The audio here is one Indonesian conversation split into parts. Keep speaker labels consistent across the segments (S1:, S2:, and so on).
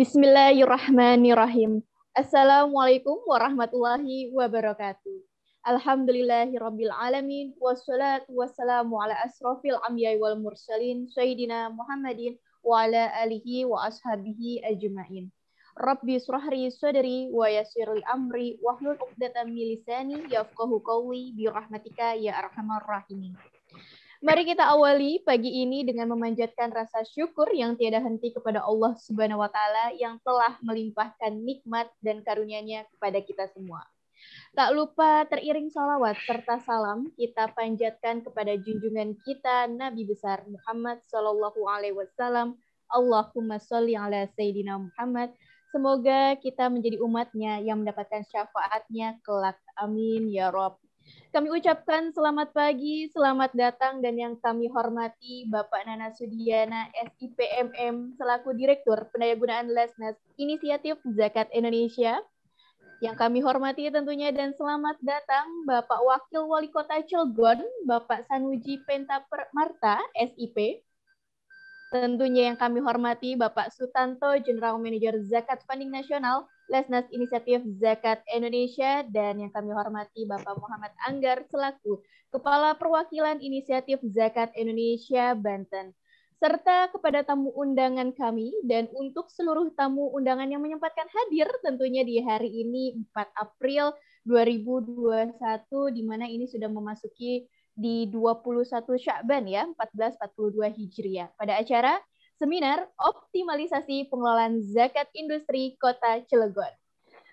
S1: Bismillahirrahmanirrahim. Assalamualaikum warahmatullahi wabarakatuh. alamin Wassalatu wassalamu ala asrofil anbiya'i wal mursalin. Sayyidina Muhammadin wa ala alihi wa ashabihi ajma'in. Rabbi surahri sadri wa yasirli amri wahlul uqdatan min lisani yafqahu qawli bi rahmatika ya arhamar rahimin. Mari kita awali pagi ini dengan memanjatkan rasa syukur yang tiada henti kepada Allah Subhanahu wa taala yang telah melimpahkan nikmat dan karunia-Nya kepada kita semua. Tak lupa teriring salawat serta salam kita panjatkan kepada junjungan kita Nabi besar Muhammad Sallallahu alaihi wasallam. Allahumma sholli ala sayyidina Muhammad. Semoga kita menjadi umatnya yang mendapatkan syafaatnya kelak. Amin ya Rob. Kami ucapkan selamat pagi, selamat datang, dan yang kami hormati Bapak Nana Sudiana, SIPMM, selaku Direktur Pendayagunaan Lesnas Inisiatif Zakat Indonesia. Yang kami hormati tentunya dan selamat datang Bapak Wakil Wali Kota Cilegon, Bapak Sanuji Penta Marta, SIP. Tentunya yang kami hormati Bapak Sutanto, General Manager Zakat Funding Nasional, Lesnas Inisiatif Zakat Indonesia dan yang kami hormati Bapak Muhammad Anggar selaku Kepala Perwakilan Inisiatif Zakat Indonesia Banten serta kepada tamu undangan kami dan untuk seluruh tamu undangan yang menyempatkan hadir tentunya di hari ini 4 April 2021 di mana ini sudah memasuki di 21 Syakban ya 1442 Hijriah. Pada acara Seminar Optimalisasi Pengelolaan Zakat Industri Kota Cilegon.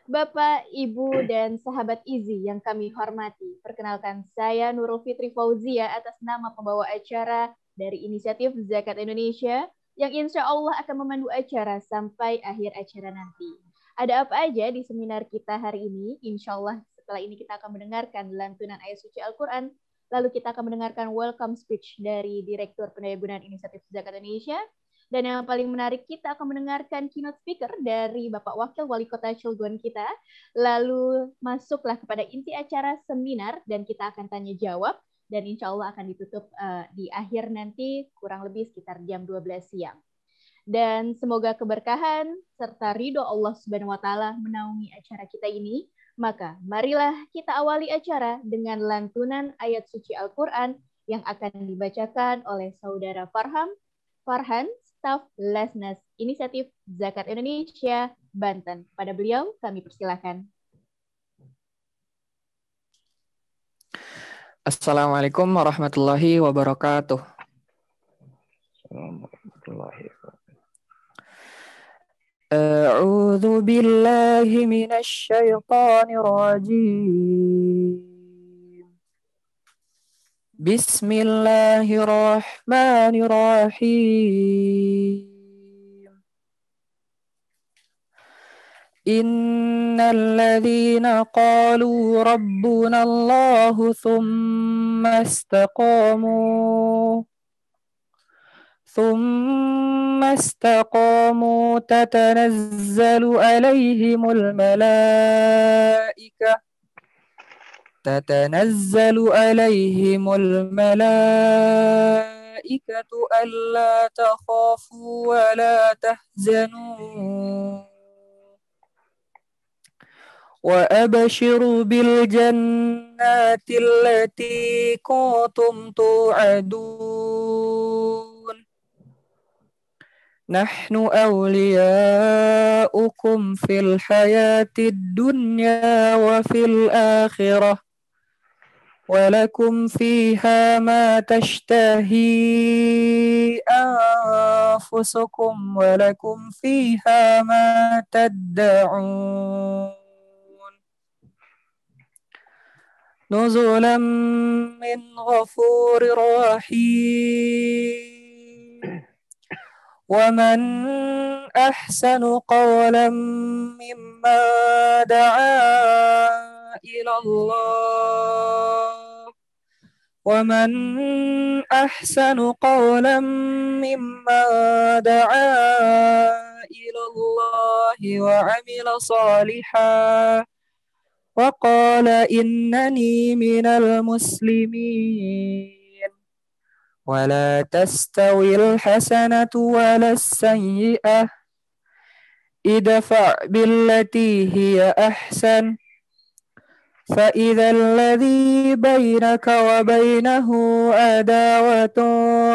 S1: Bapak, Ibu, dan sahabat Izi yang kami hormati, perkenalkan saya Nurul Fitri Fauzia atas nama pembawa acara dari Inisiatif Zakat Indonesia yang insya Allah akan memandu acara sampai akhir acara nanti. Ada apa aja di seminar kita hari ini? Insya Allah setelah ini kita akan mendengarkan lantunan ayat suci Al-Quran, lalu kita akan mendengarkan welcome speech dari Direktur Pendayagunaan Inisiatif Zakat Indonesia, dan yang paling menarik, kita akan mendengarkan keynote speaker dari Bapak Wakil Wali Kota Cilegon kita. Lalu masuklah kepada inti acara seminar dan kita akan tanya jawab. Dan insya Allah akan ditutup uh, di akhir nanti kurang lebih sekitar jam 12 siang. Dan semoga keberkahan serta ridho Allah Subhanahu wa Ta'ala menaungi acara kita ini. Maka marilah kita awali acara dengan lantunan ayat suci Al-Quran yang akan dibacakan oleh Saudara Farham Farhan Selflessness, Inisiatif Zakat Indonesia, Banten. Pada beliau kami persilahkan.
S2: Assalamualaikum warahmatullahi wabarakatuh. A'udhu A'udzu billahi minasy syaithanir rajim. بسم الله الرحمن الرحيم إن الذين قالوا ربنا الله ثم استقاموا ثم استقاموا تتنزل عليهم الملائكة تتنزل عليهم الملائكة ألا تخافوا ولا تحزنوا وأبشروا بالجنات التي كنتم توعدون نحن أولياؤكم في الحياة الدنيا وفي الآخرة ولكم فيها ما تشتهي أنفسكم ولكم فيها ما تدعون نزلا من غفور رحيم ومن أحسن قولا مما دعا إلى الله ومن أحسن قولا ممن دعا إلى الله وعمل صالحا وقال إنني من المسلمين ولا تستوي الحسنة ولا السيئة ادفع بالتي هي أحسن فإذا الذي بينك وبينه أداوة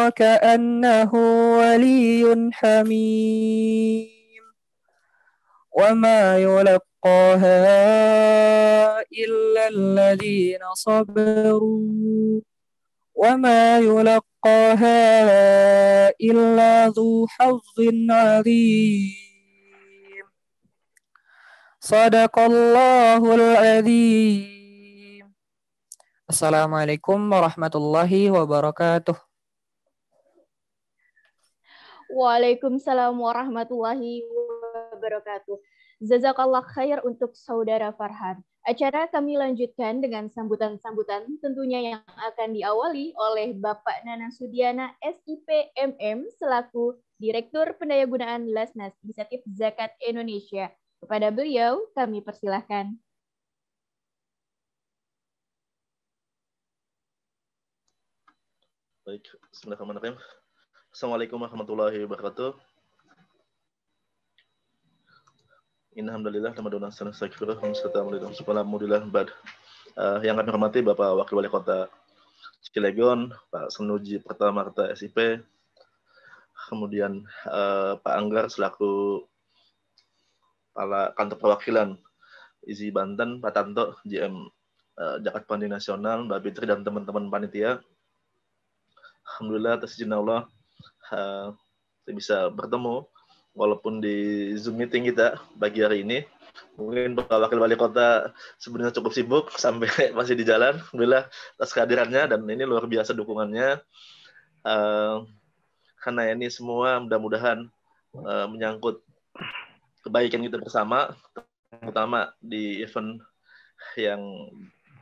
S2: كأنه ولي حميم وما يلقاها إلا الذين صبروا وما يلقاها إلا ذو حظ عظيم Sadaqallahul adzim. Assalamualaikum warahmatullahi wabarakatuh.
S1: Waalaikumsalam warahmatullahi wabarakatuh. Jazakallah khair untuk saudara Farhan. Acara kami lanjutkan dengan sambutan-sambutan tentunya yang akan diawali oleh Bapak Nana Sudiana SIP MM selaku Direktur Pendayagunaan Lasnas Inisiatif Zakat Indonesia. Kepada beliau, kami persilahkan.
S3: Baik, bismillahirrahmanirrahim. Assalamualaikum warahmatullahi wabarakatuh. Inna hamdalillah, namaduna salam sakfirah, hamsatamulidah, subhanallah, bad. Uh, eh, yang kami hormati Bapak Wakil Wali Kota Cilegon, Pak Senuji Pertama Kota SIP, kemudian uh, Pak Anggar selaku kepala kantor perwakilan Izi Banten, Pak Tanto, GM uh, eh, Jakarta Pandi Nasional, Mbak Fitri dan teman-teman panitia. Alhamdulillah atas izin Allah uh, eh, kita bisa bertemu walaupun di Zoom meeting kita pagi hari ini. Mungkin Pak Wakil Wali Kota sebenarnya cukup sibuk sampai masih di jalan. Alhamdulillah atas kehadirannya dan ini luar biasa dukungannya. Uh, karena ini semua mudah-mudahan uh, menyangkut kebaikan kita bersama, terutama di event yang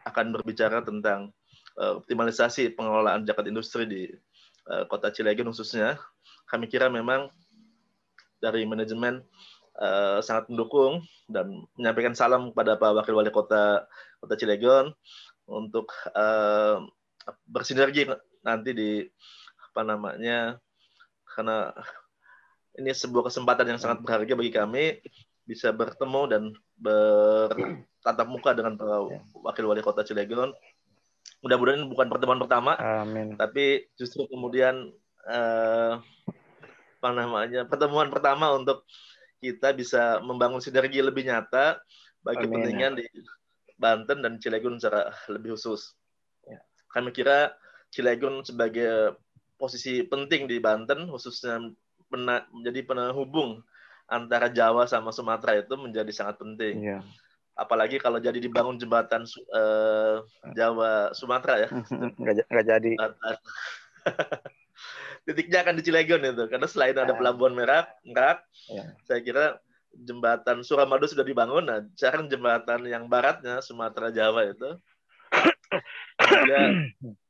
S3: akan berbicara tentang uh, optimalisasi pengelolaan zakat industri di uh, kota Cilegon khususnya. Kami kira memang dari manajemen uh, sangat mendukung dan menyampaikan salam kepada Pak Wakil Wali Kota Kota Cilegon untuk uh, bersinergi nanti di apa namanya karena ini sebuah kesempatan yang sangat berharga bagi kami bisa bertemu dan bertatap muka dengan para wakil wali kota Cilegon. Mudah-mudahan ini bukan pertemuan pertama, Amin. tapi justru kemudian eh, apa namanya pertemuan pertama untuk kita bisa membangun sinergi lebih nyata bagi kepentingan di Banten dan Cilegon secara lebih khusus. Ya. Kami kira Cilegon sebagai posisi penting di Banten, khususnya pena, menjadi penghubung antara Jawa sama Sumatera itu menjadi sangat penting. Iya. Apalagi kalau jadi dibangun jembatan uh, Jawa Sumatera ya. Nggak jadi. Titiknya akan di Cilegon itu karena selain ada iya. pelabuhan Merak, Merak, iya. saya kira jembatan Suramadu sudah dibangun. Nah, sekarang jembatan yang baratnya Sumatera Jawa itu juga uh,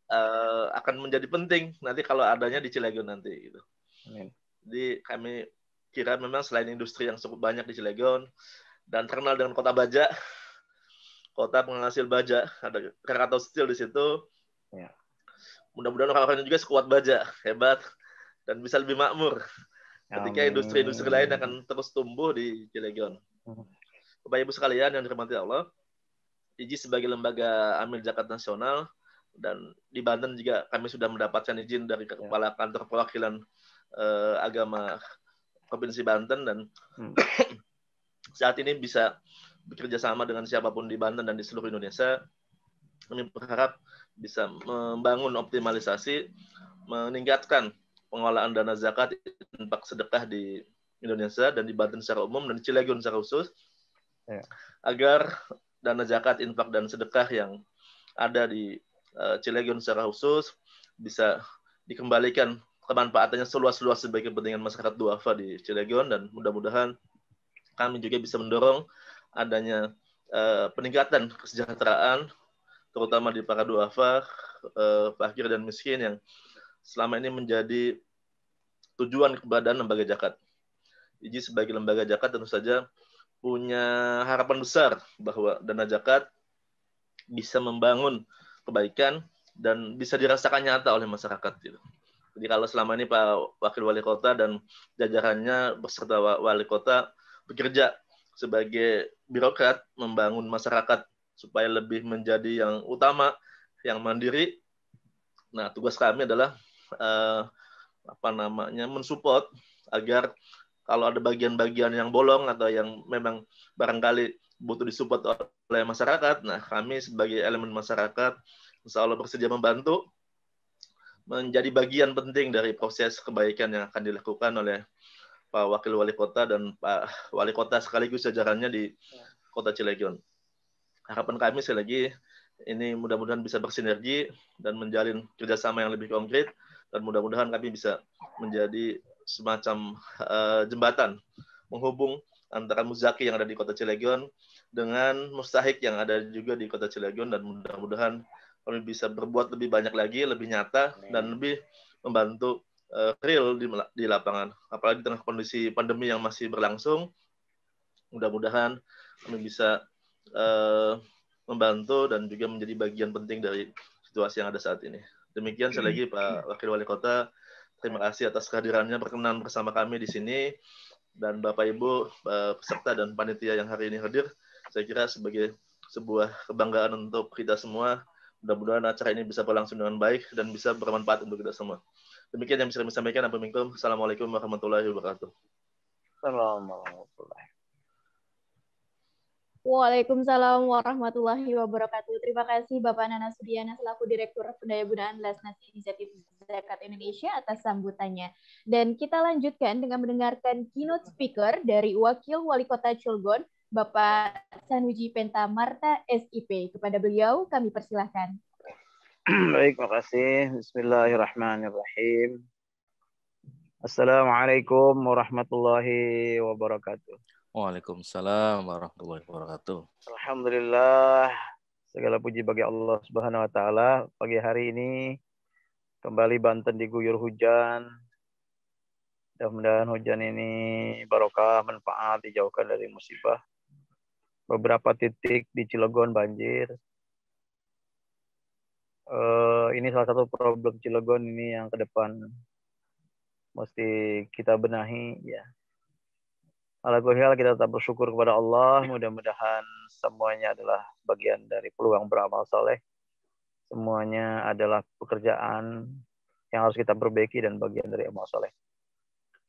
S3: eh, akan menjadi penting nanti kalau adanya di Cilegon nanti gitu. Jadi kami kira memang selain industri yang cukup banyak di Cilegon dan terkenal dengan kota baja, kota penghasil baja, ada Krakatau Steel di situ. Ya. Mudah-mudahan orang-orangnya juga sekuat baja, hebat dan bisa lebih makmur. Ketika industri-industri lain akan terus tumbuh di Cilegon. Hmm. Bapak Ibu sekalian yang dirahmati Allah, izin sebagai lembaga amil zakat nasional dan di Banten juga kami sudah mendapatkan izin dari ya. Kepala Kantor Perwakilan uh, agama Provinsi Banten dan hmm. saat ini bisa bekerja sama dengan siapapun di Banten dan di seluruh Indonesia. Kami berharap bisa membangun optimalisasi, meningkatkan pengelolaan dana zakat infak sedekah di Indonesia dan di Banten secara umum dan di Cilegon secara khusus ya. agar dana zakat infak dan sedekah yang ada di uh, Cilegon secara khusus bisa dikembalikan kemanfaatannya seluas-luas sebagai kepentingan masyarakat duafa di Cilegon dan mudah-mudahan kami juga bisa mendorong adanya uh, peningkatan kesejahteraan terutama di para duafa uh, fakir dan miskin yang selama ini menjadi tujuan keberadaan lembaga Jakat. IJI sebagai lembaga Jakat tentu saja punya harapan besar bahwa dana Jakat bisa membangun kebaikan dan bisa dirasakan nyata oleh masyarakat gitu. Jadi kalau selama ini Pak Wakil Wali Kota dan jajarannya beserta Wali Kota bekerja sebagai birokrat membangun masyarakat supaya lebih menjadi yang utama, yang mandiri. Nah, tugas kami adalah eh, apa namanya mensupport agar kalau ada bagian-bagian yang bolong atau yang memang barangkali butuh disupport oleh masyarakat, nah kami sebagai elemen masyarakat insya Allah bersedia membantu menjadi bagian penting dari proses kebaikan yang akan dilakukan oleh Pak Wakil Wali Kota dan Pak Wali Kota sekaligus jajarannya di Kota Cilegon. Harapan kami sekali lagi ini mudah-mudahan bisa bersinergi dan menjalin kerjasama yang lebih konkret dan mudah-mudahan kami bisa menjadi semacam uh, jembatan menghubung antara Muzaki yang ada di Kota Cilegon dengan Mustahik yang ada juga di Kota Cilegon dan mudah-mudahan kami bisa berbuat lebih banyak lagi, lebih nyata dan lebih membantu uh, real di, di lapangan. Apalagi di kondisi pandemi yang masih berlangsung, mudah-mudahan kami bisa uh, membantu dan juga menjadi bagian penting dari situasi yang ada saat ini. Demikian sekali lagi Pak Wakil Wali Kota, terima kasih atas kehadirannya berkenan bersama kami di sini dan Bapak Ibu eh, peserta dan panitia yang hari ini hadir, saya kira sebagai sebuah kebanggaan untuk kita semua Mudah-mudahan acara ini bisa berlangsung dengan baik dan bisa bermanfaat untuk kita semua. Demikian yang bisa kami sampaikan. Assalamualaikum warahmatullahi wabarakatuh. Assalamualaikum
S1: Waalaikumsalam warahmatullahi wabarakatuh. Terima kasih Bapak Nana Sudiana selaku Direktur Pendaya Budaan Lesnas Inisiatif Zakat Indonesia atas sambutannya. Dan kita lanjutkan dengan mendengarkan keynote speaker dari Wakil Wali Kota Chulgon. Bapak Sanuji Pentamarta SIP. Kepada beliau kami persilahkan.
S4: Baik, makasih. Bismillahirrahmanirrahim. Assalamualaikum warahmatullahi wabarakatuh.
S5: Waalaikumsalam warahmatullahi wabarakatuh.
S4: Alhamdulillah, segala puji bagi Allah Subhanahu wa taala. Pagi hari ini kembali Banten diguyur hujan, Mudah-mudahan hujan ini barokah, manfaat, dijauhkan dari musibah beberapa titik di Cilegon banjir. Uh, ini salah satu problem Cilegon ini yang ke depan mesti kita benahi ya. Alhamdulillah kita tetap bersyukur kepada Allah. Mudah-mudahan semuanya adalah bagian dari peluang beramal soleh. Semuanya adalah pekerjaan yang harus kita perbaiki dan bagian dari amal soleh.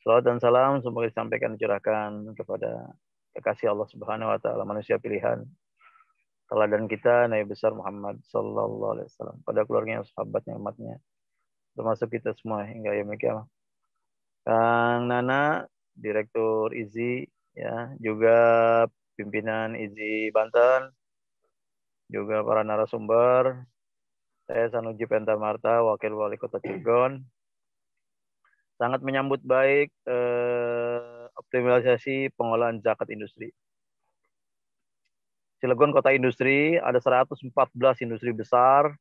S4: Salam dan salam semoga disampaikan curahkan kepada ya kasih Allah Subhanahu wa taala manusia pilihan teladan kita Nabi besar Muhammad sallallahu alaihi wasallam pada keluarganya sahabatnya umatnya termasuk kita semua hingga yaumil mikir. Kang Nana Direktur IZI ya juga pimpinan IZI Banten juga para narasumber saya Sanuji Marta, Wakil Wali Kota Cirebon sangat menyambut baik eh, optimalisasi pengolahan zakat industri. Cilegon kota industri ada 114 industri besar,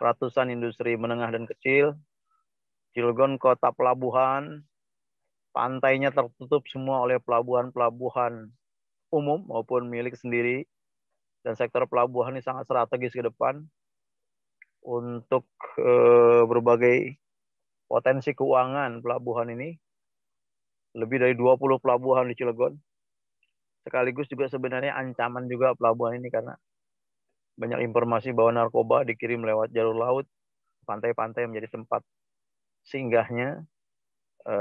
S4: ratusan industri menengah dan kecil. Cilegon kota pelabuhan, pantainya tertutup semua oleh pelabuhan-pelabuhan umum maupun milik sendiri. Dan sektor pelabuhan ini sangat strategis ke depan untuk eh, berbagai potensi keuangan pelabuhan ini lebih dari 20 pelabuhan di Cilegon. Sekaligus juga sebenarnya ancaman juga pelabuhan ini karena banyak informasi bahwa narkoba dikirim lewat jalur laut, pantai-pantai menjadi tempat singgahnya. E,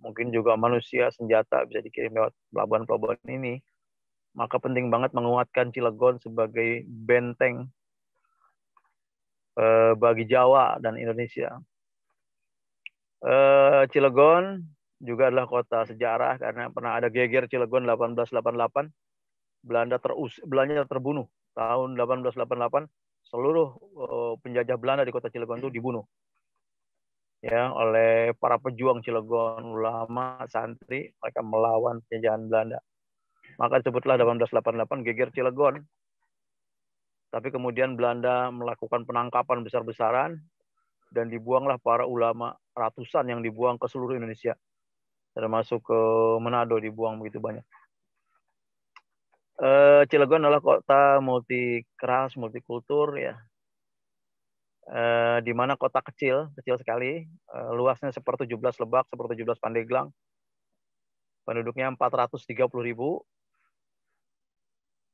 S4: mungkin juga manusia, senjata bisa dikirim lewat pelabuhan-pelabuhan ini. Maka penting banget menguatkan Cilegon sebagai benteng e, bagi Jawa dan Indonesia. E, Cilegon juga adalah kota sejarah karena pernah ada geger Cilegon 1888. Belanda terus Belanda terbunuh tahun 1888 seluruh eh, penjajah Belanda di kota Cilegon itu dibunuh ya oleh para pejuang Cilegon ulama santri mereka melawan penjajahan Belanda maka disebutlah 1888 geger Cilegon tapi kemudian Belanda melakukan penangkapan besar-besaran dan dibuanglah para ulama ratusan yang dibuang ke seluruh Indonesia termasuk ke eh, Manado dibuang begitu banyak. Uh, Cilegon adalah kota multi keras, multikultur ya. Uh, di mana kota kecil, kecil sekali, uh, luasnya seperti 17 Lebak, seperti 17 Pandeglang. Penduduknya 430 ribu.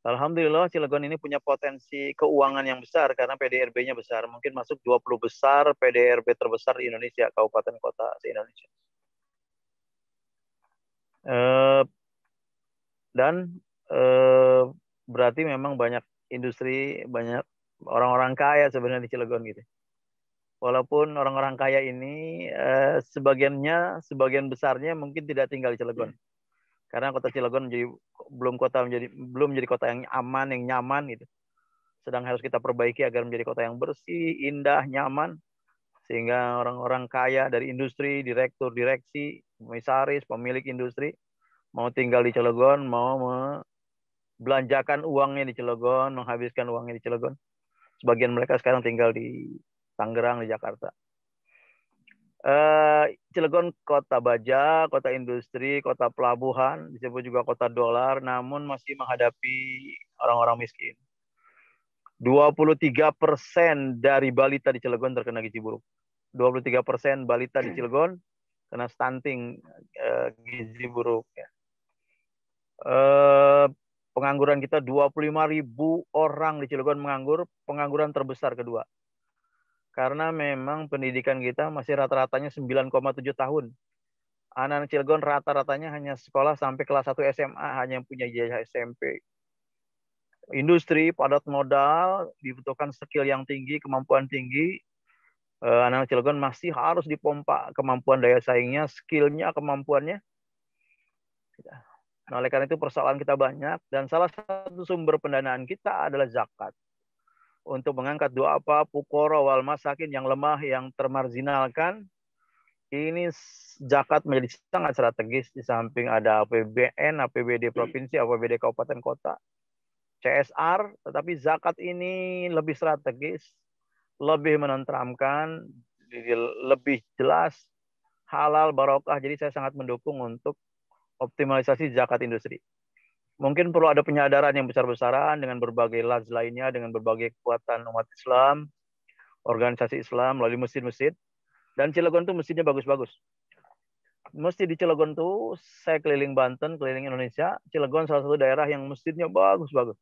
S4: Alhamdulillah Cilegon ini punya potensi keuangan yang besar karena PDRB-nya besar. Mungkin masuk 20 besar PDRB terbesar di Indonesia, kabupaten kota di Indonesia. Uh, dan uh, berarti memang banyak industri, banyak orang-orang kaya sebenarnya di Cilegon gitu. Walaupun orang-orang kaya ini uh, sebagiannya, sebagian besarnya mungkin tidak tinggal di Cilegon. Hmm. Karena kota Cilegon menjadi, belum kota menjadi belum menjadi kota yang aman, yang nyaman gitu. Sedang harus kita perbaiki agar menjadi kota yang bersih, indah, nyaman sehingga orang-orang kaya dari industri, direktur, direksi, komisaris, pemilik industri mau tinggal di Cilegon, mau belanjakan uangnya di Cilegon, menghabiskan uangnya di Cilegon. Sebagian mereka sekarang tinggal di Tangerang, di Jakarta. Eh, Cilegon kota baja, kota industri, kota pelabuhan, disebut juga kota dolar, namun masih menghadapi orang-orang miskin. 23 persen dari balita di Cilegon terkena gizi buruk. 23 persen balita di Cilegon kena stunting uh, gizi buruk. Ya. Uh, pengangguran kita 25 ribu orang di Cilegon menganggur, pengangguran terbesar kedua. Karena memang pendidikan kita masih rata-ratanya 9,7 tahun. Anak-anak Cilegon rata-ratanya hanya sekolah sampai kelas 1 SMA, hanya punya ijazah SMP industri padat modal dibutuhkan skill yang tinggi, kemampuan tinggi. Anak-anak eh, Cilegon masih harus dipompa kemampuan daya saingnya, skillnya, kemampuannya. Nah, oleh karena itu persoalan kita banyak dan salah satu sumber pendanaan kita adalah zakat. Untuk mengangkat doa apa pukoro wal masakin yang lemah yang termarginalkan ini zakat menjadi sangat strategis di samping ada APBN, APBD provinsi, APBD kabupaten kota CSR, tetapi zakat ini lebih strategis, lebih menentramkan, lebih jelas, halal, barokah. Jadi saya sangat mendukung untuk optimalisasi zakat industri. Mungkin perlu ada penyadaran yang besar-besaran dengan berbagai laz lainnya, dengan berbagai kekuatan umat Islam, organisasi Islam, melalui masjid-masjid. Dan Cilegon itu masjidnya bagus-bagus. Mesti di Cilegon tuh saya keliling Banten, keliling Indonesia. Cilegon salah satu daerah yang masjidnya bagus-bagus.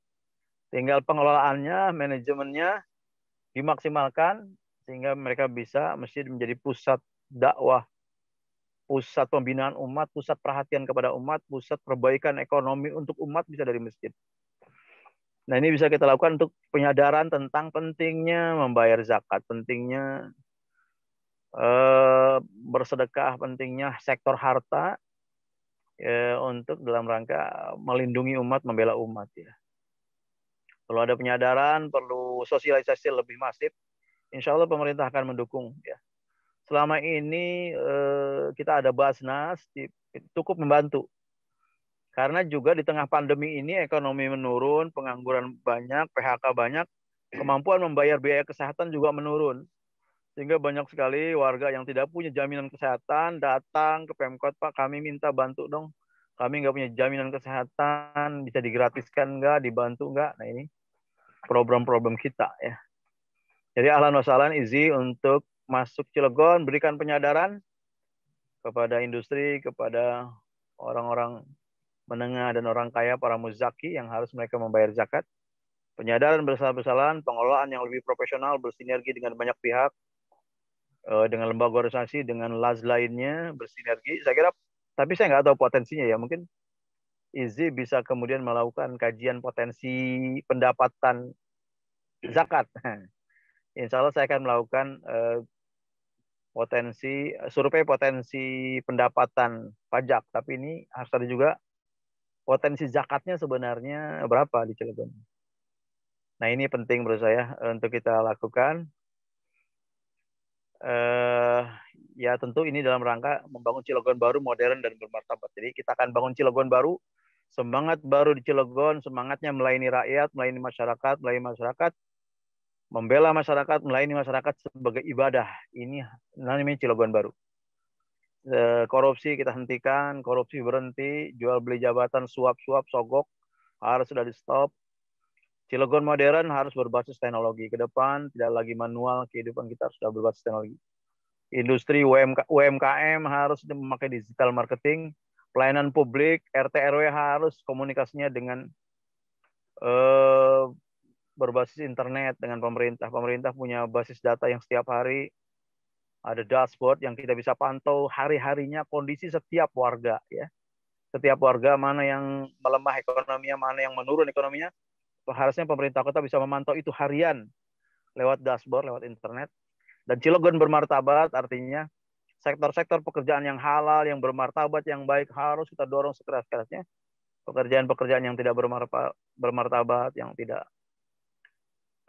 S4: Tinggal pengelolaannya, manajemennya dimaksimalkan sehingga mereka bisa masjid menjadi pusat dakwah, pusat pembinaan umat, pusat perhatian kepada umat, pusat perbaikan ekonomi untuk umat bisa dari masjid. Nah, ini bisa kita lakukan untuk penyadaran tentang pentingnya membayar zakat, pentingnya eh, bersedekah, pentingnya sektor harta eh, untuk dalam rangka melindungi umat, membela umat ya. Kalau ada penyadaran, perlu sosialisasi lebih masif. Insya Allah pemerintah akan mendukung. Ya. Selama ini eh, kita ada Basnas, cukup membantu. Karena juga di tengah pandemi ini ekonomi menurun, pengangguran banyak, PHK banyak, kemampuan membayar biaya kesehatan juga menurun. Sehingga banyak sekali warga yang tidak punya jaminan kesehatan datang ke Pemkot, Pak kami minta bantu dong. Kami nggak punya jaminan kesehatan, bisa digratiskan nggak, dibantu nggak. Nah ini problem-problem kita ya. Jadi ahlan wasalan izi untuk masuk Cilegon berikan penyadaran kepada industri, kepada orang-orang menengah dan orang kaya para muzaki yang harus mereka membayar zakat. Penyadaran bersalah-kesalahan, pengelolaan yang lebih profesional bersinergi dengan banyak pihak, eh, dengan lembaga organisasi, dengan las lainnya bersinergi. Saya kira, tapi saya nggak tahu potensinya ya. Mungkin IZI bisa kemudian melakukan kajian potensi pendapatan zakat. Insya Allah saya akan melakukan eh, potensi survei potensi pendapatan pajak, tapi ini harus ada juga potensi zakatnya sebenarnya berapa di Cilegon. Nah ini penting menurut saya eh, untuk kita lakukan eh, ya tentu ini dalam rangka membangun Cilegon baru modern dan bermartabat. Jadi kita akan bangun Cilegon baru, semangat baru di Cilegon, semangatnya melayani rakyat, melayani masyarakat, melayani masyarakat, membela masyarakat, melayani masyarakat sebagai ibadah. Ini namanya Cilegon baru. Eh, korupsi kita hentikan, korupsi berhenti, jual beli jabatan suap-suap sogok harus sudah di stop, Cilegon modern harus berbasis teknologi. Ke depan tidak lagi manual, kehidupan kita sudah berbasis teknologi. Industri UMK, UMKM harus memakai digital marketing. Pelayanan publik, RT RW harus komunikasinya dengan eh, berbasis internet dengan pemerintah. Pemerintah punya basis data yang setiap hari ada dashboard yang kita bisa pantau hari-harinya kondisi setiap warga ya. Setiap warga mana yang melemah ekonominya, mana yang menurun ekonominya, harusnya pemerintah kota bisa memantau itu harian lewat dashboard, lewat internet. Dan Cilegon bermartabat artinya sektor-sektor pekerjaan yang halal, yang bermartabat, yang baik harus kita dorong sekeras-kerasnya. Pekerjaan-pekerjaan yang tidak bermartabat, yang tidak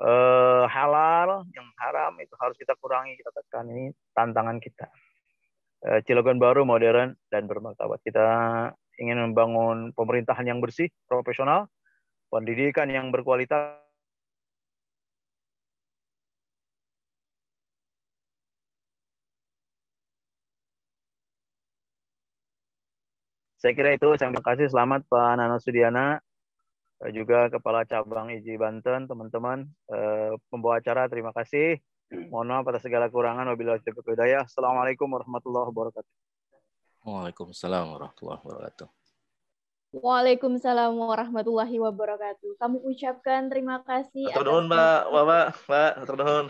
S4: uh, halal, yang haram itu harus kita kurangi, kita tekan ini tantangan kita. Uh, eh, Cilegon baru modern dan bermartabat. Kita ingin membangun pemerintahan yang bersih, profesional, pendidikan yang berkualitas Saya kira itu. Saya Terima kasih. Selamat Pak Nano Sudiana, eh, juga Kepala Cabang IJ Banten, teman-teman. Eh, pembawa acara, terima kasih. Mohon maaf atas segala kurangan. Wabillahi taufiq Assalamualaikum warahmatullahi wabarakatuh.
S5: Waalaikumsalam warahmatullahi wabarakatuh.
S1: Waalaikumsalam warahmatullahi wabarakatuh. Kami ucapkan terima kasih. Terdohon,
S3: Mbak. Mbak, Mbak, terdohon.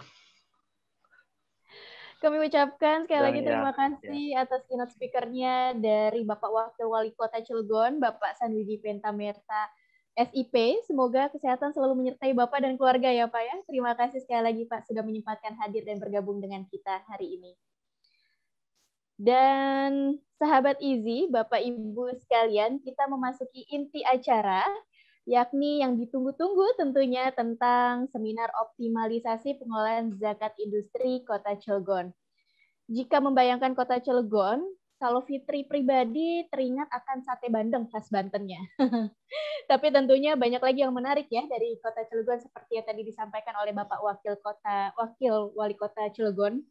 S1: Kami ucapkan sekali lagi terima ya, kasih ya. atas keynote speakernya dari Bapak Wakil Wali Kota Cilegon, Bapak Sandwiji Pentamerta SIP. Semoga kesehatan selalu menyertai Bapak dan keluarga ya Pak ya. Terima kasih sekali lagi Pak sudah menyempatkan hadir dan bergabung dengan kita hari ini. Dan sahabat Izi, Bapak Ibu sekalian, kita memasuki inti acara yakni yang ditunggu-tunggu tentunya tentang seminar optimalisasi pengelolaan zakat industri Kota Cilegon. Jika membayangkan Kota Cilegon, kalau Fitri pribadi teringat akan sate bandeng khas Bantennya. Tapi tentunya banyak lagi yang menarik ya dari Kota Cilegon seperti yang tadi disampaikan oleh Bapak Wakil Kota Wakil Wali Kota Cilegon.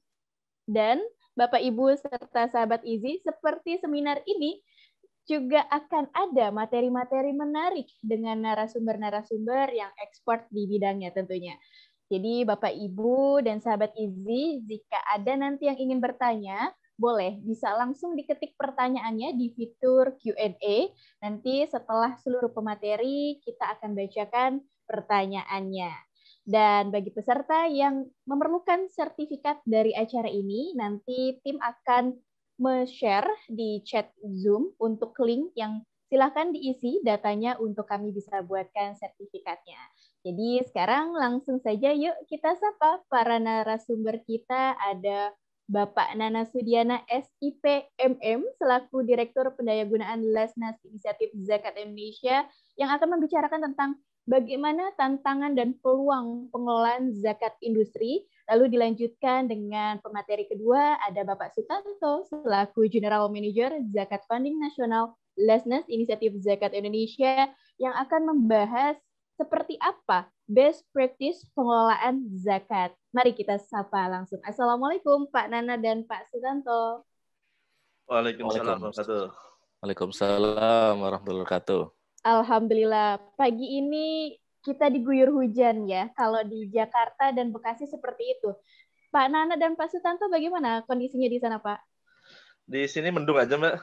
S1: Dan Bapak Ibu serta sahabat Izi, seperti seminar ini juga akan ada materi-materi menarik dengan narasumber-narasumber yang ekspor di bidangnya tentunya. Jadi Bapak Ibu dan sahabat Izi, jika ada nanti yang ingin bertanya, boleh bisa langsung diketik pertanyaannya di fitur Q&A. Nanti setelah seluruh pemateri kita akan bacakan pertanyaannya. Dan bagi peserta yang memerlukan sertifikat dari acara ini, nanti tim akan me-share di chat Zoom untuk link yang silahkan diisi datanya untuk kami bisa buatkan sertifikatnya. Jadi sekarang langsung saja yuk kita sapa para narasumber kita ada Bapak Nana Sudiana SIP MM selaku Direktur Pendayagunaan Lesnas Inisiatif Zakat Indonesia yang akan membicarakan tentang bagaimana tantangan dan peluang pengelolaan zakat industri. Lalu dilanjutkan dengan pemateri kedua ada Bapak Sutanto selaku General Manager Zakat Funding Nasional Lesnas Inisiatif Zakat Indonesia yang akan membahas seperti apa best practice pengelolaan zakat. Mari kita sapa langsung. Assalamualaikum Pak Nana dan Pak Sutanto.
S3: Waalaikumsalam warahmatullahi
S5: Waalaikumsalam warahmatullahi wabarakatuh.
S1: Alhamdulillah, pagi ini kita diguyur hujan ya. Kalau di Jakarta dan Bekasi seperti itu. Pak Nana dan Pak Sutanto bagaimana kondisinya di sana, Pak?
S3: Di sini mendung aja, Mbak.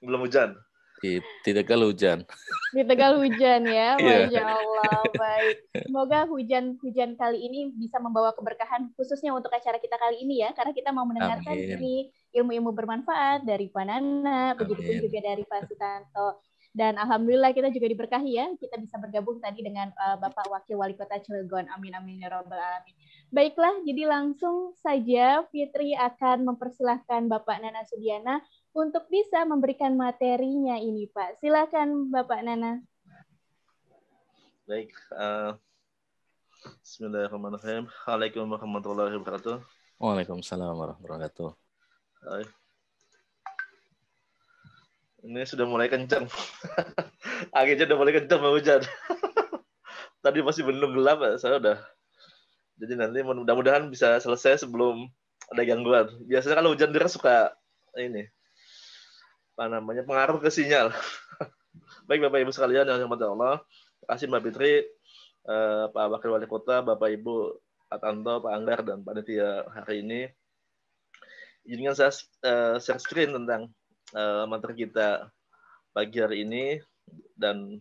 S5: Belum hujan. Di, di Tegal hujan.
S1: Di Tegal hujan ya, iya. Masya Allah. Baik. Semoga hujan-hujan kali ini bisa membawa keberkahan khususnya untuk acara kita kali ini ya, karena kita mau mendengarkan ini ilmu-ilmu bermanfaat dari Pak Nana, begitu juga dari Pak Sutanto. Dan alhamdulillah kita juga diberkahi ya, kita bisa bergabung tadi dengan uh, Bapak Wakil Wali Kota Cilegon. Amin amin ya robbal alamin. Baiklah, jadi langsung saja Fitri akan mempersilahkan Bapak Nana Sudiana untuk bisa memberikan materinya ini, Pak. Silakan Bapak Nana.
S3: Baik. Uh, Bismillahirrahmanirrahim. Assalamualaikum warahmatullahi wabarakatuh.
S5: Waalaikumsalam warahmatullahi wabarakatuh.
S3: Hai. Ini sudah mulai kencang. akhirnya sudah mulai kencang mau hujan. Tadi masih belum gelap, saya udah. Jadi nanti mudah-mudahan bisa selesai sebelum ada gangguan. Biasanya kalau hujan deras suka ini apa namanya pengaruh ke sinyal. Baik Bapak Ibu sekalian yang dirahmati Allah, kasih Mbak Fitri, eh, Pak Wakil Wali Kota, Bapak Ibu Atanto, Pak Anggar dan panitia hari ini. Izinkan saya eh, share screen tentang uh, materi kita pagi hari ini dan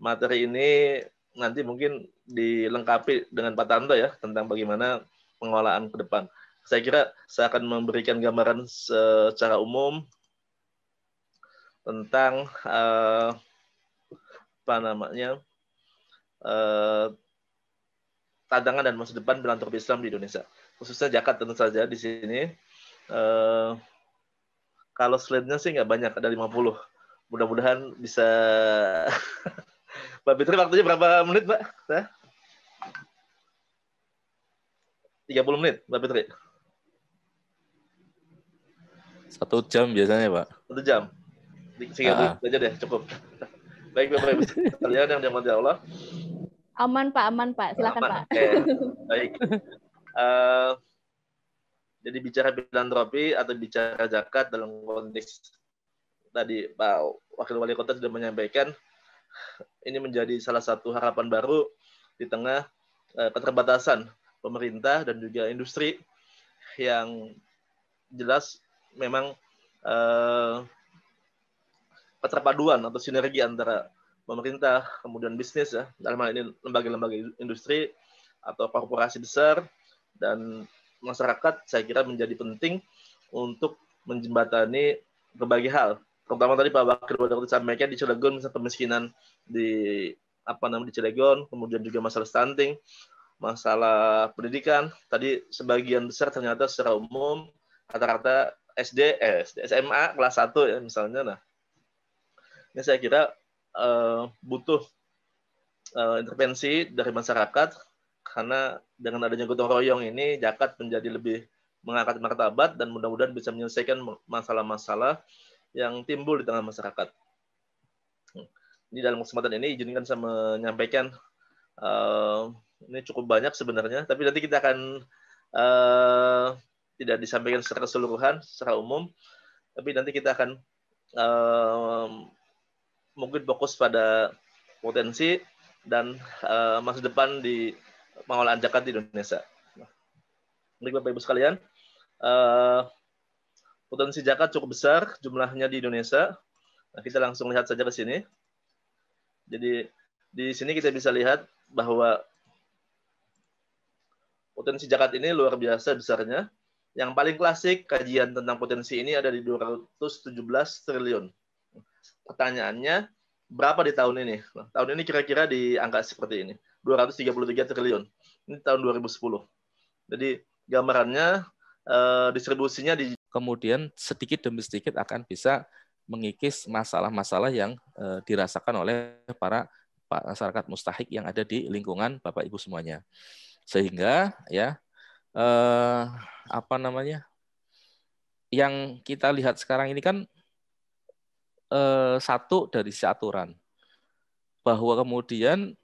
S3: materi ini nanti mungkin dilengkapi dengan Pak Tanto ya tentang bagaimana pengelolaan ke depan. Saya kira saya akan memberikan gambaran secara umum tentang uh, apa namanya uh, tantangan dan masa depan filantropi Islam di Indonesia khususnya Jakarta tentu saja di sini uh, kalau slide-nya sih nggak banyak, ada 50. Mudah-mudahan bisa... Mbak Fitri waktunya berapa menit, Mbak? Tiga 30 menit, Mbak Fitri.
S5: Satu jam biasanya, Pak.
S3: Satu jam. Sehingga ah. aja deh, cukup. Baik, Bapak Ibu Kalian yang diamankan Allah.
S1: Aman, Pak. Aman, Pak. Silakan, aman. Pak. Okay.
S3: baik. Uh, Jadi bicara filantropi atau bicara zakat dalam konteks tadi Pak Wakil Wali Kota sudah menyampaikan ini menjadi salah satu harapan baru di tengah eh, keterbatasan pemerintah dan juga industri yang jelas memang eh, keterpaduan atau sinergi antara pemerintah kemudian bisnis ya dalam hal ini lembaga-lembaga industri atau korporasi besar dan masyarakat saya kira menjadi penting untuk menjembatani berbagai hal. pertama tadi Pak Wakil Wali sampaikan di Cilegon misalnya kemiskinan di apa namanya di Cilegon, kemudian juga masalah stunting, masalah pendidikan. Tadi sebagian besar ternyata secara umum rata-rata SD, eh, SD, SMA kelas 1 ya misalnya. Nah, ini saya kira uh, butuh uh, intervensi dari masyarakat karena dengan adanya gotong royong ini zakat menjadi lebih mengangkat martabat dan mudah-mudahan bisa menyelesaikan masalah-masalah yang timbul di tengah masyarakat. Di dalam kesempatan ini izinkan saya menyampaikan uh, ini cukup banyak sebenarnya, tapi nanti kita akan uh, tidak disampaikan secara keseluruhan, secara umum, tapi nanti kita akan uh, mungkin fokus pada potensi dan uh, masa depan di pengolahan zakat di Indonesia. Baik nah, Bapak Ibu sekalian, uh, potensi zakat cukup besar jumlahnya di Indonesia. Nah, kita langsung lihat saja ke sini. Jadi di sini kita bisa lihat bahwa potensi zakat ini luar biasa besarnya. Yang paling klasik kajian tentang potensi ini ada di 217 triliun. Pertanyaannya, berapa di tahun ini? Nah, tahun ini kira-kira di angka seperti ini. 233 triliun. Ini tahun 2010. Jadi gambarannya eh, distribusinya di
S5: kemudian sedikit demi sedikit akan bisa mengikis masalah-masalah yang eh, dirasakan oleh para masyarakat mustahik yang ada di lingkungan Bapak Ibu semuanya. Sehingga ya eh, apa namanya? yang kita lihat sekarang ini kan eh, satu dari si aturan bahwa kemudian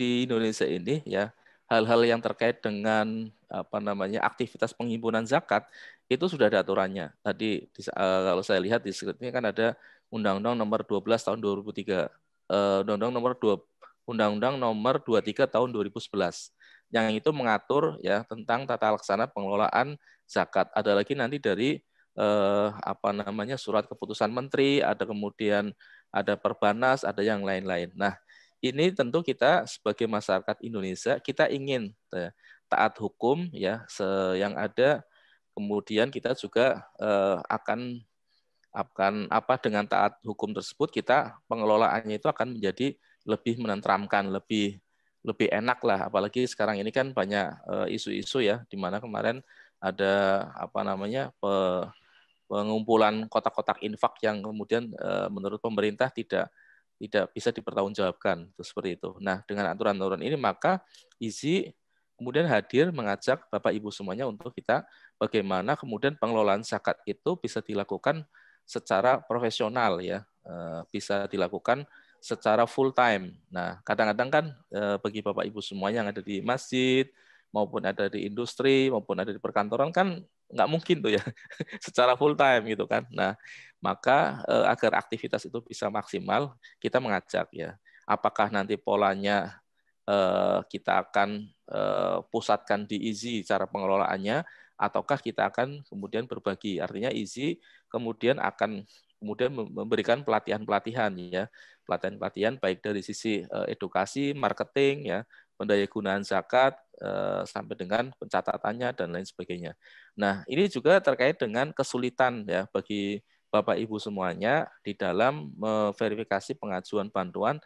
S5: di Indonesia ini ya hal-hal yang terkait dengan apa namanya aktivitas penghimpunan zakat itu sudah ada aturannya. Tadi eh, kalau saya lihat di skripnya kan ada Undang-Undang Nomor 12 Tahun 2003, eh, Undang-Undang Nomor 2 Undang-Undang Nomor 23 Tahun 2011 yang itu mengatur ya tentang tata laksana pengelolaan zakat. Ada lagi nanti dari eh, apa namanya surat keputusan menteri, ada kemudian ada Perbanas, ada yang lain-lain. Nah, ini tentu kita sebagai masyarakat Indonesia kita ingin eh, taat hukum ya yang ada kemudian kita juga eh, akan akan apa dengan taat hukum tersebut kita pengelolaannya itu akan menjadi lebih menenteramkan lebih lebih enak lah apalagi sekarang ini kan banyak eh, isu-isu eh, ya di mana kemarin ada apa namanya pe, pengumpulan kotak-kotak infak yang kemudian eh, menurut pemerintah tidak tidak bisa dipertanggungjawabkan itu seperti itu. Nah dengan aturan-aturan ini maka isi kemudian hadir mengajak bapak ibu semuanya untuk kita bagaimana kemudian pengelolaan zakat itu bisa dilakukan secara profesional ya eh, bisa dilakukan secara full time. Nah kadang-kadang kan eh, bagi bapak ibu semuanya yang ada di masjid maupun ada di industri maupun ada di perkantoran kan nggak mungkin tuh ya secara full time gitu kan. Nah, maka eh, agar aktivitas itu bisa maksimal, kita mengajak ya. Apakah nanti polanya eh, kita akan eh, pusatkan di Easy cara pengelolaannya, ataukah kita akan kemudian berbagi? Artinya Easy kemudian akan kemudian memberikan pelatihan-pelatihan ya, pelatihan-pelatihan baik dari sisi edukasi, marketing ya, pendaya gunaan zakat, Eh, sampai dengan pencatatannya dan lain sebagainya. Nah, ini juga terkait dengan kesulitan ya bagi Bapak Ibu semuanya di dalam verifikasi pengajuan bantuan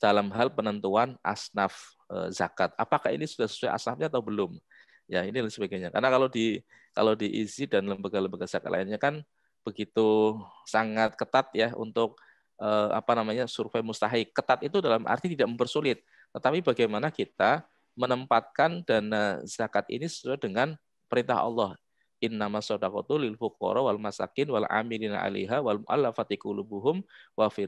S5: dalam hal penentuan asnaf eh, zakat. Apakah ini sudah sesuai asnafnya atau belum? Ya, ini dan sebagainya. Karena kalau di kalau di ISI dan lembaga-lembaga zakat lainnya kan begitu sangat ketat ya untuk eh, apa namanya survei mustahik. Ketat itu dalam arti tidak mempersulit, tetapi bagaimana kita menempatkan dana zakat ini sesuai dengan perintah Allah. in nama sadaqatu lil fuqara wal masakin wal amilina 'alaiha wal mu'allafati qulubuhum wa fi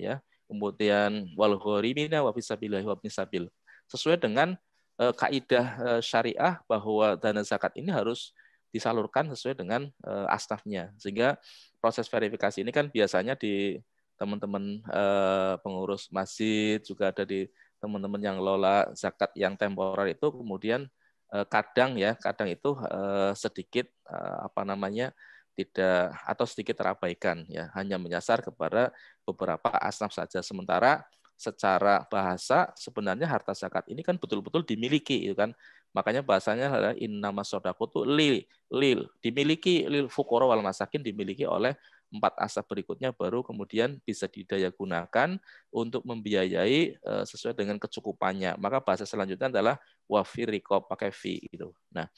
S5: ya. Kemudian wal gharimina wa fisabilillah wa sabil. Sesuai dengan uh, kaidah uh, syariah bahwa dana zakat ini harus disalurkan sesuai dengan uh, asnafnya. Sehingga proses verifikasi ini kan biasanya di teman-teman uh, pengurus masjid juga ada di teman-teman yang lola zakat yang temporer itu kemudian eh, kadang ya kadang itu eh, sedikit eh, apa namanya tidak atau sedikit terabaikan ya hanya menyasar kepada beberapa asnaf saja sementara secara bahasa sebenarnya harta zakat ini kan betul-betul dimiliki itu kan makanya bahasanya adalah nama sodako tuh lil lil dimiliki lil fukoro wal masakin dimiliki oleh empat asap berikutnya baru kemudian bisa didaya gunakan untuk membiayai eh, sesuai dengan kecukupannya. Maka bahasa selanjutnya adalah wafiriko pakai fi itu Nah,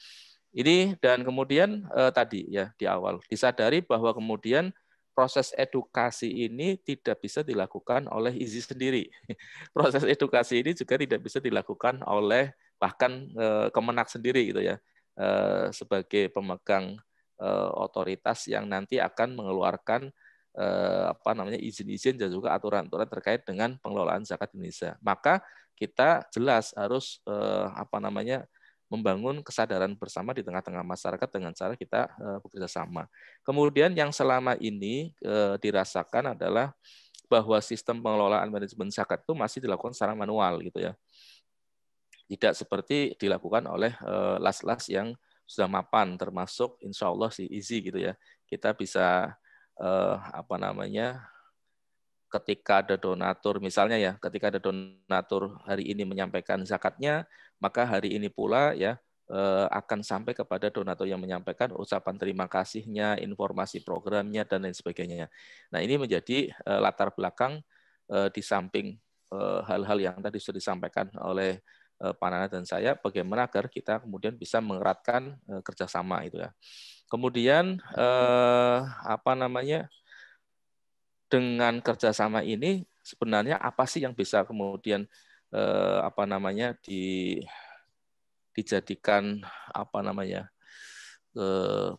S5: ini dan kemudian eh, tadi ya di awal disadari bahwa kemudian proses edukasi ini tidak bisa dilakukan oleh izi sendiri. proses edukasi ini juga tidak bisa dilakukan oleh bahkan eh, kemenak sendiri gitu ya. Eh, sebagai pemegang Eh, otoritas yang nanti akan mengeluarkan eh, apa namanya izin-izin dan juga aturan-aturan terkait dengan pengelolaan zakat Indonesia. Maka kita jelas harus eh, apa namanya membangun kesadaran bersama di tengah-tengah masyarakat dengan cara kita bekerja sama. Kemudian yang selama ini dirasakan adalah bahwa sistem pengelolaan manajemen zakat itu masih dilakukan secara manual gitu ya. Tidak seperti dilakukan oleh las-las yang sudah mapan termasuk insya Allah sih easy gitu ya kita bisa eh, apa namanya ketika ada donatur misalnya ya ketika ada donatur hari ini menyampaikan zakatnya maka hari ini pula ya eh, akan sampai kepada donatur yang menyampaikan ucapan terima kasihnya informasi programnya dan lain sebagainya nah ini menjadi eh, latar belakang eh, di samping eh, hal-hal yang tadi sudah disampaikan oleh Eh, Panana dan saya bagaimana agar kita kemudian bisa mengeratkan eh, kerjasama itu ya. Kemudian eh, apa namanya dengan kerjasama ini sebenarnya apa sih yang bisa kemudian apa namanya di dijadikan apa namanya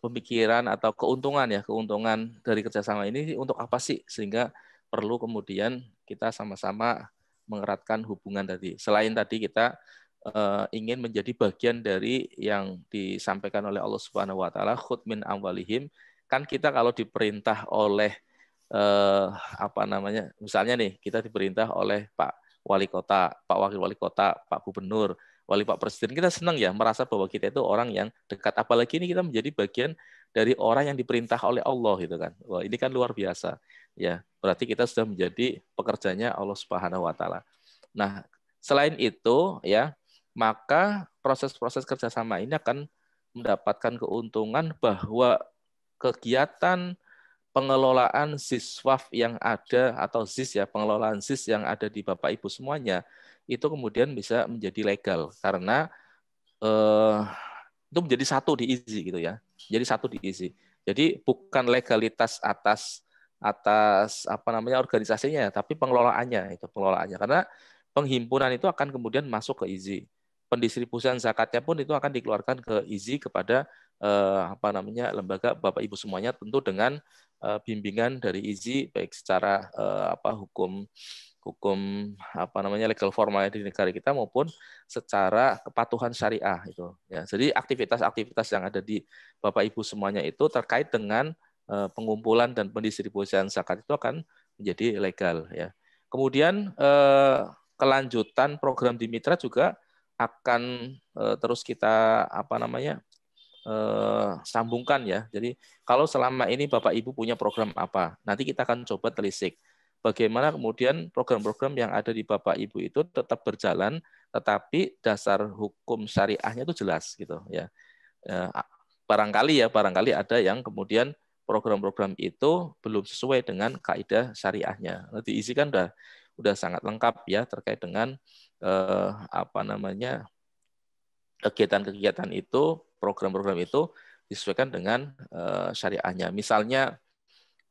S5: pemikiran atau keuntungan ya keuntungan dari kerjasama ini untuk apa sih sehingga perlu kemudian kita sama-sama mengeratkan hubungan tadi. Selain tadi kita uh, ingin menjadi bagian dari yang disampaikan oleh Allah Subhanahu wa taala khud min amwalihim kan kita kalau diperintah oleh uh, apa namanya misalnya nih kita diperintah oleh Pak Wali Kota, Pak Wakil Wali Kota, Pak Gubernur oleh Pak Presiden kita senang ya merasa bahwa kita itu orang yang dekat apalagi ini kita menjadi bagian dari orang yang diperintah oleh Allah gitu kan Wah, ini kan luar biasa ya berarti kita sudah menjadi pekerjanya Allah Subhanahu Wa Taala nah selain itu ya maka proses-proses kerjasama ini akan mendapatkan keuntungan bahwa kegiatan pengelolaan siswaf yang ada atau sis ya pengelolaan sis yang ada di bapak ibu semuanya itu kemudian bisa menjadi legal karena eh, itu menjadi satu di easy gitu ya. Jadi satu di easy Jadi bukan legalitas atas atas apa namanya organisasinya, tapi pengelolaannya itu pengelolaannya karena penghimpunan itu akan kemudian masuk ke easy Pendistribusian zakatnya pun itu akan dikeluarkan ke easy kepada Eh, apa namanya lembaga Bapak Ibu semuanya tentu dengan eh, bimbingan dari IZI baik secara eh, apa hukum hukum apa namanya legal formal di negara kita maupun secara kepatuhan syariah itu ya jadi aktivitas-aktivitas yang ada di bapak ibu semuanya itu terkait dengan eh, pengumpulan dan pendistribusian zakat itu akan menjadi legal ya kemudian eh, kelanjutan program di mitra juga akan terus kita apa namanya Eh, sambungkan ya. Jadi kalau selama ini Bapak Ibu punya program apa, nanti kita akan coba telisik. Bagaimana kemudian program-program yang ada di Bapak Ibu itu tetap berjalan, tetapi dasar hukum syariahnya itu jelas gitu ya. Eh, barangkali ya, barangkali ada yang kemudian program-program itu belum sesuai dengan kaidah syariahnya. nanti isi kan udah udah sangat lengkap ya terkait dengan eh, apa namanya kegiatan-kegiatan itu program-program itu disesuaikan dengan eh, syariahnya. Misalnya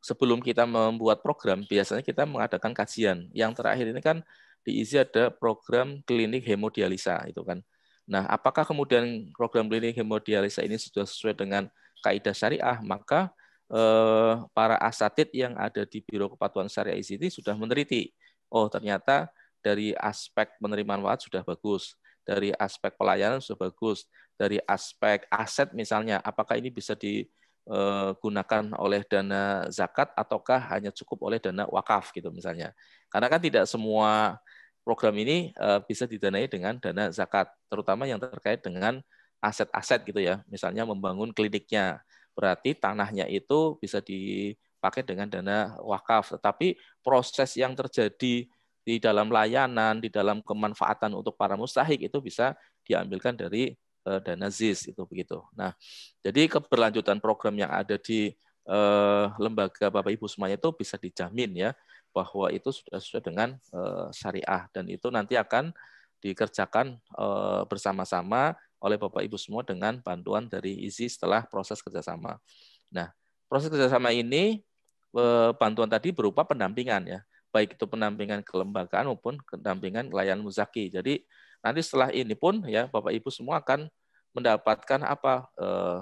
S5: sebelum kita membuat program, biasanya kita mengadakan kajian. Yang terakhir ini kan diisi ada program klinik hemodialisa itu kan. Nah, apakah kemudian program klinik hemodialisa ini sudah sesuai dengan kaidah syariah? Maka eh, para asatid yang ada di Biro Kepatuhan Syariah ini sudah meneliti. Oh, ternyata dari aspek penerimaan wad sudah bagus, dari aspek pelayanan sudah bagus, dari aspek aset misalnya, apakah ini bisa digunakan eh, oleh dana zakat ataukah hanya cukup oleh dana wakaf gitu misalnya. Karena kan tidak semua program ini eh, bisa didanai dengan dana zakat, terutama yang terkait dengan aset-aset gitu ya. Misalnya membangun kliniknya, berarti tanahnya itu bisa dipakai dengan dana wakaf. Tetapi proses yang terjadi di dalam layanan, di dalam kemanfaatan untuk para mustahik itu bisa diambilkan dari Eh, dana ZIS itu begitu. Nah, jadi keberlanjutan program yang ada di eh, lembaga Bapak Ibu semuanya itu bisa dijamin ya bahwa itu sudah sesuai dengan eh, syariah dan itu nanti akan dikerjakan eh, bersama-sama oleh Bapak Ibu semua dengan bantuan dari IZI setelah proses kerjasama. Nah, proses kerjasama ini eh, bantuan tadi berupa pendampingan ya, baik itu pendampingan kelembagaan maupun pendampingan layanan muzaki. Jadi Nanti setelah ini pun ya Bapak Ibu semua akan mendapatkan apa eh,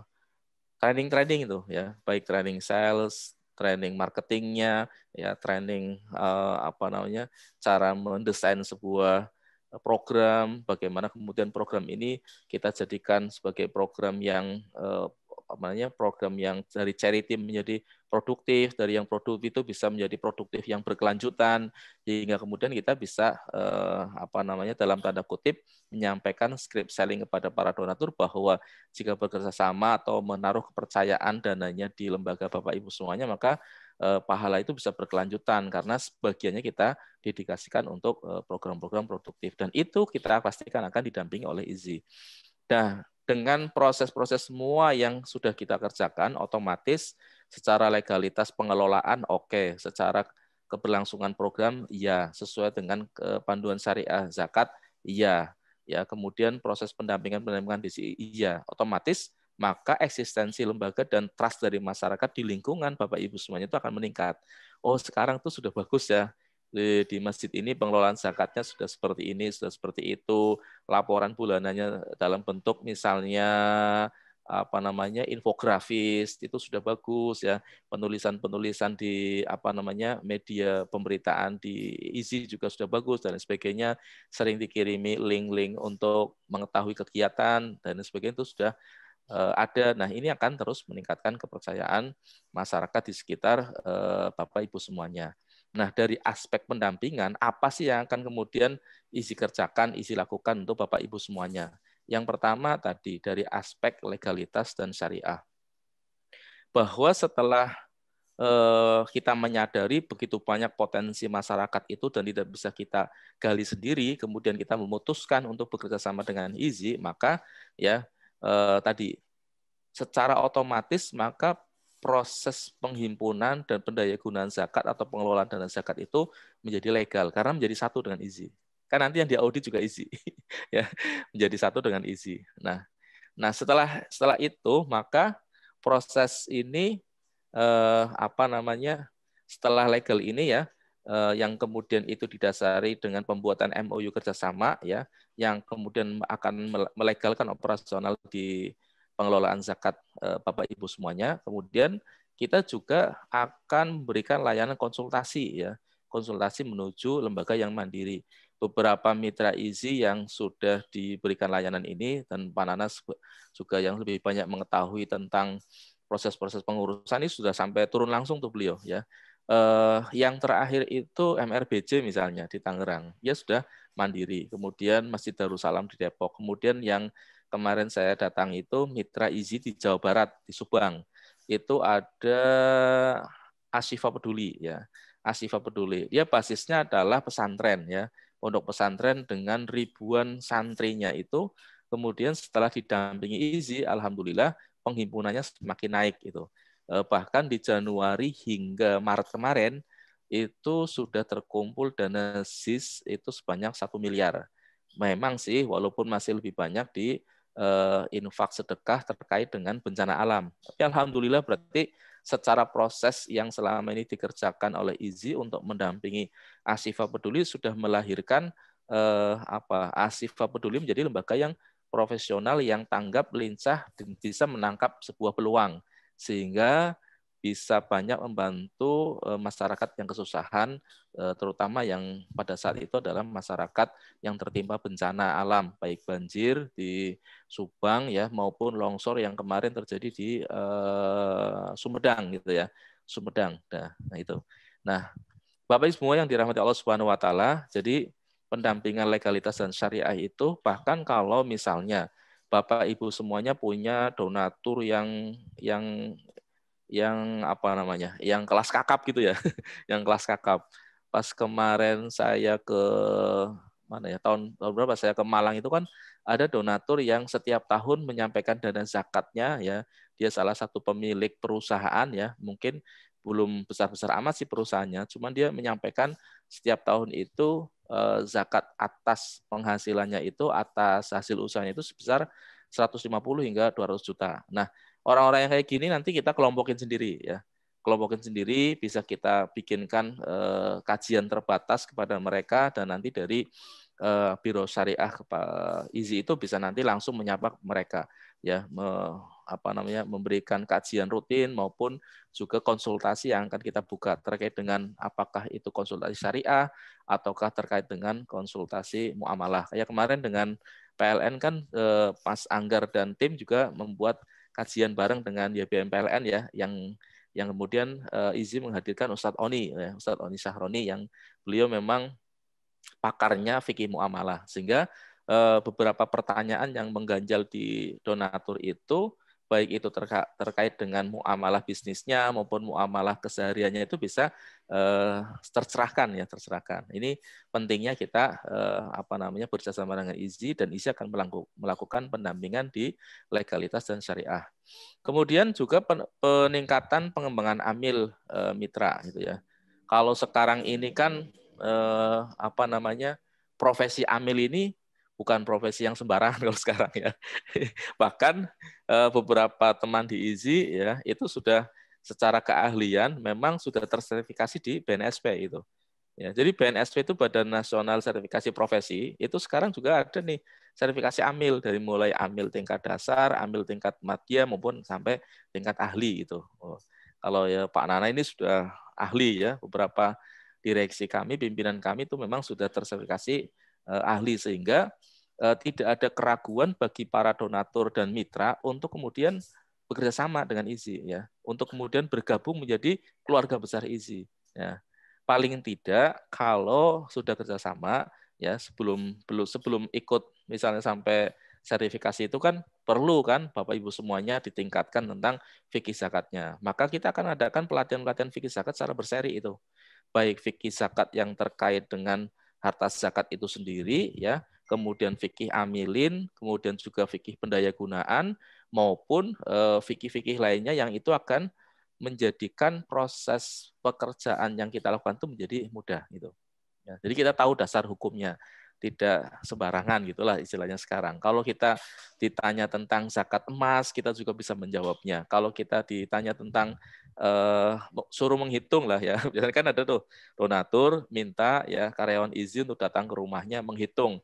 S5: training-training itu ya, baik training sales, training marketingnya, ya training eh, apa namanya cara mendesain sebuah program, bagaimana kemudian program ini kita jadikan sebagai program yang eh, namanya program yang dari charity menjadi produktif, dari yang produktif itu bisa menjadi produktif yang berkelanjutan sehingga kemudian kita bisa eh, apa namanya dalam tanda kutip menyampaikan script selling kepada para donatur bahwa jika bekerja sama atau menaruh kepercayaan dananya di lembaga Bapak Ibu semuanya maka eh, pahala itu bisa berkelanjutan karena sebagiannya kita dedikasikan untuk eh, program-program produktif dan itu kita pastikan akan didampingi oleh IZI. Nah, dengan proses-proses semua yang sudah kita kerjakan otomatis secara legalitas pengelolaan oke, okay. secara keberlangsungan program ya sesuai dengan panduan syariah zakat iya, ya kemudian proses pendampingan pendampingan di iya, otomatis maka eksistensi lembaga dan trust dari masyarakat di lingkungan Bapak Ibu semuanya itu akan meningkat. Oh, sekarang tuh sudah bagus ya di masjid ini pengelolaan zakatnya sudah seperti ini, sudah seperti itu, laporan bulanannya dalam bentuk misalnya apa namanya infografis itu sudah bagus ya penulisan-penulisan di apa namanya media pemberitaan di isi juga sudah bagus dan sebagainya sering dikirimi link-link untuk mengetahui kegiatan dan sebagainya itu sudah eh, ada nah ini akan terus meningkatkan kepercayaan masyarakat di sekitar eh, Bapak Ibu semuanya Nah, dari aspek pendampingan, apa sih yang akan kemudian isi kerjakan, isi lakukan untuk Bapak Ibu semuanya? Yang pertama tadi dari aspek legalitas dan syariah. Bahwa setelah eh, kita menyadari begitu banyak potensi masyarakat itu dan tidak bisa kita gali sendiri, kemudian kita memutuskan untuk bekerjasama dengan IZI, maka ya eh, tadi secara otomatis maka proses penghimpunan dan pendaya gunaan zakat atau pengelolaan dana zakat itu menjadi legal karena menjadi satu dengan izin. Kan nanti yang diaudit juga izin, ya menjadi satu dengan izin. Nah, nah setelah setelah itu maka proses ini eh, apa namanya setelah legal ini ya eh, yang kemudian itu didasari dengan pembuatan MOU kerjasama ya yang kemudian akan melegalkan operasional di pengelolaan zakat eh, Bapak Ibu semuanya. Kemudian kita juga akan memberikan layanan konsultasi ya, konsultasi menuju lembaga yang mandiri. Beberapa mitra izi yang sudah diberikan layanan ini dan Pananas juga yang lebih banyak mengetahui tentang proses-proses pengurusan ini sudah sampai turun langsung tuh beliau ya. Eh, yang terakhir itu MRBJ misalnya di Tangerang, ya sudah mandiri. Kemudian Masjid Darussalam di Depok. Kemudian yang kemarin saya datang itu Mitra Izi di Jawa Barat di Subang itu ada Asifa Peduli ya Asifa Peduli dia basisnya adalah pesantren ya pondok pesantren dengan ribuan santrinya itu kemudian setelah didampingi Izi alhamdulillah penghimpunannya semakin naik itu eh, bahkan di Januari hingga Maret kemarin itu sudah terkumpul dana SIS itu sebanyak satu miliar. Memang sih, walaupun masih lebih banyak di Eh, infak sedekah terkait dengan bencana alam. Tapi alhamdulillah berarti secara proses yang selama ini dikerjakan oleh IZI untuk mendampingi Asifa Peduli sudah melahirkan eh, apa Asifa Peduli menjadi lembaga yang profesional yang tanggap lincah dan bisa menangkap sebuah peluang sehingga bisa banyak membantu eh, masyarakat yang kesusahan, eh, terutama yang pada saat itu adalah masyarakat yang tertimpa bencana alam, baik banjir di Subang ya maupun longsor yang kemarin terjadi di eh, Sumedang gitu ya, Sumedang. Nah, nah itu. Nah, Bapak Ibu semua yang dirahmati Allah Subhanahu wa taala, jadi pendampingan legalitas dan syariah itu bahkan kalau misalnya Bapak Ibu semuanya punya donatur yang yang yang apa namanya, yang kelas kakap gitu ya, yang kelas kakap. Pas kemarin saya ke mana ya tahun tahun berapa saya ke Malang itu kan ada donatur yang setiap tahun menyampaikan dana zakatnya ya dia salah satu pemilik perusahaan ya mungkin belum besar-besar amat sih perusahaannya cuman dia menyampaikan setiap tahun itu eh, zakat atas penghasilannya itu atas hasil usahanya itu sebesar 150 hingga 200 juta. Nah, orang-orang yang kayak gini nanti kita kelompokin sendiri ya kelompokin sendiri bisa kita bikinkan e, kajian terbatas kepada mereka dan nanti dari e, biro syariah izi itu bisa nanti langsung menyapa mereka ya me, apa namanya memberikan kajian rutin maupun juga konsultasi yang akan kita buka terkait dengan apakah itu konsultasi syariah ataukah terkait dengan konsultasi muamalah kayak kemarin dengan PLN kan Pas eh, pas Anggar dan tim juga membuat kajian bareng dengan YBMPLN ya yang yang kemudian uh, eh, izin menghadirkan Ustadz Oni, ya, Ustadz Oni Sahroni yang beliau memang pakarnya fikih muamalah sehingga uh, beberapa pertanyaan yang mengganjal di donatur itu baik itu terka terkait dengan muamalah bisnisnya maupun muamalah kesehariannya itu bisa eh, tercerahkan ya tercerahkan. Ini pentingnya kita eh, apa namanya bekerjasama dengan IZI dan IZI akan melakukan pendampingan di legalitas dan syariah. Kemudian juga peningkatan pengembangan amil eh, mitra gitu ya. Kalau sekarang ini kan eh, apa namanya profesi amil ini bukan profesi yang sembarangan kalau sekarang ya. Bahkan eh, beberapa teman di IZI ya itu sudah secara keahlian memang sudah tersertifikasi di BNSP itu. Ya, jadi BNSP itu Badan Nasional Sertifikasi Profesi, itu sekarang juga ada nih sertifikasi AMIL dari mulai AMIL tingkat dasar, AMIL tingkat madya maupun sampai tingkat ahli itu. Oh. Kalau ya Pak Nana ini sudah ahli ya, beberapa direksi kami, pimpinan kami itu memang sudah tersertifikasi eh, ahli sehingga Eh, tidak ada keraguan bagi para donatur dan mitra untuk kemudian bekerjasama dengan Izi ya, untuk kemudian bergabung menjadi keluarga besar Izi ya. Paling tidak kalau sudah kerjasama ya sebelum belum sebelum ikut misalnya sampai sertifikasi itu kan perlu kan Bapak Ibu semuanya ditingkatkan tentang fikih zakatnya. Maka kita akan adakan pelatihan-pelatihan fikih zakat secara berseri itu. Baik fikih zakat yang terkait dengan harta zakat itu sendiri ya kemudian fikih amilin, kemudian juga fikih pendayagunaan maupun eh, fikih-fikih lainnya yang itu akan menjadikan proses pekerjaan yang kita lakukan itu menjadi mudah gitu. Ya, jadi kita tahu dasar hukumnya, tidak sembarangan gitulah istilahnya sekarang. Kalau kita ditanya tentang zakat emas, kita juga bisa menjawabnya. Kalau kita ditanya tentang eh, suruh menghitung lah ya, biasanya kan ada tuh donatur minta ya karyawan izin untuk datang ke rumahnya menghitung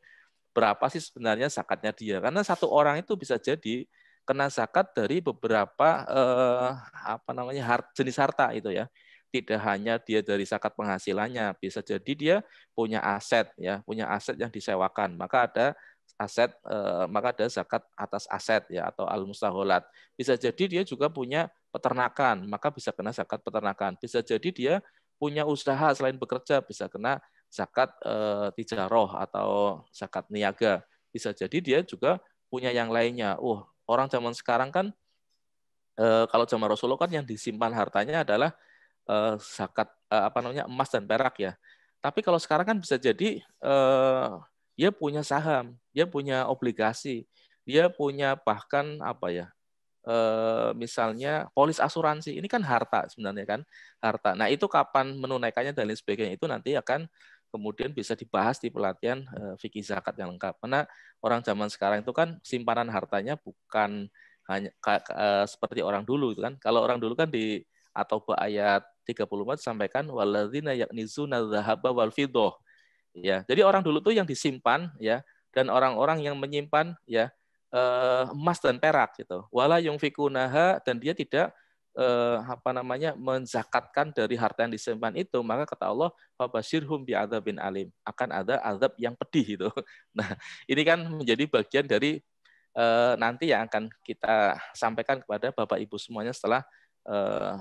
S5: berapa sih sebenarnya zakatnya dia. Karena satu orang itu bisa jadi kena zakat dari beberapa eh, apa namanya hart, jenis harta itu ya. Tidak hanya dia dari zakat penghasilannya, bisa jadi dia punya aset ya, punya aset yang disewakan. Maka ada aset eh, maka ada zakat atas aset ya atau al mustaholat. Bisa jadi dia juga punya peternakan, maka bisa kena zakat peternakan. Bisa jadi dia punya usaha selain bekerja bisa kena zakat eh, tijaroh atau zakat niaga. Bisa jadi dia juga punya yang lainnya. Oh, orang zaman sekarang kan eh, kalau zaman Rasulullah kan yang disimpan hartanya adalah eh, zakat eh, apa namanya emas dan perak ya. Tapi kalau sekarang kan bisa jadi eh, dia punya saham, dia punya obligasi, dia punya bahkan apa ya? Eh, misalnya polis asuransi. Ini kan harta sebenarnya kan, harta. Nah, itu kapan menunaikannya dan lain sebagainya itu nanti akan kemudian bisa dibahas di pelatihan fikih eh, zakat yang lengkap. Karena orang zaman sekarang itu kan simpanan hartanya bukan hanya eh, seperti orang dulu itu kan. Kalau orang dulu kan di atau ayat 34 sampaikan waladzina yaknizuna dzahaba wal fidoh. Ya, jadi orang dulu tuh yang disimpan ya dan orang-orang yang menyimpan ya eh, emas dan perak gitu. Wala yungfikunaha dan dia tidak eh, apa namanya menzakatkan dari harta yang disimpan itu, maka kata Allah fabashirhum bi bin alim, akan ada azab yang pedih itu. Nah, ini kan menjadi bagian dari eh, nanti yang akan kita sampaikan kepada Bapak Ibu semuanya setelah eh,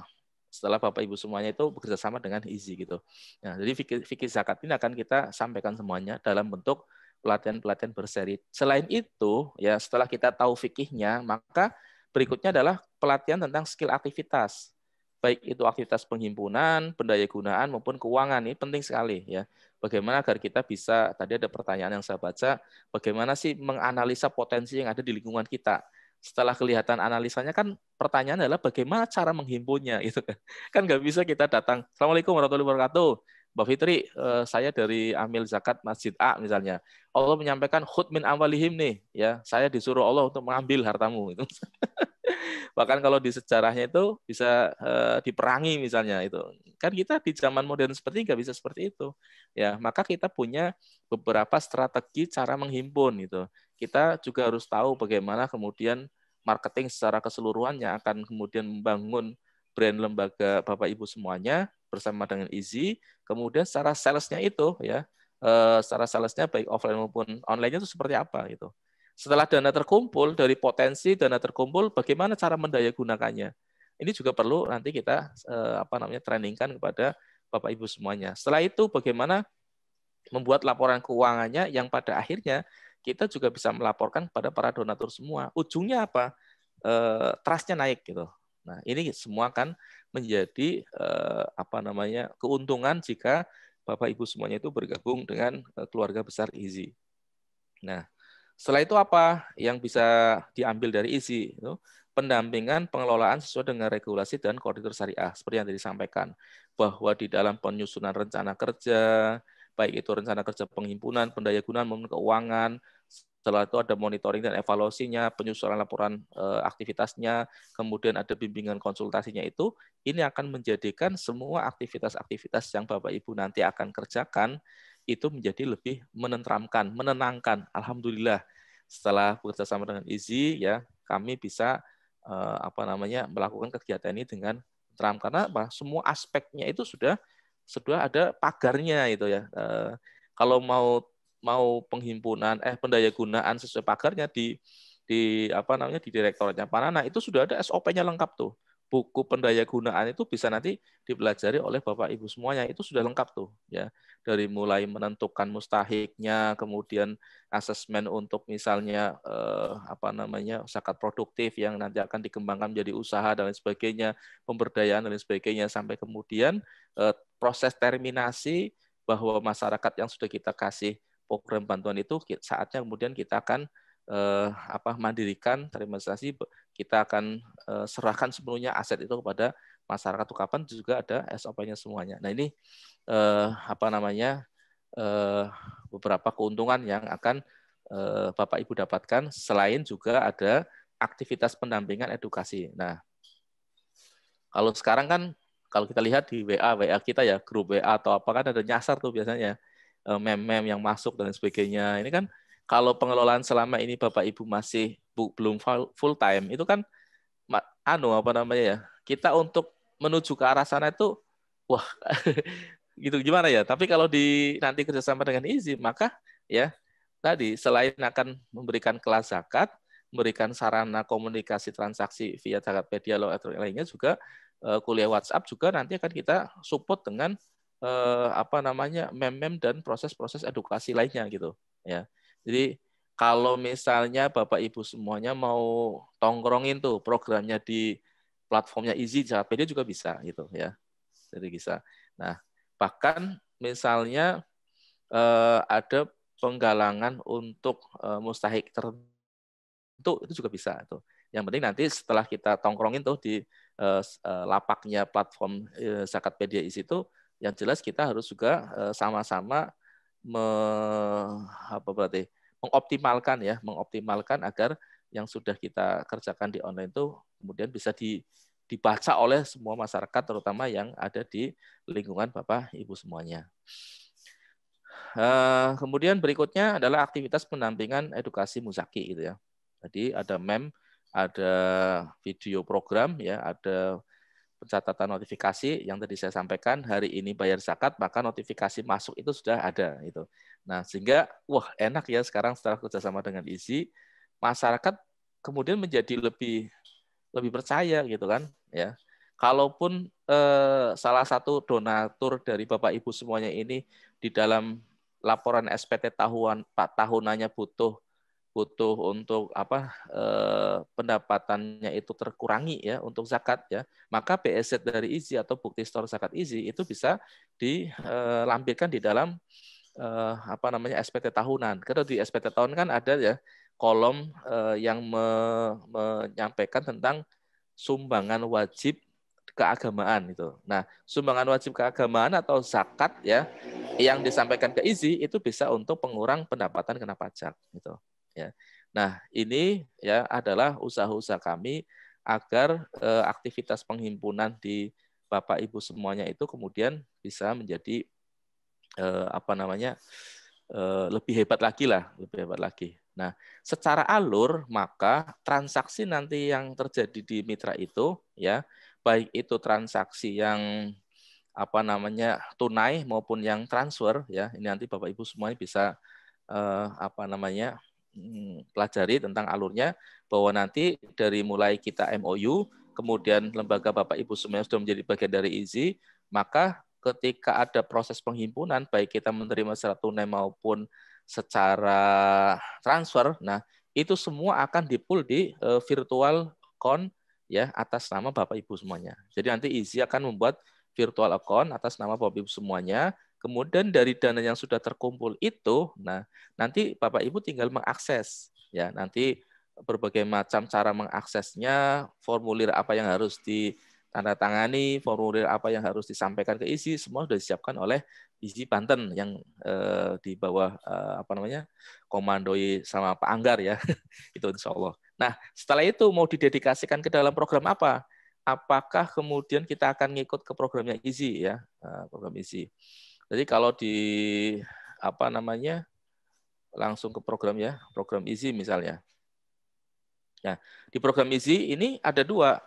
S5: setelah Bapak Ibu semuanya itu bekerja sama dengan Izi gitu. Nah, jadi fikih, zakat ini akan kita sampaikan semuanya dalam bentuk pelatihan-pelatihan berseri. Selain itu, ya setelah kita tahu fikihnya, maka Berikutnya adalah pelatihan tentang skill aktivitas, baik itu aktivitas penghimpunan, pendayagunaan maupun keuangan. Ini penting sekali ya. Bagaimana agar kita bisa tadi ada pertanyaan yang saya baca, bagaimana sih menganalisa potensi yang ada di lingkungan kita? Setelah kelihatan analisanya kan pertanyaan adalah bagaimana cara menghimpunnya itu kan. Kan nggak bisa kita datang, Assalamualaikum warahmatullahi wabarakatuh Mbak Fitri, eh, saya dari amil zakat Masjid A misalnya. Allah menyampaikan khut min awalihim nih, ya. Saya disuruh Allah untuk mengambil hartamu itu. Bahkan kalau di sejarahnya itu bisa eh, diperangi misalnya itu. Kan kita di zaman modern seperti nggak bisa seperti itu. Ya, maka kita punya beberapa strategi cara menghimpun gitu. Kita juga harus tahu bagaimana kemudian marketing secara keseluruhannya akan kemudian membangun brand lembaga Bapak Ibu semuanya bersama dengan Easy. Kemudian secara salesnya itu ya, eh, secara salesnya baik offline maupun online itu seperti apa gitu. Setelah dana terkumpul dari potensi dana terkumpul, bagaimana cara mendaya gunakannya? Ini juga perlu nanti kita eh, apa namanya trainingkan kepada Bapak Ibu semuanya. Setelah itu bagaimana membuat laporan keuangannya yang pada akhirnya kita juga bisa melaporkan kepada para donatur semua. Ujungnya apa? Eh, trustnya naik gitu. Nah, ini semua kan menjadi eh, apa namanya keuntungan jika Bapak Ibu semuanya itu bergabung dengan eh, keluarga besar IZI. Nah, setelah itu apa yang bisa diambil dari IZI? Itu pendampingan pengelolaan sesuai dengan regulasi dan koordinator syariah seperti yang tadi disampaikan bahwa di dalam penyusunan rencana kerja baik itu rencana kerja penghimpunan, pendaya maupun keuangan, setelah itu ada monitoring dan evaluasinya, penyusunan laporan e, aktivitasnya, kemudian ada bimbingan konsultasinya itu, ini akan menjadikan semua aktivitas-aktivitas yang Bapak Ibu nanti akan kerjakan itu menjadi lebih menentramkan, menenangkan. Alhamdulillah setelah bekerja sama dengan Izi ya, kami bisa e, apa namanya melakukan kegiatan ini dengan tenang karena apa? Semua aspeknya itu sudah sudah ada pagarnya itu ya. E, kalau mau mau penghimpunan eh gunaan sesuai pagarnya di di apa namanya di direktoratnya Panana nah, itu sudah ada SOP-nya lengkap tuh. Buku gunaan itu bisa nanti dipelajari oleh Bapak Ibu semuanya. Itu sudah lengkap tuh ya. Dari mulai menentukan mustahiknya, kemudian asesmen untuk misalnya eh, apa namanya zakat produktif yang nanti akan dikembangkan menjadi usaha dan lain sebagainya, pemberdayaan dan lain sebagainya sampai kemudian eh, proses terminasi bahwa masyarakat yang sudah kita kasih program bantuan itu saatnya kemudian kita akan eh, apa mandirikan terdemonstrasi kita akan eh, serahkan sepenuhnya aset itu kepada masyarakat kapan juga ada SOP-nya semuanya. Nah ini eh, apa namanya eh, beberapa keuntungan yang akan eh, Bapak Ibu dapatkan selain juga ada aktivitas pendampingan edukasi. Nah kalau sekarang kan kalau kita lihat di WA WA kita ya grup WA atau apa kan ada nyasar tuh biasanya Eh, mem-mem yang masuk dan sebagainya. Ini kan kalau pengelolaan selama ini Bapak Ibu masih belum full time itu kan anu apa namanya ya? Kita untuk menuju ke arah sana itu wah gitu gimana ya? Tapi kalau di nanti kerjasama dengan IZI maka ya tadi selain akan memberikan kelas zakat, memberikan sarana komunikasi transaksi via zakat pedialo atau lainnya juga eh, kuliah WhatsApp juga nanti akan kita support dengan eh, apa namanya mem-mem dan proses-proses edukasi lainnya gitu ya. Jadi kalau misalnya Bapak Ibu semuanya mau tongkrongin tuh programnya di platformnya Easy Javapedia juga bisa gitu ya. Jadi bisa. Nah, bahkan misalnya eh, ada penggalangan untuk eh, mustahik tertentu itu juga bisa tuh. Yang penting nanti setelah kita tongkrongin tuh di eh, eh, lapaknya platform eh, Zakatpedia Easy itu yang jelas kita harus juga eh, sama-sama me, apa berarti mengoptimalkan ya, mengoptimalkan agar yang sudah kita kerjakan di online itu kemudian bisa di, dibaca oleh semua masyarakat terutama yang ada di lingkungan Bapak Ibu semuanya. Eh, kemudian berikutnya adalah aktivitas pendampingan edukasi muzaki gitu ya. Jadi ada mem, ada video program ya, ada pencatatan notifikasi yang tadi saya sampaikan hari ini bayar zakat maka notifikasi masuk itu sudah ada itu. Nah sehingga wah enak ya sekarang setelah kerjasama dengan ISI masyarakat kemudian menjadi lebih lebih percaya gitu kan ya. Kalaupun eh, salah satu donatur dari bapak ibu semuanya ini di dalam laporan SPT tahunan pak tahunannya butuh butuh untuk apa eh, pendapatannya itu terkurangi ya untuk zakat ya maka psz dari izi atau bukti store zakat izi itu bisa dilampirkan eh, di dalam eh, apa namanya SPT tahunan karena di SPT tahun kan ada ya kolom eh, yang me, menyampaikan tentang sumbangan wajib keagamaan itu. Nah, sumbangan wajib keagamaan atau zakat ya yang disampaikan ke izi itu bisa untuk pengurang pendapatan kena pajak gitu. Ya. Nah ini ya adalah usaha-usaha kami agar eh, aktivitas penghimpunan di Bapak Ibu semuanya itu kemudian bisa menjadi eh, apa namanya eh, lebih hebat lagi lah, lebih hebat lagi. Nah, secara alur maka transaksi nanti yang terjadi di mitra itu ya, baik itu transaksi yang apa namanya tunai maupun yang transfer ya, ini nanti Bapak Ibu semuanya bisa eh, apa namanya pelajari tentang alurnya bahwa nanti dari mulai kita MOU kemudian lembaga Bapak Ibu semuanya sudah menjadi bagian dari IZI maka ketika ada proses penghimpunan baik kita menerima secara tunai maupun secara transfer nah itu semua akan dipul di uh, virtual account ya atas nama Bapak Ibu semuanya. Jadi nanti Izi akan membuat virtual account atas nama Bapak Ibu semuanya Kemudian dari dana yang sudah terkumpul itu, nah nanti Bapak Ibu tinggal mengakses ya nanti berbagai macam cara mengaksesnya, formulir apa yang harus ditandatangani, formulir apa yang harus disampaikan ke isi, semua sudah disiapkan oleh isi Banten yang eh, di bawah eh, apa namanya komandoi sama Pak Anggar ya itu Insya Allah. Nah setelah itu mau didedikasikan ke dalam program apa? Apakah kemudian kita akan ngikut ke programnya Izi ya eh, program Izi? Jadi kalau di apa namanya langsung ke program ya, program Easy misalnya. Ya, di program Easy ini ada dua.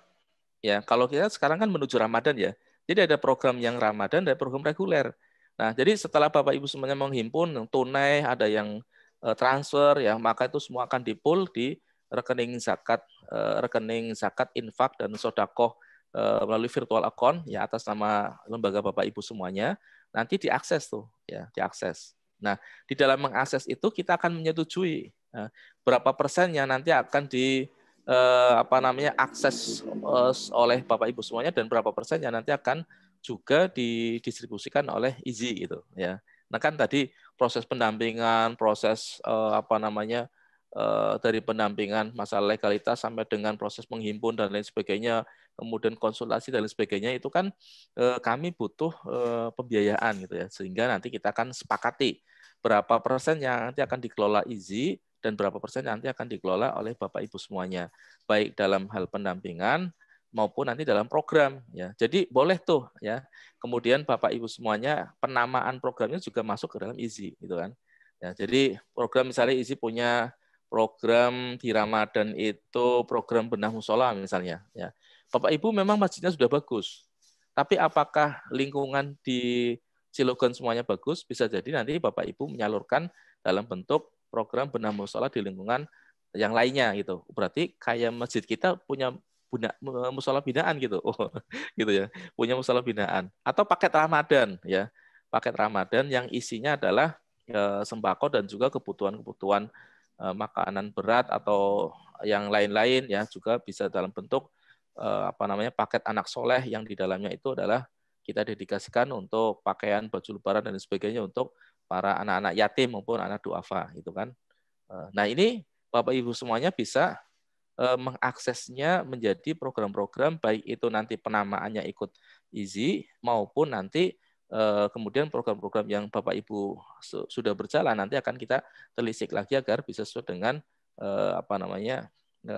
S5: Ya, kalau kita sekarang kan menuju Ramadan ya. Jadi ada program yang Ramadan dan program reguler. Nah, jadi setelah Bapak Ibu semuanya menghimpun yang tunai, ada yang eh, transfer ya, maka itu semua akan dipul di rekening zakat, eh, rekening zakat infak dan sodakoh eh, melalui virtual account ya atas nama lembaga Bapak Ibu semuanya nanti diakses tuh ya diakses. Nah di dalam mengakses itu kita akan menyetujui ya, berapa persen yang nanti akan di eh, apa namanya akses eh, oleh bapak ibu semuanya dan berapa persen yang nanti akan juga didistribusikan oleh IZI gitu ya. Nah kan tadi proses pendampingan, proses eh, apa namanya eh, dari pendampingan masalah legalitas sampai dengan proses menghimpun dan lain sebagainya kemudian konsultasi dan lain sebagainya itu kan eh, kami butuh eh, pembiayaan gitu ya sehingga nanti kita akan sepakati berapa persen yang nanti akan dikelola IZI dan berapa persen yang nanti akan dikelola oleh Bapak Ibu semuanya baik dalam hal pendampingan maupun nanti dalam program ya. Jadi boleh tuh ya. Kemudian Bapak Ibu semuanya penamaan programnya juga masuk ke dalam IZI gitu kan. Ya, jadi program misalnya IZI punya program di Ramadan itu program benah musola misalnya ya. Bapak Ibu memang masjidnya sudah bagus, tapi apakah lingkungan di Cilogon semuanya bagus? Bisa jadi nanti Bapak Ibu menyalurkan dalam bentuk program benah musola di lingkungan yang lainnya gitu. Berarti kayak masjid kita punya punya musola binaan gitu. Oh, gitu ya. Punya musola binaan atau paket Ramadan ya. Paket Ramadan yang isinya adalah e, sembako dan juga kebutuhan-kebutuhan e, makanan berat atau yang lain-lain ya juga bisa dalam bentuk Eh, apa namanya paket anak soleh yang di dalamnya itu adalah kita dedikasikan untuk pakaian baju lebaran dan sebagainya untuk para anak-anak yatim maupun anak duafa gitu kan eh, nah ini bapak ibu semuanya bisa eh, mengaksesnya menjadi program-program baik itu nanti penamaannya ikut izi maupun nanti kemudian program-program yang Bapak Ibu sudah berjalan nanti akan kita telisik lagi agar bisa sesuai dengan apa namanya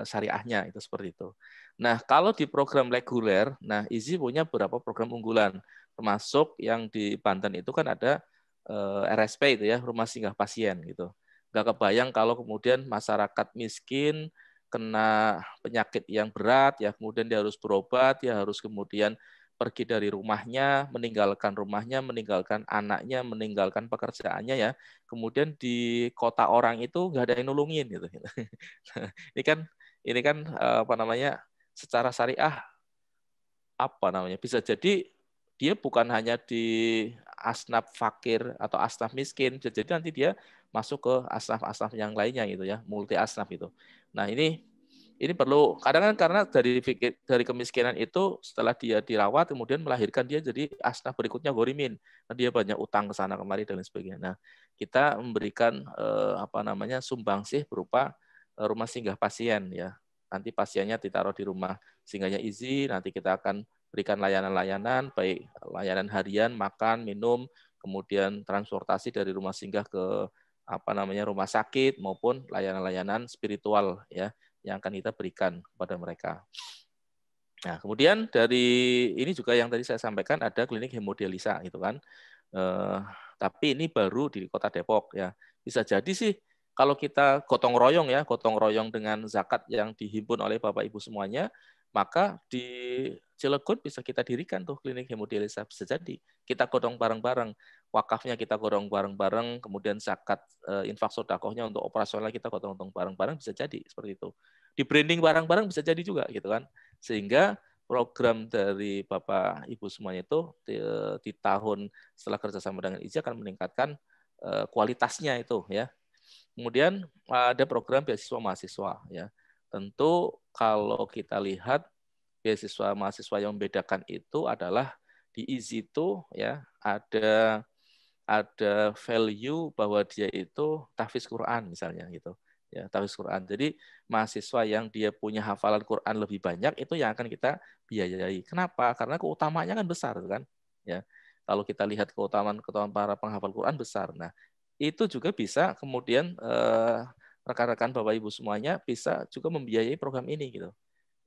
S5: syariahnya itu seperti itu. Nah, kalau di program reguler, nah IZI punya beberapa program unggulan, termasuk yang di Banten itu kan ada eh, RSP itu ya, rumah singgah pasien gitu. Gak kebayang kalau kemudian masyarakat miskin kena penyakit yang berat, ya kemudian dia harus berobat, ya harus kemudian pergi dari rumahnya, meninggalkan rumahnya, meninggalkan anaknya, meninggalkan pekerjaannya ya. Kemudian di kota orang itu nggak ada yang nulungin gitu. Nah, ini kan ini kan eh, apa namanya secara syariah apa namanya bisa jadi dia bukan hanya di asnaf fakir atau asnaf miskin bisa jadi nanti dia masuk ke asnaf-asnaf yang lainnya gitu ya multi asnaf itu nah ini ini perlu kadang kan karena dari dari kemiskinan itu setelah dia dirawat kemudian melahirkan dia jadi asnaf berikutnya gorimin nah, dia banyak utang ke sana kemari dan sebagainya nah kita memberikan eh, apa namanya sumbangsih berupa eh, rumah singgah pasien ya nanti pasiennya ditaruh di rumah. Sehingga izin, nanti kita akan berikan layanan-layanan, baik layanan harian, makan, minum, kemudian transportasi dari rumah singgah ke apa namanya rumah sakit maupun layanan-layanan spiritual ya yang akan kita berikan kepada mereka. Nah, kemudian dari ini juga yang tadi saya sampaikan ada klinik hemodialisa gitu kan. Eh, tapi ini baru di Kota Depok ya. Bisa jadi sih kalau kita gotong royong ya, gotong royong dengan zakat yang dihimpun oleh Bapak Ibu semuanya, maka di Cilegon bisa kita dirikan tuh klinik hemodialisa bisa jadi. Kita gotong bareng-bareng, wakafnya kita gotong bareng-bareng, kemudian zakat eh, infak sodakohnya untuk operasional kita gotong-gotong bareng-bareng bisa jadi seperti itu. Di branding bareng-bareng bisa jadi juga gitu kan. Sehingga program dari Bapak Ibu semuanya itu di, di tahun setelah kerjasama dengan IJA akan meningkatkan eh, kualitasnya itu ya Kemudian ada program beasiswa mahasiswa ya. Tentu kalau kita lihat beasiswa mahasiswa yang membedakan itu adalah di easy itu ya ada ada value bahwa dia itu tahfiz Quran misalnya gitu ya tahfiz Quran. Jadi mahasiswa yang dia punya hafalan Quran lebih banyak itu yang akan kita biayai. Kenapa? Karena keutamanya kan besar kan ya. Kalau kita lihat keutamaan keutamaan para penghafal Quran besar. Nah, itu juga bisa kemudian eh, rekan-rekan bapak ibu semuanya bisa juga membiayai program ini gitu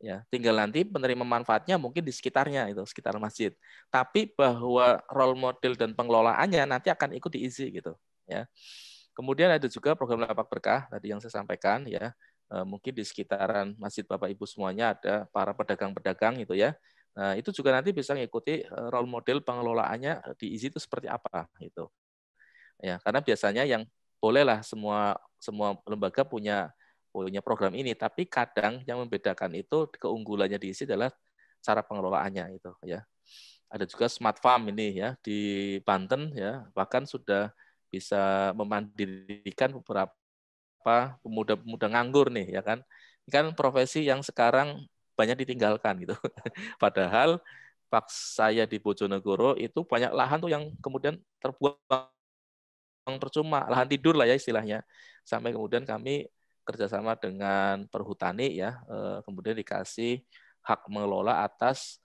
S5: ya tinggal nanti penerima manfaatnya mungkin di sekitarnya itu sekitar masjid tapi bahwa role model dan pengelolaannya nanti akan ikut diisi gitu ya kemudian ada juga program lapak berkah tadi yang saya sampaikan ya eh, mungkin di sekitaran masjid bapak ibu semuanya ada para pedagang-pedagang gitu ya Nah, itu juga nanti bisa mengikuti eh, role model pengelolaannya diisi itu seperti apa gitu ya karena biasanya yang bolehlah semua semua lembaga punya punya program ini tapi kadang yang membedakan itu keunggulannya di sini adalah cara pengelolaannya itu ya ada juga smart farm ini ya di Banten ya bahkan sudah bisa memandirikan beberapa pemuda-pemuda nganggur nih ya kan ini kan profesi yang sekarang banyak ditinggalkan gitu padahal pas saya di Bojonegoro itu banyak lahan tuh yang kemudian terbuang percuma, lahan tidur lah ya istilahnya. Sampai kemudian kami kerjasama dengan perhutani ya, eh, kemudian dikasih hak mengelola atas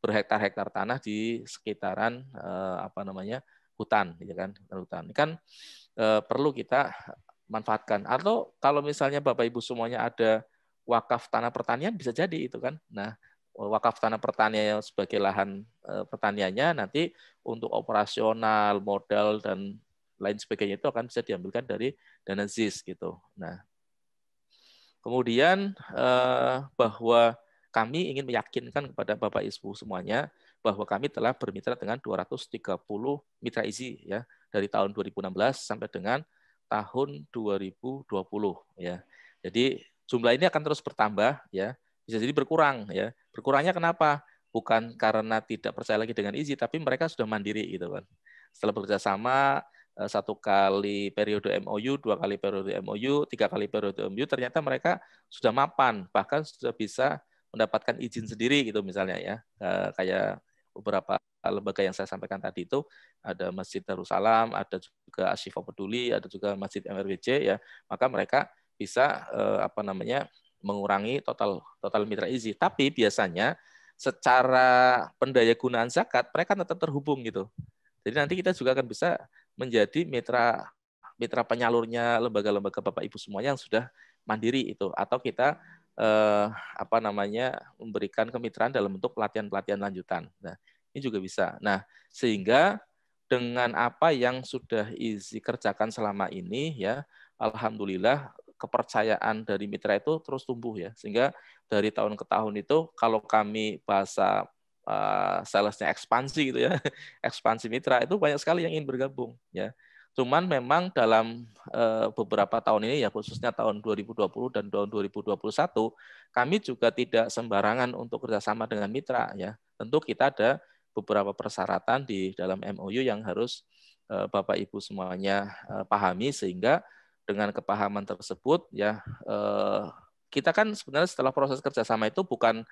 S5: berhektar-hektar tanah di sekitaran eh, apa namanya hutan, ya kan, hutan. Ini kan eh, perlu kita manfaatkan. Atau kalau misalnya bapak ibu semuanya ada wakaf tanah pertanian bisa jadi itu kan. Nah wakaf tanah pertanian sebagai lahan pertaniannya nanti untuk operasional, modal dan lain sebagainya itu akan bisa diambilkan dari dana ZIS gitu. Nah, kemudian eh, bahwa kami ingin meyakinkan kepada Bapak Ibu semuanya bahwa kami telah bermitra dengan 230 mitra izi ya dari tahun 2016 sampai dengan tahun 2020 ya. Jadi jumlah ini akan terus bertambah ya, bisa jadi berkurang ya. Berkurangnya kenapa? Bukan karena tidak percaya lagi dengan izi tapi mereka sudah mandiri gitu kan. Setelah bekerja sama Eh, satu kali periode MOU, dua kali periode MOU, tiga kali periode MOU, ternyata mereka sudah mapan, bahkan sudah bisa mendapatkan izin sendiri gitu misalnya ya, eh, kayak beberapa lembaga yang saya sampaikan tadi itu ada Masjid Darussalam, ada juga Asyifa Peduli, ada juga Masjid MRWJ ya, maka mereka bisa eh, apa namanya mengurangi total total mitra izin. Tapi biasanya secara pendaya gunaan zakat mereka tetap terhubung gitu. Jadi nanti kita juga akan bisa menjadi mitra mitra penyalurnya lembaga-lembaga Bapak Ibu semuanya yang sudah mandiri itu atau kita eh, apa namanya memberikan kemitraan dalam bentuk pelatihan-pelatihan lanjutan. Nah, ini juga bisa. Nah, sehingga dengan apa yang sudah Izi kerjakan selama ini ya, alhamdulillah kepercayaan dari mitra itu terus tumbuh ya. Sehingga dari tahun ke tahun itu kalau kami bahasa Eh, salesnya ekspansi gitu ya, ekspansi mitra itu banyak sekali yang ingin bergabung ya. Cuman memang dalam eh, beberapa tahun ini ya khususnya tahun 2020 dan tahun 2021 kami juga tidak sembarangan untuk kerjasama dengan mitra ya. Tentu kita ada beberapa persyaratan di dalam MOU yang harus eh, Bapak Ibu semuanya pahami sehingga dengan kepahaman tersebut ya kita kan sebenarnya setelah proses kerjasama itu bukan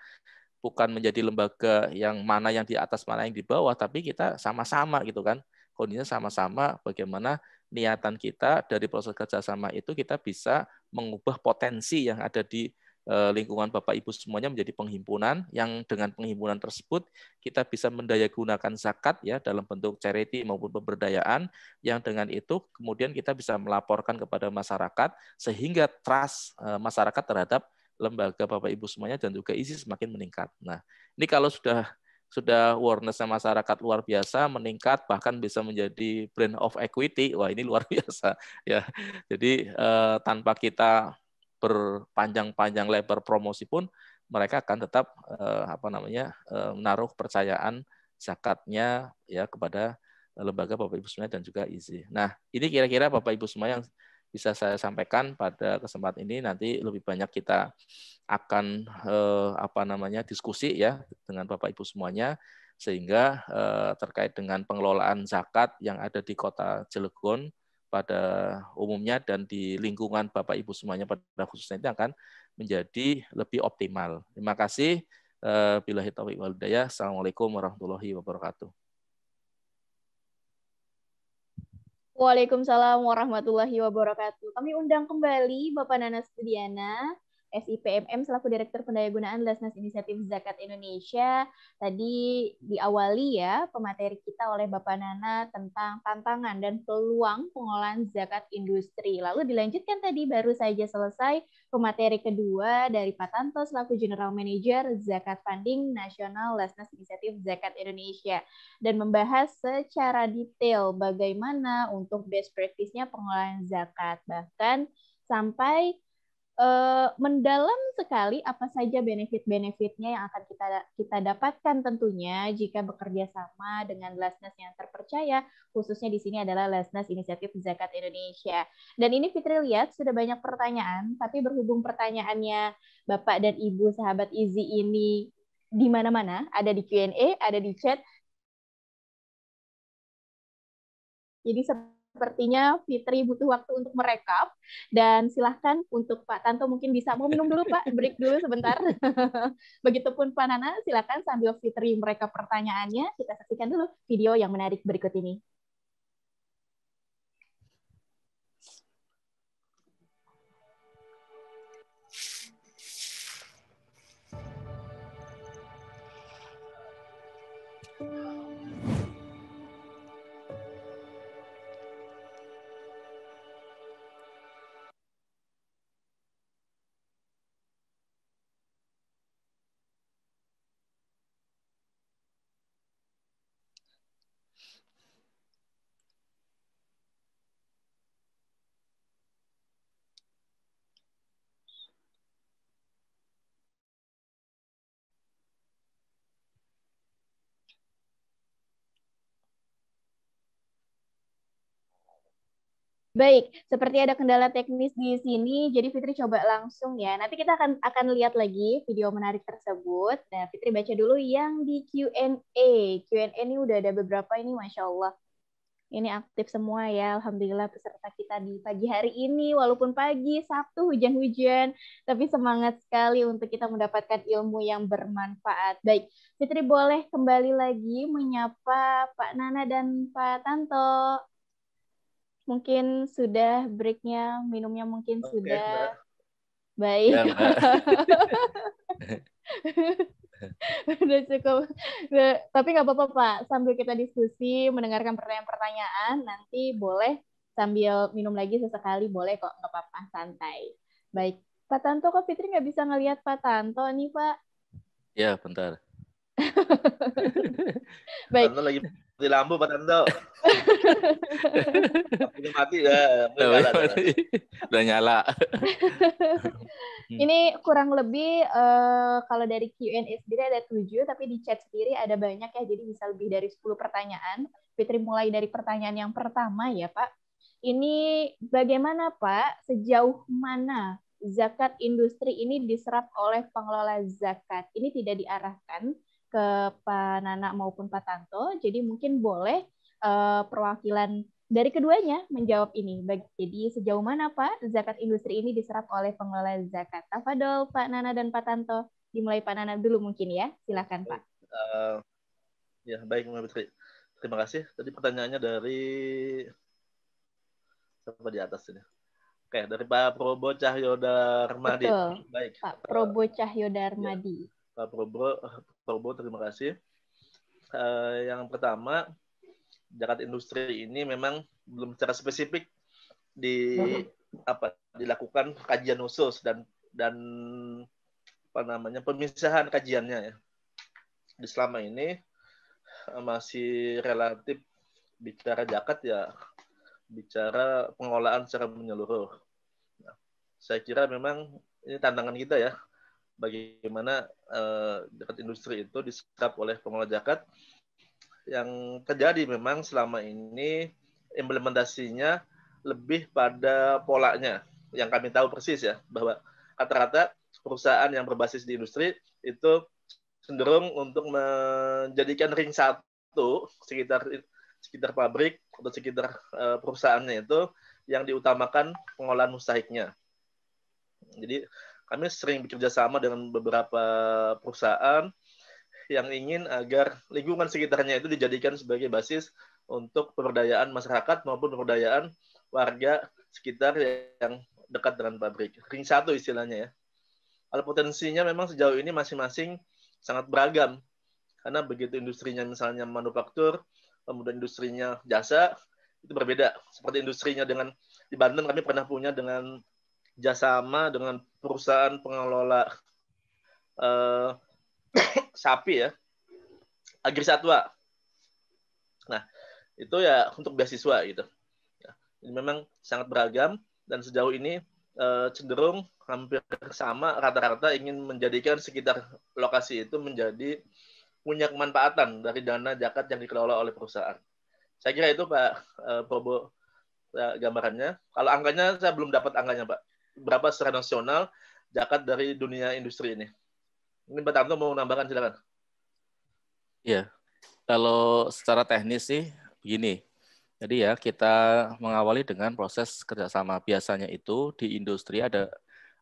S5: bukan menjadi lembaga yang mana yang di atas mana yang di bawah tapi kita sama-sama gitu kan kondisinya sama-sama bagaimana niatan kita dari proses kerjasama itu kita bisa mengubah potensi yang ada di eh, lingkungan Bapak Ibu semuanya menjadi penghimpunan yang dengan penghimpunan tersebut kita bisa mendaya zakat ya dalam bentuk charity maupun pemberdayaan yang dengan itu kemudian kita bisa melaporkan kepada masyarakat sehingga trust eh, masyarakat terhadap lembaga Bapak Ibu semuanya dan juga isi semakin meningkat. Nah, ini kalau sudah sudah awareness masyarakat luar biasa meningkat bahkan bisa menjadi brand of equity wah ini luar biasa ya jadi eh, tanpa kita berpanjang-panjang lebar promosi pun mereka akan tetap eh, apa namanya eh, menaruh percayaan zakatnya ya kepada lembaga Bapak Ibu semuanya dan juga IZI. Nah, ini kira-kira Bapak Ibu semua yang bisa saya sampaikan pada kesempatan ini nanti lebih banyak kita akan eh, apa namanya diskusi ya dengan Bapak Ibu semuanya sehingga eh, terkait dengan pengelolaan zakat yang ada di Kota Cilegon pada umumnya dan di lingkungan Bapak Ibu semuanya pada khususnya itu akan menjadi lebih optimal. Terima kasih. Eh, Bila hitawik walidaya. Assalamualaikum warahmatullahi wabarakatuh.
S1: Waalaikumsalam warahmatullahi wabarakatuh. Kami undang kembali Bapak Nana Studiana. SIPMM selaku Direktur Pendayagunaan Lesnas Inisiatif Zakat Indonesia. Tadi diawali ya pemateri kita oleh Bapak Nana tentang tantangan dan peluang pengolahan zakat industri. Lalu dilanjutkan tadi baru saja selesai pemateri kedua dari Pak Tanto selaku General Manager Zakat Funding Nasional Lesnas Inisiatif Zakat Indonesia dan membahas secara detail bagaimana untuk best practice-nya pengolahan zakat bahkan sampai uh, mendalam sekali apa saja benefit-benefitnya yang akan kita kita dapatkan tentunya jika bekerja sama dengan Lesnas yang terpercaya khususnya di sini adalah Lesnas Inisiatif Zakat Indonesia. Dan ini Fitri lihat sudah banyak pertanyaan tapi berhubung pertanyaannya Bapak dan Ibu sahabat Izi ini di mana-mana, ada di Q&A, ada di chat. Jadi Sepertinya Fitri butuh waktu untuk merekap dan silahkan untuk Pak Tanto mungkin bisa mau minum dulu Pak, break dulu sebentar. Begitupun Pak Nana, silakan sambil Fitri merekap pertanyaannya, kita saksikan dulu video yang menarik berikut ini. Baik, seperti ada kendala teknis di sini, jadi Fitri coba langsung ya. Nanti kita akan akan lihat lagi video menarik tersebut. Nah, Fitri baca dulu yang di Q&A. Q&A ini udah ada beberapa ini, Masya Allah. Ini aktif semua ya, Alhamdulillah peserta kita di pagi hari ini. Walaupun pagi, Sabtu, hujan-hujan, tapi semangat sekali untuk kita mendapatkan ilmu yang bermanfaat. Baik, Fitri boleh kembali lagi menyapa Pak Nana dan Pak Tanto mungkin sudah breaknya minumnya mungkin okay, sudah mbak. baik ya, udah cukup tapi nggak apa-apa pak sambil kita diskusi mendengarkan pertanyaan-pertanyaan nanti boleh sambil minum lagi sesekali boleh kok nggak apa-apa santai baik pak Tanto kok Fitri nggak bisa ngelihat pak Tanto nih pak
S3: ya bentar baik Tanto lagi di lampu Pak Tanto. mati ya, udah nyala. Udah nyala.
S1: Ini kurang lebih uh, kalau dari Q&A sendiri ada tujuh, tapi di chat sendiri ada banyak ya, jadi bisa lebih dari sepuluh pertanyaan. Fitri mulai dari pertanyaan yang pertama ya Pak. Ini bagaimana Pak, sejauh mana zakat industri ini diserap oleh pengelola zakat? Ini tidak diarahkan, ke Pak Nana maupun Pak Tanto. Jadi mungkin boleh uh, perwakilan dari keduanya menjawab ini. Jadi sejauh mana Pak zakat industri ini diserap oleh pengelola zakat? Tafadol Pak Nana dan Pak Tanto. Dimulai Pak Nana dulu mungkin ya. Silakan Pak.
S3: Uh, ya baik Mbak Terima kasih. Tadi pertanyaannya dari siapa di atas ini? Oke, dari Pak Probo Cahyodarmadi. Betul.
S1: Baik. Pak Probo Cahyodarmadi. Ya.
S3: Pak Probo Prabowo terima kasih. Uh, yang pertama, Jakarta industri ini memang belum secara spesifik di apa dilakukan kajian khusus dan dan apa namanya pemisahan kajiannya ya. Di selama ini eh, masih relatif bicara jaket ya bicara pengolahan secara menyeluruh. Nah, saya kira memang ini tantangan kita ya bagaimana uh, industri itu disekap oleh pengelola zakat yang terjadi memang selama ini implementasinya lebih pada polanya yang kami tahu persis ya bahwa rata-rata perusahaan yang berbasis di industri itu cenderung untuk menjadikan ring satu sekitar sekitar pabrik atau sekitar eh, perusahaannya itu yang diutamakan pengolahan mustahiknya. Jadi kami sering bekerja sama dengan beberapa perusahaan yang ingin agar lingkungan sekitarnya itu dijadikan sebagai basis untuk pemberdayaan masyarakat maupun pemberdayaan warga sekitar yang dekat dengan pabrik. Ring satu istilahnya ya. Kalau potensinya memang sejauh ini masing-masing sangat beragam. Karena begitu industrinya misalnya manufaktur, kemudian industrinya jasa, itu berbeda. Seperti industrinya dengan di Banten kami pernah punya dengan kerjasama dengan perusahaan pengelola uh, sapi ya, agri satwa. Nah, itu ya untuk beasiswa gitu. Ya, jadi memang sangat beragam dan sejauh ini uh, cenderung hampir sama rata-rata ingin menjadikan sekitar lokasi itu menjadi punya kemanfaatan dari dana zakat yang dikelola oleh perusahaan. Saya kira itu Pak uh, eh, Probo ya, gambarannya. Kalau angkanya saya belum dapat angkanya Pak berapa secara nasional zakat dari dunia industri ini. Ini Pak Tanto mau menambahkan silakan.
S5: Iya. Kalau secara teknis sih begini. Jadi ya kita mengawali dengan proses kerjasama. Biasanya itu di industri ada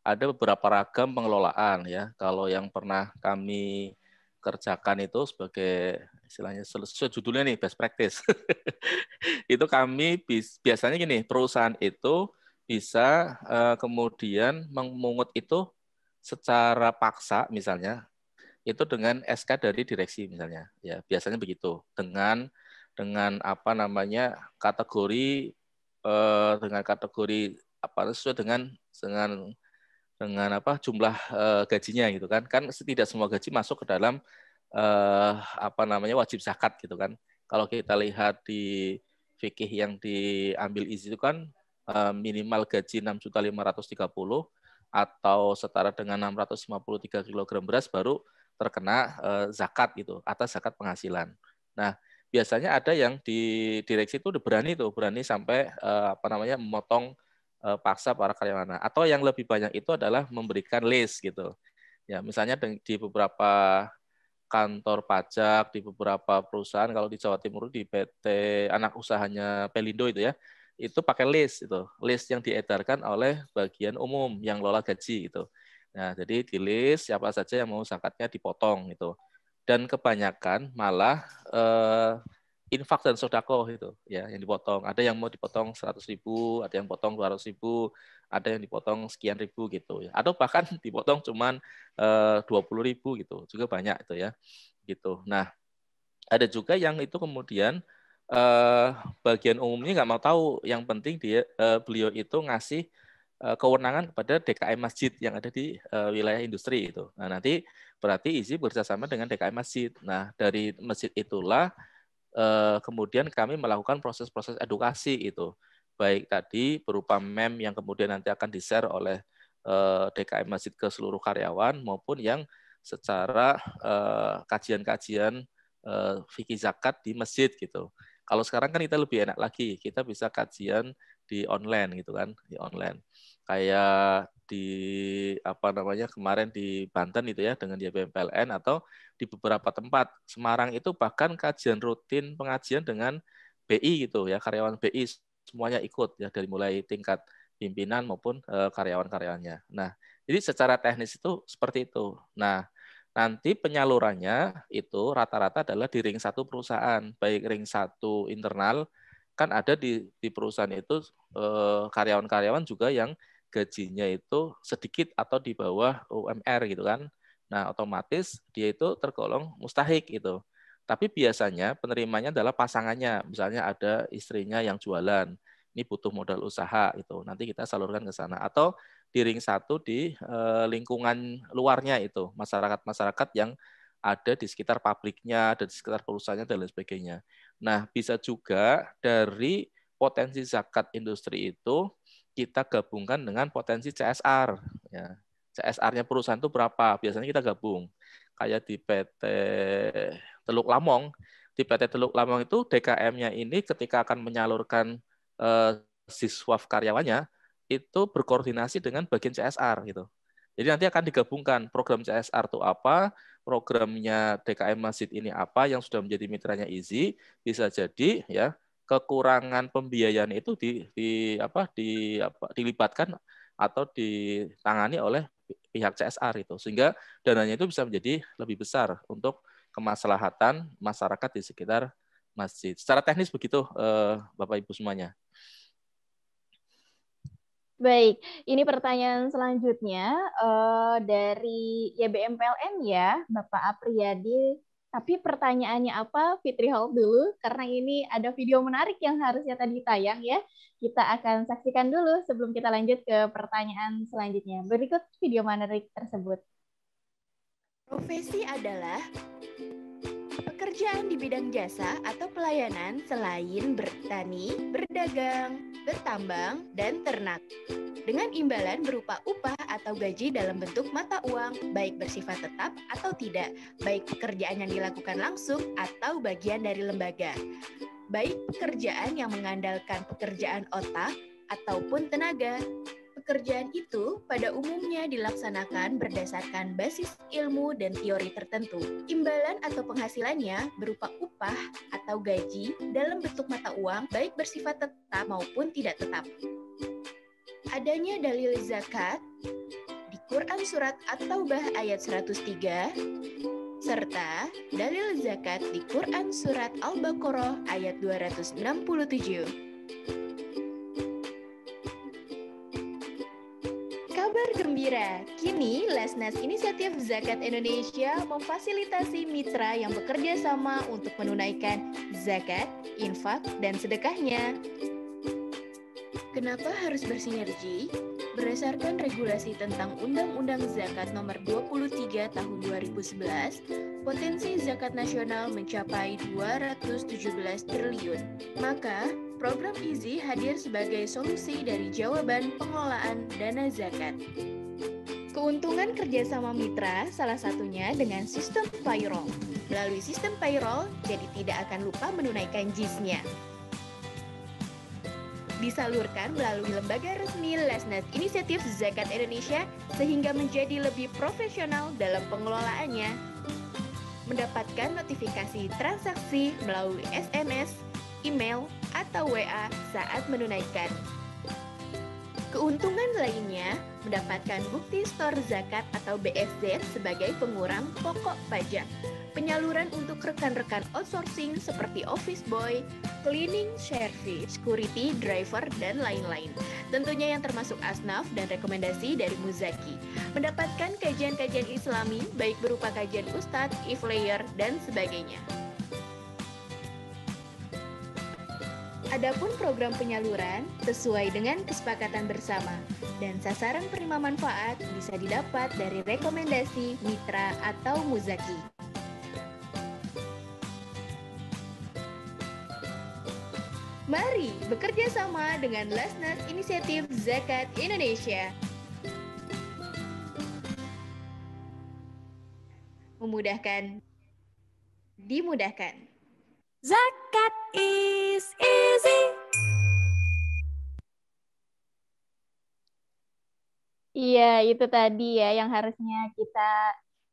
S5: ada beberapa ragam pengelolaan ya. Kalau yang pernah kami kerjakan itu sebagai istilahnya sesuai judulnya nih best practice. itu kami biasanya gini, perusahaan itu bisa uh, kemudian memungut itu secara paksa misalnya itu dengan SK dari direksi misalnya ya biasanya begitu dengan dengan apa namanya kategori eh, dengan kategori apa sesuai dengan dengan dengan apa jumlah eh, gajinya gitu kan kan tidak semua gaji masuk ke dalam eh, apa namanya wajib zakat gitu kan kalau kita lihat di fikih yang diambil izin itu kan Eh, minimal gaji 6.530 atau setara dengan 653 kg beras baru terkena eh, zakat itu atas zakat penghasilan. Nah, biasanya ada yang di direksi itu udah berani tuh, berani sampai eh, apa namanya memotong paksa para karyawan. Nah, atau yang lebih banyak itu adalah memberikan list gitu. Ya, misalnya di beberapa kantor pajak di beberapa perusahaan kalau di Jawa Timur di PT anak usahanya Pelindo itu ya itu pakai list itu list yang diedarkan oleh bagian umum yang lola gaji gitu nah jadi di list siapa saja yang mau zakatnya dipotong gitu dan kebanyakan malah eh, infak dan sodako itu ya yang dipotong ada yang mau dipotong 100 ribu ada yang potong 200 ribu ada yang dipotong sekian ribu gitu ya atau bahkan dipotong cuman eh, dua puluh ribu gitu juga banyak itu ya gitu nah ada juga yang itu kemudian eh, bagian umumnya nggak mau tahu. Yang penting dia eh, beliau itu ngasih eh, kewenangan kepada DKM Masjid yang ada di eh, wilayah industri itu. Nah nanti berarti izin bekerjasama dengan DKM Masjid. Nah dari masjid itulah eh, kemudian kami melakukan proses-proses edukasi itu baik tadi berupa mem yang kemudian nanti akan di-share oleh eh, DKM Masjid ke seluruh karyawan maupun yang secara eh, kajian-kajian eh, eh, fikih zakat di masjid gitu. Kalau sekarang kan kita lebih enak lagi, kita bisa kajian di online gitu kan, di online. Kayak di apa namanya kemarin di Banten itu ya dengan YBMPLN atau di beberapa tempat. Semarang itu bahkan kajian rutin pengajian dengan BI gitu ya, karyawan BI semuanya ikut ya dari mulai tingkat pimpinan maupun eh, karyawan-karyawannya. Nah, jadi secara teknis itu seperti itu. Nah, Nanti penyalurannya itu rata-rata adalah di ring satu perusahaan, baik ring satu internal, kan ada di, di perusahaan itu eh, karyawan-karyawan eh, juga yang gajinya itu sedikit atau di bawah UMR gitu kan. Nah, otomatis dia itu tergolong mustahik itu. Tapi biasanya penerimanya adalah pasangannya. Misalnya ada istrinya yang jualan, ini butuh modal usaha itu. Nanti kita salurkan ke sana atau di ring satu di eh, lingkungan luarnya itu masyarakat-masyarakat yang ada di sekitar pabriknya, ada di sekitar perusahaannya dan lain sebagainya. Nah, bisa juga dari potensi zakat industri itu kita gabungkan dengan potensi CSR. Ya. CSR-nya perusahaan itu berapa? Biasanya kita gabung. Kayak di PT Teluk Lamong, di PT Teluk Lamong itu DKM-nya ini ketika akan menyalurkan eh, siswa karyawannya, itu berkoordinasi dengan bagian CSR gitu. Jadi nanti akan digabungkan program CSR itu apa, programnya DKM Masjid ini apa yang sudah menjadi mitranya Easy bisa jadi ya kekurangan pembiayaan itu di, di apa di apa dilibatkan atau ditangani oleh pihak CSR itu sehingga dananya itu bisa menjadi lebih besar untuk kemaslahatan masyarakat di sekitar masjid. Secara teknis begitu eh, Bapak Ibu semuanya.
S1: Baik, ini pertanyaan selanjutnya uh, dari PLN ya, Bapak Apriyadi. Tapi pertanyaannya apa? Fitri Hall dulu, karena ini ada video menarik yang harusnya tadi tayang ya. Kita akan saksikan dulu sebelum kita lanjut ke pertanyaan selanjutnya. Berikut video menarik tersebut. Profesi adalah pekerjaan di bidang jasa atau pelayanan selain bertani, berdagang, bertambang, dan ternak. Dengan imbalan berupa upah atau gaji dalam bentuk mata uang, baik bersifat tetap atau tidak, baik pekerjaan yang dilakukan langsung atau bagian dari lembaga. Baik pekerjaan yang mengandalkan pekerjaan otak ataupun tenaga, pekerjaan itu pada umumnya dilaksanakan berdasarkan basis ilmu dan teori tertentu. Imbalan atau penghasilannya berupa upah atau gaji dalam bentuk mata uang baik bersifat tetap maupun tidak tetap. Adanya dalil zakat di Quran Surat At-Taubah ayat 103, serta dalil zakat di Quran Surat Al-Baqarah ayat 267. gembira. Kini, Lesnas Inisiatif Zakat Indonesia memfasilitasi mitra yang bekerja sama untuk menunaikan zakat, infak, dan sedekahnya. Kenapa harus bersinergi? Berdasarkan regulasi tentang Undang-Undang Zakat Nomor 23 Tahun 2011, potensi zakat nasional mencapai 217 triliun. Maka, program Easy hadir sebagai solusi dari jawaban pengelolaan dana zakat. Keuntungan kerjasama mitra salah satunya dengan sistem payroll. Melalui sistem payroll, jadi tidak akan lupa menunaikan jis Disalurkan melalui lembaga resmi Lesnet Inisiatif Zakat Indonesia sehingga menjadi lebih profesional dalam pengelolaannya. Mendapatkan notifikasi transaksi melalui SMS, email, atau WA saat menunaikan. Keuntungan lainnya, mendapatkan bukti store zakat atau BSZ sebagai pengurang pokok pajak. Penyaluran untuk rekan-rekan outsourcing seperti office boy, cleaning service, security, driver, dan lain-lain. Tentunya yang termasuk asnaf dan rekomendasi dari Muzaki. Mendapatkan kajian-kajian islami, baik berupa kajian ustadz, if layer, dan sebagainya. Adapun program penyaluran sesuai dengan kesepakatan bersama dan sasaran penerima manfaat bisa didapat dari rekomendasi mitra atau muzaki. Mari bekerja sama dengan Lesnar Inisiatif Zakat Indonesia. Memudahkan dimudahkan. Zakat is easy. Iya, itu tadi ya yang harusnya kita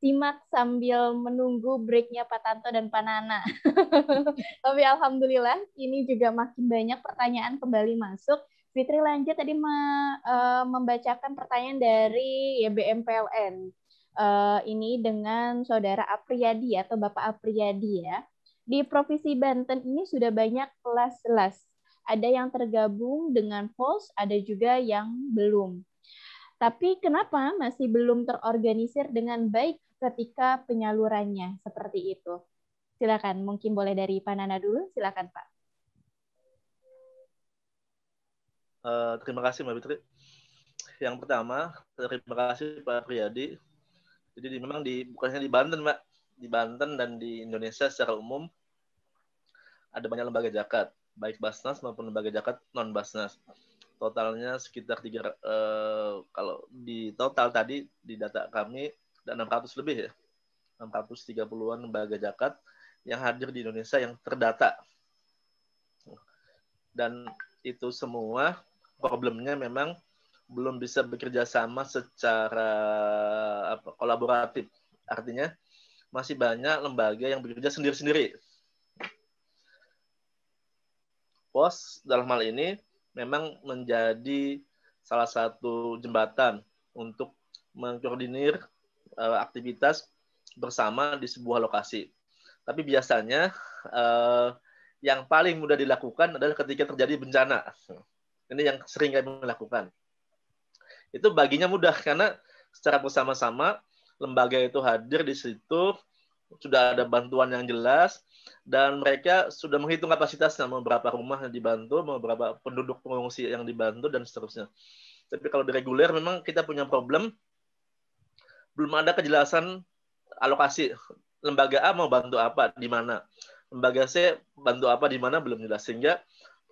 S1: simak sambil menunggu breaknya Pak Tanto dan Pak Nana. Tapi alhamdulillah ini juga makin banyak pertanyaan kembali masuk. Fitri lanjut tadi me, uh, membacakan pertanyaan dari ya, BMPLN Uh, e, ini dengan Saudara Apriyadi atau Bapak Apriyadi ya. Di Provinsi Banten ini sudah banyak kelas kelas Ada yang tergabung dengan POS, ada juga yang belum. Tapi kenapa masih belum terorganisir dengan baik ketika penyalurannya seperti itu? Silakan, mungkin boleh dari Pak Nana dulu. Silakan Pak.
S3: Uh, terima kasih Mbak Fitri. Yang pertama, terima kasih Pak Priyadi. Jadi memang di bukan hanya di Banten Mbak, di Banten dan di Indonesia secara umum ada banyak lembaga zakat, baik Basnas maupun lembaga zakat non Basnas. Totalnya sekitar tiga uh, kalau di total tadi di data kami ada 600 lebih ya. 630-an lembaga zakat yang hadir di Indonesia yang terdata. Dan itu semua problemnya memang belum bisa bekerja sama secara apa, kolaboratif. Artinya masih banyak lembaga yang bekerja sendiri-sendiri. Pos dalam hal ini memang menjadi salah satu jembatan untuk mengkoordinir uh, aktivitas bersama di sebuah lokasi. Tapi biasanya eh, yang paling mudah dilakukan adalah ketika terjadi bencana. Ini yang sering kami lakukan. Itu baginya mudah karena secara bersama-sama lembaga itu hadir di situ, sudah ada bantuan yang jelas, dan mereka sudah menghitung kapasitasnya, mau berapa rumah yang dibantu, berapa penduduk pengungsi yang dibantu, dan seterusnya. Tapi kalau di reguler memang kita punya problem, belum ada kejelasan alokasi lembaga A mau bantu apa di mana, lembaga C bantu apa di mana belum jelas sehingga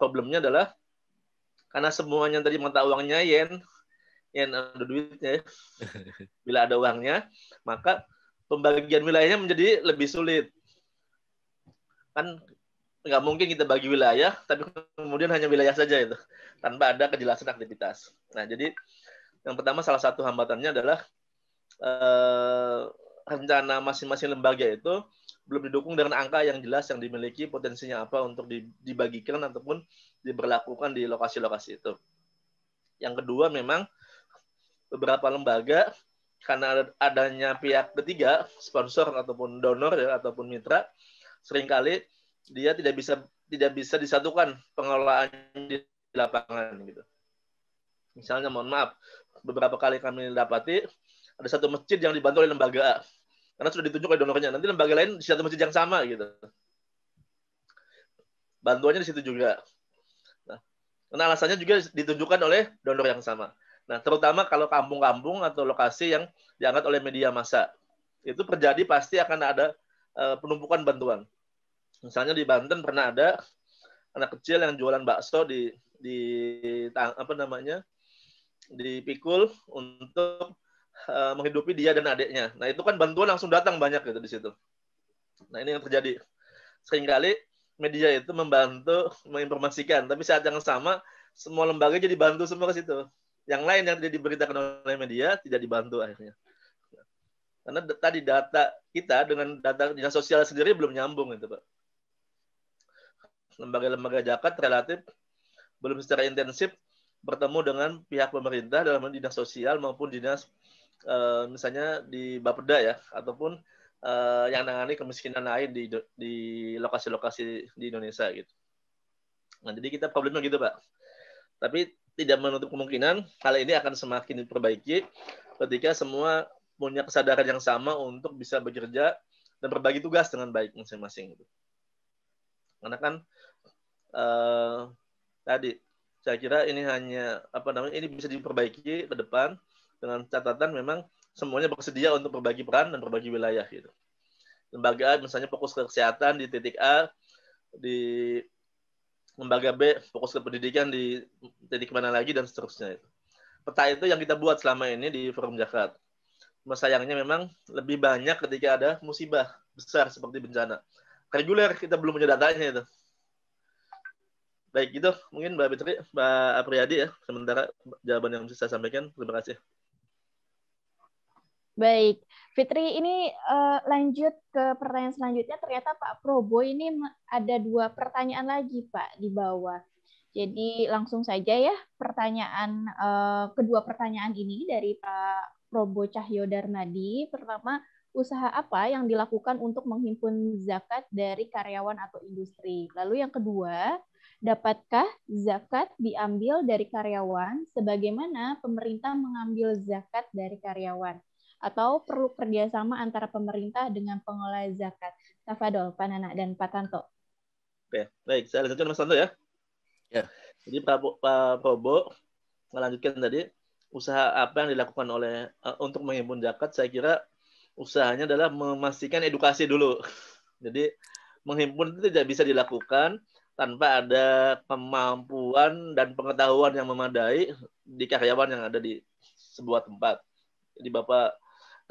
S3: problemnya adalah karena semuanya tadi mata uangnya yen, yang ada duitnya ya. bila ada uangnya maka pembagian wilayahnya menjadi lebih sulit kan nggak mungkin kita bagi wilayah tapi kemudian hanya wilayah saja itu tanpa ada kejelasan aktivitas nah jadi yang pertama salah satu hambatannya adalah eh, rencana masing-masing lembaga itu belum didukung dengan angka yang jelas yang dimiliki potensinya apa untuk dibagikan ataupun diberlakukan di lokasi-lokasi itu. Yang kedua memang beberapa lembaga karena adanya pihak ketiga, sponsor ataupun donor ya, ataupun mitra, seringkali dia tidak bisa tidak bisa disatukan pengelolaan di lapangan gitu. Misalnya mohon maaf, beberapa kali kami dapati ada satu masjid yang dibantu oleh lembaga A. Karena sudah ditunjuk oleh donornya. Nanti lembaga lain di satu masjid yang sama gitu. Bantuannya di situ juga. Nah, karena alasannya juga ditunjukkan oleh donor yang sama. Nah, terutama kalau kampung-kampung atau lokasi yang diangkat oleh media massa. Itu terjadi pasti akan ada eh, penumpukan bantuan. Misalnya di Banten pernah ada anak kecil yang jualan bakso di di apa namanya? dipikul untuk eh, menghidupi dia dan adiknya. Nah, itu kan bantuan langsung datang banyak gitu di situ. Nah, ini yang terjadi. Seringkali media itu membantu menginformasikan, tapi saat yang sama semua lembaga jadi bantu semua ke situ yang lain yang tidak diberitakan oleh media tidak dibantu akhirnya. Karena tadi data kita dengan data dinas sosial sendiri belum nyambung gitu Pak. Lembaga-lembaga zakat relatif belum secara intensif bertemu dengan pihak pemerintah dalam dinas sosial maupun dinas e, misalnya di Bapeda ya ataupun e, yang menangani kemiskinan lain di di lokasi-lokasi di Indonesia gitu. Nah, jadi kita problemnya gitu, Pak. Tapi tidak menutup kemungkinan hal ini akan semakin diperbaiki ketika semua punya kesadaran yang sama untuk bisa bekerja dan berbagi tugas dengan baik masing-masing itu. Karena kan uh, tadi saya kira ini hanya apa namanya ini bisa diperbaiki ke depan dengan catatan memang semuanya bersedia untuk berbagi peran dan berbagi wilayah gitu. Lembaga misalnya fokus ke kesehatan di titik A di lembaga B fokus ke pendidikan di titik mana lagi dan seterusnya itu. Peta itu yang kita buat selama ini di Forum Jakarta. Cuma sayangnya memang lebih banyak ketika ada musibah besar seperti bencana. Reguler kita belum punya datanya itu. Baik gitu, mungkin Mbak Fitri, Mbak Apriyadi ya, sementara jawaban yang bisa saya sampaikan. Terima kasih.
S1: Baik, Fitri ini uh, lanjut ke pertanyaan selanjutnya. Ternyata Pak Probo ini ada dua pertanyaan lagi Pak di bawah. Jadi langsung saja ya pertanyaan uh, kedua pertanyaan ini dari Pak Probo Cahyo Darnadi. Pertama, usaha apa yang dilakukan untuk menghimpun zakat dari karyawan atau industri? Lalu yang kedua, dapatkah zakat diambil dari karyawan? Sebagaimana pemerintah mengambil zakat dari karyawan? atau perlu kerjasama antara pemerintah dengan pengelola zakat? Tafadol, Pak Nana dan Pak Tanto.
S3: Oke, baik. Saya lanjutkan Mas Tanto ya. Ya. Jadi Pak, Pak melanjutkan tadi usaha apa yang dilakukan oleh uh, untuk menghimpun zakat saya kira usahanya adalah memastikan edukasi dulu. Jadi menghimpun itu tidak bisa dilakukan tanpa ada kemampuan dan pengetahuan yang memadai di karyawan yang ada di sebuah tempat. Jadi Bapak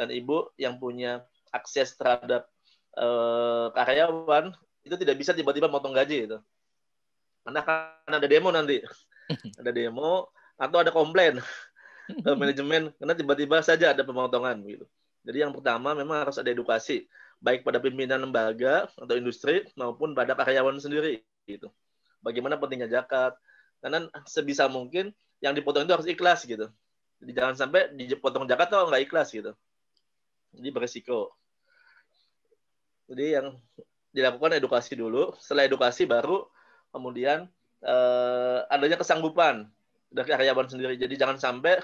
S3: dan ibu yang punya akses terhadap uh, karyawan itu tidak bisa tiba-tiba motong gaji itu karena akan ada demo nanti ada demo atau ada komplain ke manajemen karena tiba-tiba saja ada pemotongan gitu jadi yang pertama memang harus ada edukasi baik pada pimpinan lembaga atau industri maupun pada karyawan sendiri gitu bagaimana pentingnya zakat karena sebisa mungkin yang dipotong itu harus ikhlas gitu jadi jangan sampai dipotong zakat atau nggak ikhlas gitu jadi beresiko. Jadi yang dilakukan edukasi dulu, setelah edukasi baru kemudian eh, adanya kesanggupan dari karyawan sendiri. Jadi jangan sampai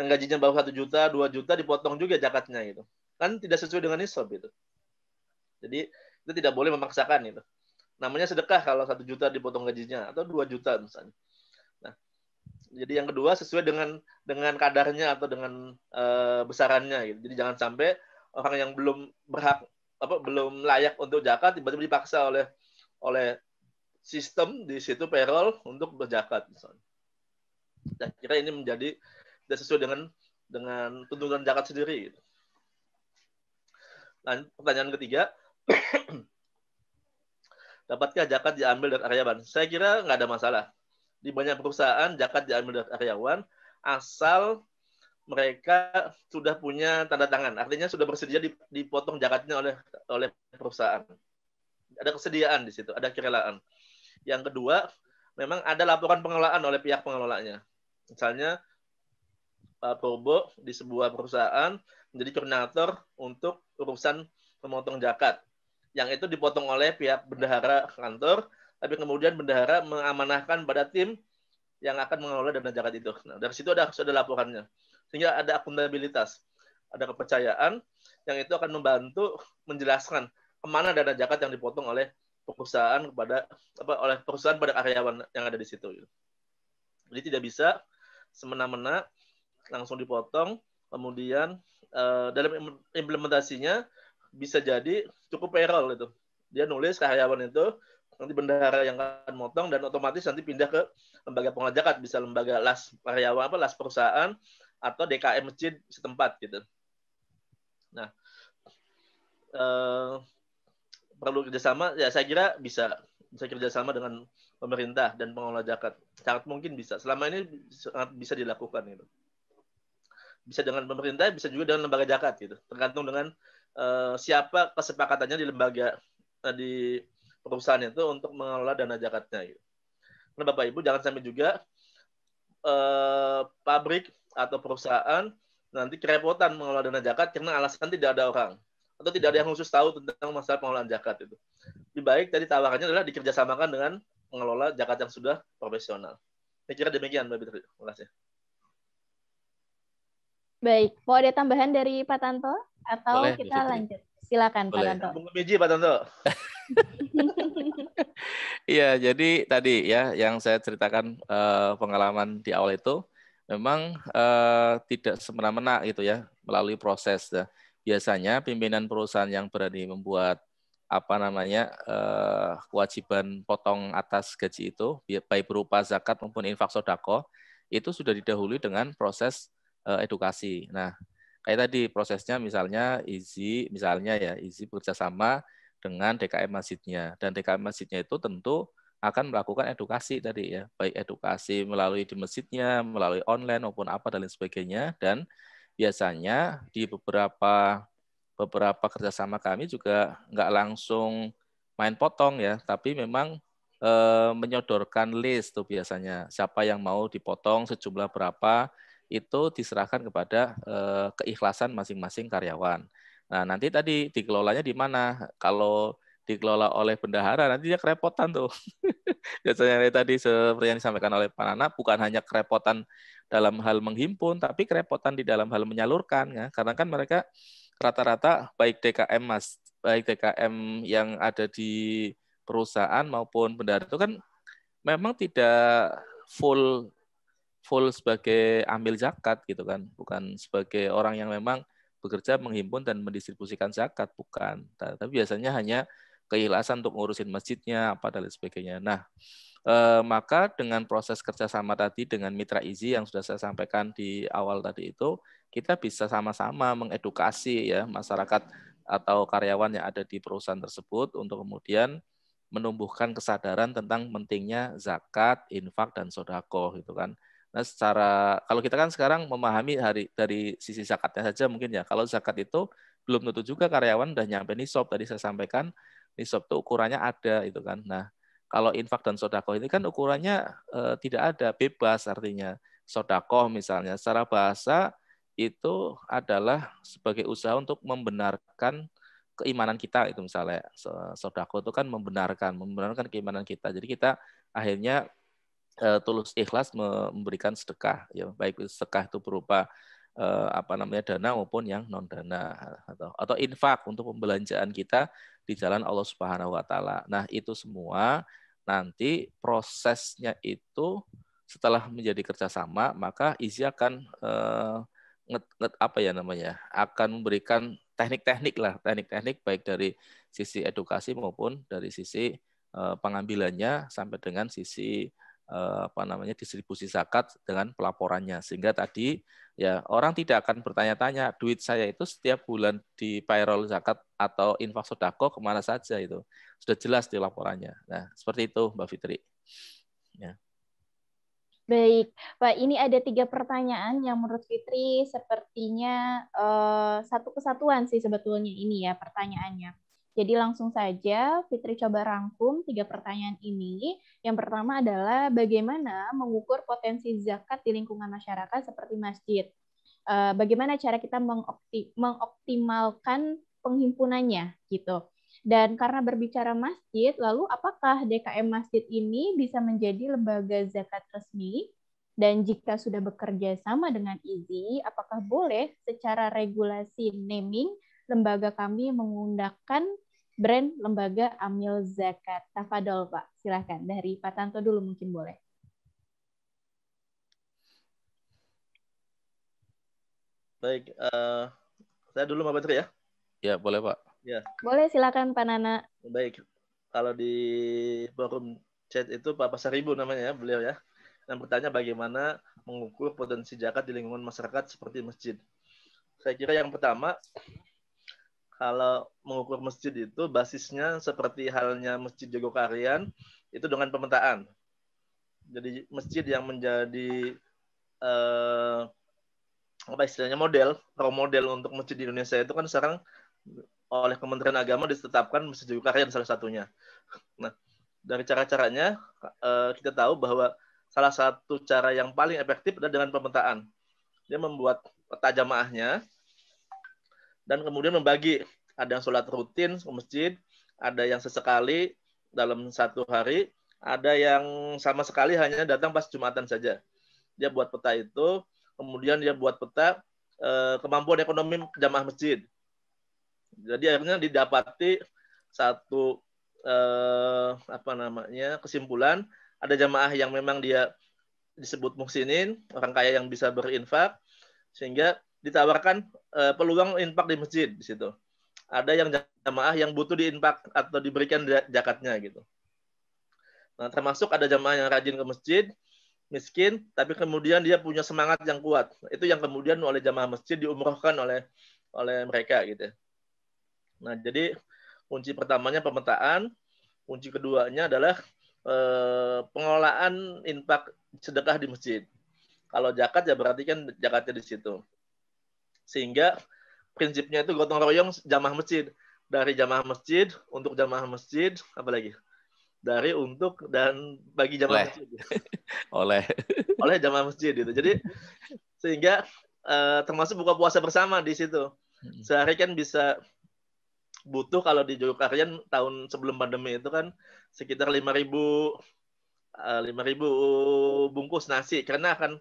S3: yang gajinya baru satu juta, 2 juta dipotong juga jakatnya itu. Kan tidak sesuai dengan nisab itu. Jadi itu tidak boleh memaksakan itu. Namanya sedekah kalau satu juta dipotong gajinya atau 2 juta misalnya. Jadi yang kedua sesuai dengan dengan kadarnya atau dengan uh, besarannya gitu. Jadi jangan sampai orang yang belum berhak apa belum layak untuk zakat tiba-tiba dipaksa oleh oleh sistem di situ payroll untuk berzakat misalnya. Dan nah, kira ini menjadi tidak sesuai dengan dengan tuntutan zakat sendiri. Gitu. Lanjut, pertanyaan ketiga, dapatkah zakat diambil dari area ban? Saya kira nggak ada masalah di banyak perusahaan zakat diambil dari karyawan asal mereka sudah punya tanda tangan. Artinya sudah bersedia dipotong zakatnya oleh oleh perusahaan. Ada kesediaan di situ, ada kerelaan. Yang kedua, memang ada laporan pengelolaan oleh pihak pengelolanya. Misalnya Pak Probo di sebuah perusahaan menjadi koordinator untuk urusan pemotong zakat. Yang itu dipotong oleh pihak bendahara kantor tapi kemudian bendahara mengamanahkan pada tim yang akan mengelola dana zakat itu. Nah, dari situ ada sudah laporannya. Sehingga ada akuntabilitas, ada kepercayaan yang itu akan membantu menjelaskan kemana dana zakat yang dipotong oleh perusahaan kepada apa oleh perusahaan pada karyawan yang ada di situ. Jadi tidak bisa semena-mena langsung dipotong, kemudian eh, dalam implementasinya bisa jadi cukup payroll itu. Dia nulis karyawan itu nanti bendahara yang akan motong dan otomatis nanti pindah ke lembaga pengelola zakat bisa lembaga las karyawan apa las perusahaan atau DKM masjid setempat gitu nah eh, perlu kerjasama ya saya kira bisa bisa kerjasama dengan pemerintah dan pengelola zakat sangat mungkin bisa selama ini sangat bisa dilakukan gitu bisa dengan pemerintah bisa juga dengan lembaga zakat gitu tergantung dengan eh, siapa kesepakatannya di lembaga eh, di perusahaan itu untuk mengelola dana zakatnya. Gitu. Nah, Bapak Ibu jangan sampai juga eh, pabrik atau perusahaan nanti kerepotan mengelola dana zakat karena alasan tidak ada orang atau tidak ada yang khusus tahu tentang masalah pengelolaan zakat itu. Lebih baik tadi tawarannya adalah dikerjasamakan dengan pengelola zakat yang sudah profesional. Saya kira demikian, Mbak Bitri. Terima kasih.
S1: Baik, mau ada tambahan dari Pak Tanto atau Boleh, kita lanjut? Silakan Boleh. Pak Tanto.
S3: Bung Biji Pak Tanto.
S5: Iya, jadi tadi ya yang saya ceritakan eh, pengalaman di awal itu memang eh, tidak semena-mena gitu ya melalui proses. Ya. Biasanya pimpinan perusahaan yang berani membuat apa namanya eh, kewajiban potong atas gaji itu baik berupa zakat maupun infak sodako itu sudah didahului dengan proses eh, edukasi. Nah, kayak tadi prosesnya misalnya izi misalnya ya izi bekerjasama sama dengan DKM masjidnya. Dan DKM masjidnya itu tentu akan melakukan edukasi tadi ya, baik edukasi melalui di masjidnya, melalui online maupun apa dan lain sebagainya. Dan biasanya di beberapa beberapa kerjasama kami juga nggak langsung main potong ya, tapi memang e, menyodorkan list tuh biasanya siapa yang mau dipotong sejumlah berapa itu diserahkan kepada e, keikhlasan masing-masing karyawan. Nah, nanti tadi dikelolanya di mana? Kalau dikelola oleh bendahara, nanti dia kerepotan tuh. Biasanya tadi seperti yang disampaikan oleh Pak Nana, bukan hanya kerepotan dalam hal menghimpun, tapi kerepotan di dalam hal menyalurkan. Ya. Karena kan mereka rata-rata baik DKM mas, baik DKM yang ada di perusahaan maupun bendahara itu kan memang tidak full full sebagai ambil zakat gitu kan, bukan sebagai orang yang memang bekerja menghimpun dan mendistribusikan zakat, bukan. Tapi biasanya hanya keikhlasan untuk ngurusin masjidnya, apa dan lain sebagainya. Nah, eh, maka dengan proses kerjasama tadi dengan mitra izi yang sudah saya sampaikan di awal tadi itu, kita bisa sama-sama mengedukasi ya masyarakat atau karyawan yang ada di perusahaan tersebut untuk kemudian menumbuhkan kesadaran tentang pentingnya zakat, infak, dan sodako gitu kan. Nah, secara kalau kita kan sekarang memahami hari dari sisi zakatnya saja mungkin ya. Kalau zakat itu belum tentu juga karyawan udah nyampe nisab tadi saya sampaikan nisab itu ukurannya ada itu kan. Nah, kalau infak dan sodako ini kan ukurannya e, tidak ada, bebas artinya. sodako misalnya, secara bahasa itu adalah sebagai usaha untuk membenarkan keimanan kita itu misalnya. sodako itu kan membenarkan, membenarkan keimanan kita. Jadi kita akhirnya Eh, tulus ikhlas memberikan sedekah ya baik sedekah itu berupa uh, apa namanya dana maupun yang non dana atau atau infak untuk pembelanjaan kita di jalan Allah Subhanahu wa taala. Nah, itu semua nanti prosesnya itu setelah menjadi kerjasama maka Izi akan eh, nget, nget, apa ya namanya akan memberikan teknik-teknik lah teknik-teknik baik dari sisi edukasi maupun dari sisi eh, pengambilannya sampai dengan sisi Eh, apa namanya distribusi zakat dengan pelaporannya sehingga tadi ya orang tidak akan bertanya-tanya duit saya itu setiap bulan di payroll zakat atau infak sodako kemana saja itu sudah jelas di laporannya nah seperti itu mbak Fitri ya
S1: baik pak ini ada tiga pertanyaan yang menurut Fitri sepertinya uh, satu kesatuan sih sebetulnya ini ya pertanyaannya jadi langsung saja Fitri coba rangkum tiga pertanyaan ini. Yang pertama adalah bagaimana mengukur potensi zakat di lingkungan masyarakat seperti masjid. E, bagaimana cara kita mengoptimalkan penghimpunannya gitu. Dan karena berbicara masjid, lalu apakah DKM masjid ini bisa menjadi lembaga zakat resmi? Dan jika sudah bekerja sama dengan IZI, apakah boleh secara regulasi naming lembaga kami menggunakan brand lembaga amil zakat. Tafadol Pak, silahkan. Dari Pak Tanto dulu mungkin boleh.
S3: Baik, uh, saya dulu Pak Menteri ya. Ya, boleh Pak. Ya.
S1: Boleh, silakan Pak Nana.
S3: Baik, kalau di forum chat itu Pak Pasaribu namanya ya, beliau ya. Yang bertanya bagaimana mengukur potensi zakat di lingkungan masyarakat seperti masjid. Saya kira yang pertama, kalau mengukur masjid itu basisnya seperti halnya masjid Jogokarian itu dengan pemetaan. Jadi masjid yang menjadi eh, apa istilahnya model, role model untuk masjid di Indonesia itu kan sekarang oleh Kementerian Agama ditetapkan Masjid Jogokarian salah satunya. Nah, dari cara-caranya eh, kita tahu bahwa salah satu cara yang paling efektif adalah dengan pemetaan. Dia membuat peta jamaahnya, dan kemudian membagi ada yang sholat rutin ke masjid, ada yang sesekali dalam satu hari, ada yang sama sekali hanya datang pas jumatan saja. Dia buat peta itu, kemudian dia buat peta eh, kemampuan ekonomi jamaah masjid. Jadi akhirnya didapati satu eh, apa namanya kesimpulan ada jamaah yang memang dia disebut muksinin orang kaya yang bisa berinfak sehingga ditawarkan uh, peluang infak di masjid di situ. Ada yang jamaah yang butuh diinfak atau diberikan zakatnya gitu. Nah, termasuk ada jamaah yang rajin ke masjid, miskin, tapi kemudian dia punya semangat yang kuat. Itu yang kemudian oleh jamaah masjid diumrohkan oleh oleh mereka gitu. Nah, jadi kunci pertamanya pemetaan, kunci keduanya adalah eh, pengelolaan infak sedekah di masjid. Kalau zakat ya berarti kan zakatnya di situ sehingga prinsipnya itu gotong royong jamaah masjid dari jamaah masjid untuk jamaah masjid apa lagi dari untuk dan bagi jamaah oleh. masjid
S5: oleh
S3: oleh jamaah masjid itu jadi sehingga eh, termasuk buka puasa bersama di situ hmm. sehari kan bisa butuh kalau di Jogokarian tahun sebelum pandemi itu kan sekitar 5000 ribu, 5000 eh, bungkus nasi karena akan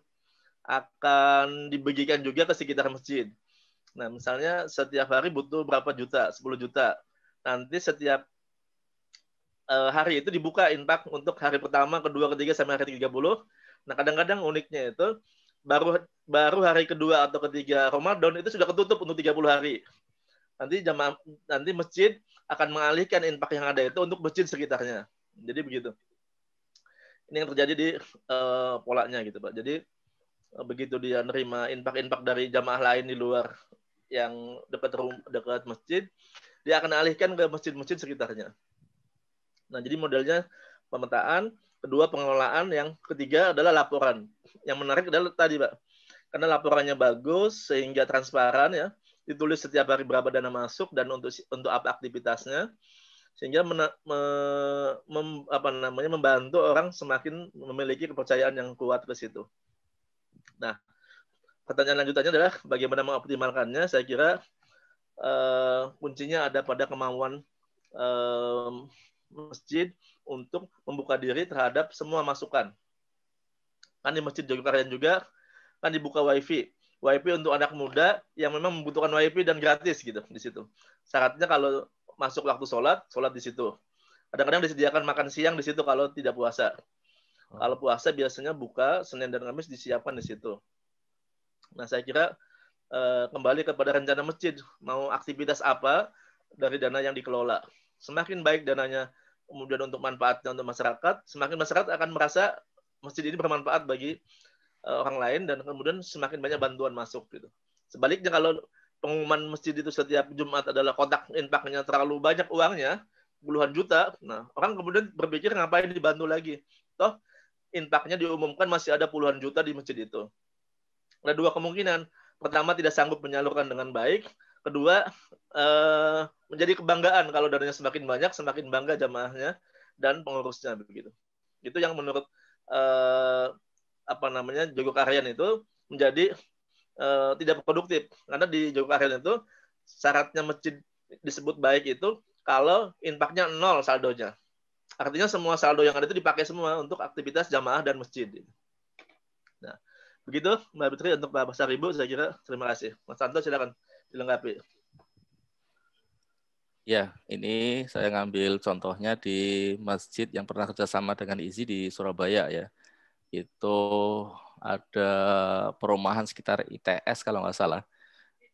S3: akan dibagikan juga ke sekitar masjid. Nah, misalnya setiap hari butuh berapa juta? 10 juta. Nanti setiap eh, hari itu dibuka impact untuk hari pertama, kedua, ketiga sampai hari 30. Nah, kadang-kadang uniknya itu baru baru hari kedua atau ketiga Ramadan itu sudah ketutup untuk 30 hari. Nanti jamaah nanti masjid akan mengalihkan impact yang ada itu untuk masjid sekitarnya. Jadi begitu. Ini yang terjadi di uh, polanya gitu, Pak. Jadi begitu dia nerima impak-impak dari jamaah lain di luar yang dekat rum dekat masjid, dia akan alihkan ke masjid-masjid sekitarnya. Nah, jadi modelnya pemetaan, kedua pengelolaan, yang ketiga adalah laporan. Yang menarik adalah tadi, Pak. Karena laporannya bagus sehingga transparan ya, ditulis setiap hari berapa dana masuk dan untuk untuk apa aktivitasnya sehingga me, mem, apa namanya membantu orang semakin memiliki kepercayaan yang kuat ke situ. Nah, pertanyaan lanjutannya adalah bagaimana mengoptimalkannya. Saya kira uh, kuncinya ada pada kemauan uh, masjid untuk membuka diri terhadap semua masukan. Kan di masjid Jogokarian juga kan dibuka wifi. WiFi untuk anak muda yang memang membutuhkan WiFi dan gratis gitu di situ. Syaratnya kalau masuk waktu sholat, sholat di situ. Kadang-kadang disediakan makan siang di situ kalau tidak puasa. Oh. Kalau puasa biasanya buka Senin dan Kamis disiapkan di situ. Nah, saya kira eh, kembali kepada rencana masjid mau aktivitas apa dari dana yang dikelola. Semakin baik dananya kemudian untuk manfaatnya untuk masyarakat, semakin masyarakat akan merasa masjid ini bermanfaat bagi eh, orang lain dan kemudian semakin banyak bantuan masuk gitu. Sebaliknya kalau pengumuman masjid itu setiap Jumat adalah kotak infaknya terlalu banyak uangnya, puluhan juta, nah orang kemudian berpikir ngapain dibantu lagi. Toh intaknya diumumkan masih ada puluhan juta di masjid itu. Ada dua kemungkinan. Pertama, tidak sanggup menyalurkan dengan baik. Kedua, eh, menjadi kebanggaan kalau dananya semakin banyak, semakin bangga jamaahnya dan pengurusnya begitu. Itu yang menurut eh, apa namanya Aryan itu menjadi eh, tidak produktif karena di Aryan itu syaratnya masjid disebut baik itu kalau impaknya nol saldonya. Artinya semua saldo yang ada itu dipakai semua untuk aktivitas jamaah dan masjid. Nah, begitu Mbak Putri untuk Basar Ibu, saya kira terima kasih. Mas Santo silakan dilengkapi.
S5: Ya, ini saya ngambil contohnya di masjid yang pernah kerjasama dengan IZI di Surabaya ya. Itu ada perumahan sekitar ITS kalau nggak salah.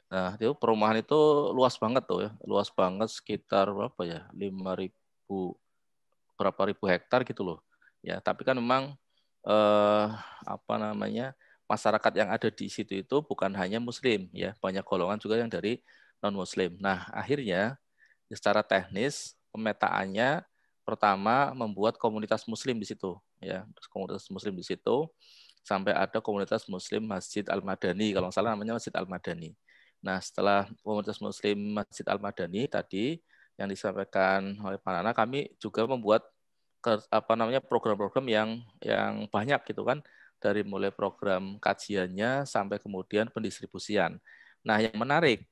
S5: Nah, itu perumahan itu luas banget tuh ya. Luas banget sekitar berapa ya? 5000 berapa ribu hektar gitu loh. Ya, tapi kan memang eh, apa namanya masyarakat yang ada di situ itu bukan hanya muslim ya, banyak golongan juga yang dari non muslim. Nah, akhirnya secara teknis pemetaannya pertama membuat komunitas muslim di situ ya, komunitas muslim di situ sampai ada komunitas muslim Masjid Al-Madani kalau nggak salah namanya Masjid Al-Madani. Nah, setelah komunitas muslim Masjid Al-Madani tadi yang disampaikan oleh Pak Nana, kami juga membuat apa namanya program-program yang yang banyak gitu kan dari mulai program kajiannya sampai kemudian pendistribusian. Nah, yang menarik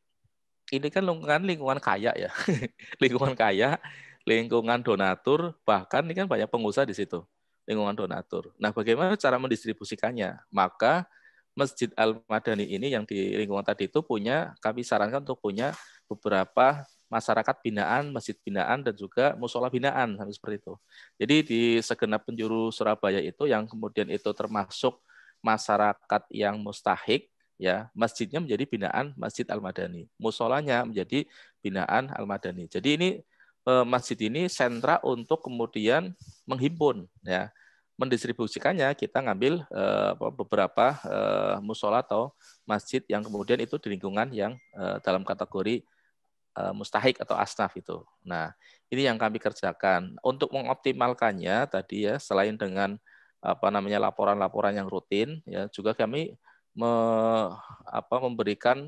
S5: ini kan lingkungan lingkungan kaya ya. lingkungan kaya, lingkungan donatur, bahkan ini kan banyak pengusaha di situ. Lingkungan donatur. Nah, bagaimana cara mendistribusikannya? Maka Masjid Al Madani ini yang di lingkungan tadi itu punya kami sarankan untuk punya beberapa masyarakat binaan, masjid binaan, dan juga musola binaan sampai seperti itu. Jadi di segenap penjuru Surabaya itu yang kemudian itu termasuk masyarakat yang mustahik, ya masjidnya menjadi binaan Masjid Al Madani, musolanya menjadi binaan Al Madani. Jadi ini eh, masjid ini sentra untuk kemudian menghimpun, ya mendistribusikannya kita ngambil eh, beberapa eh, musola atau masjid yang kemudian itu di lingkungan yang dalam kategori Eh, mustahik atau asnaf itu. Nah, ini yang kami kerjakan untuk mengoptimalkannya tadi ya selain dengan apa namanya laporan-laporan yang rutin ya juga kami me, apa memberikan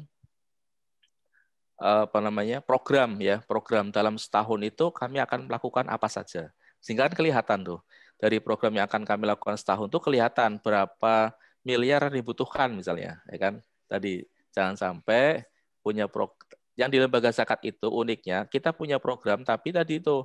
S5: eh, apa namanya program ya program dalam setahun itu kami akan melakukan apa saja sehingga kan kelihatan tuh dari program yang akan kami lakukan setahun tuh kelihatan berapa miliar dibutuhkan misalnya ya kan tadi jangan sampai punya pro, yang di lembaga zakat itu uniknya kita punya program tapi tadi itu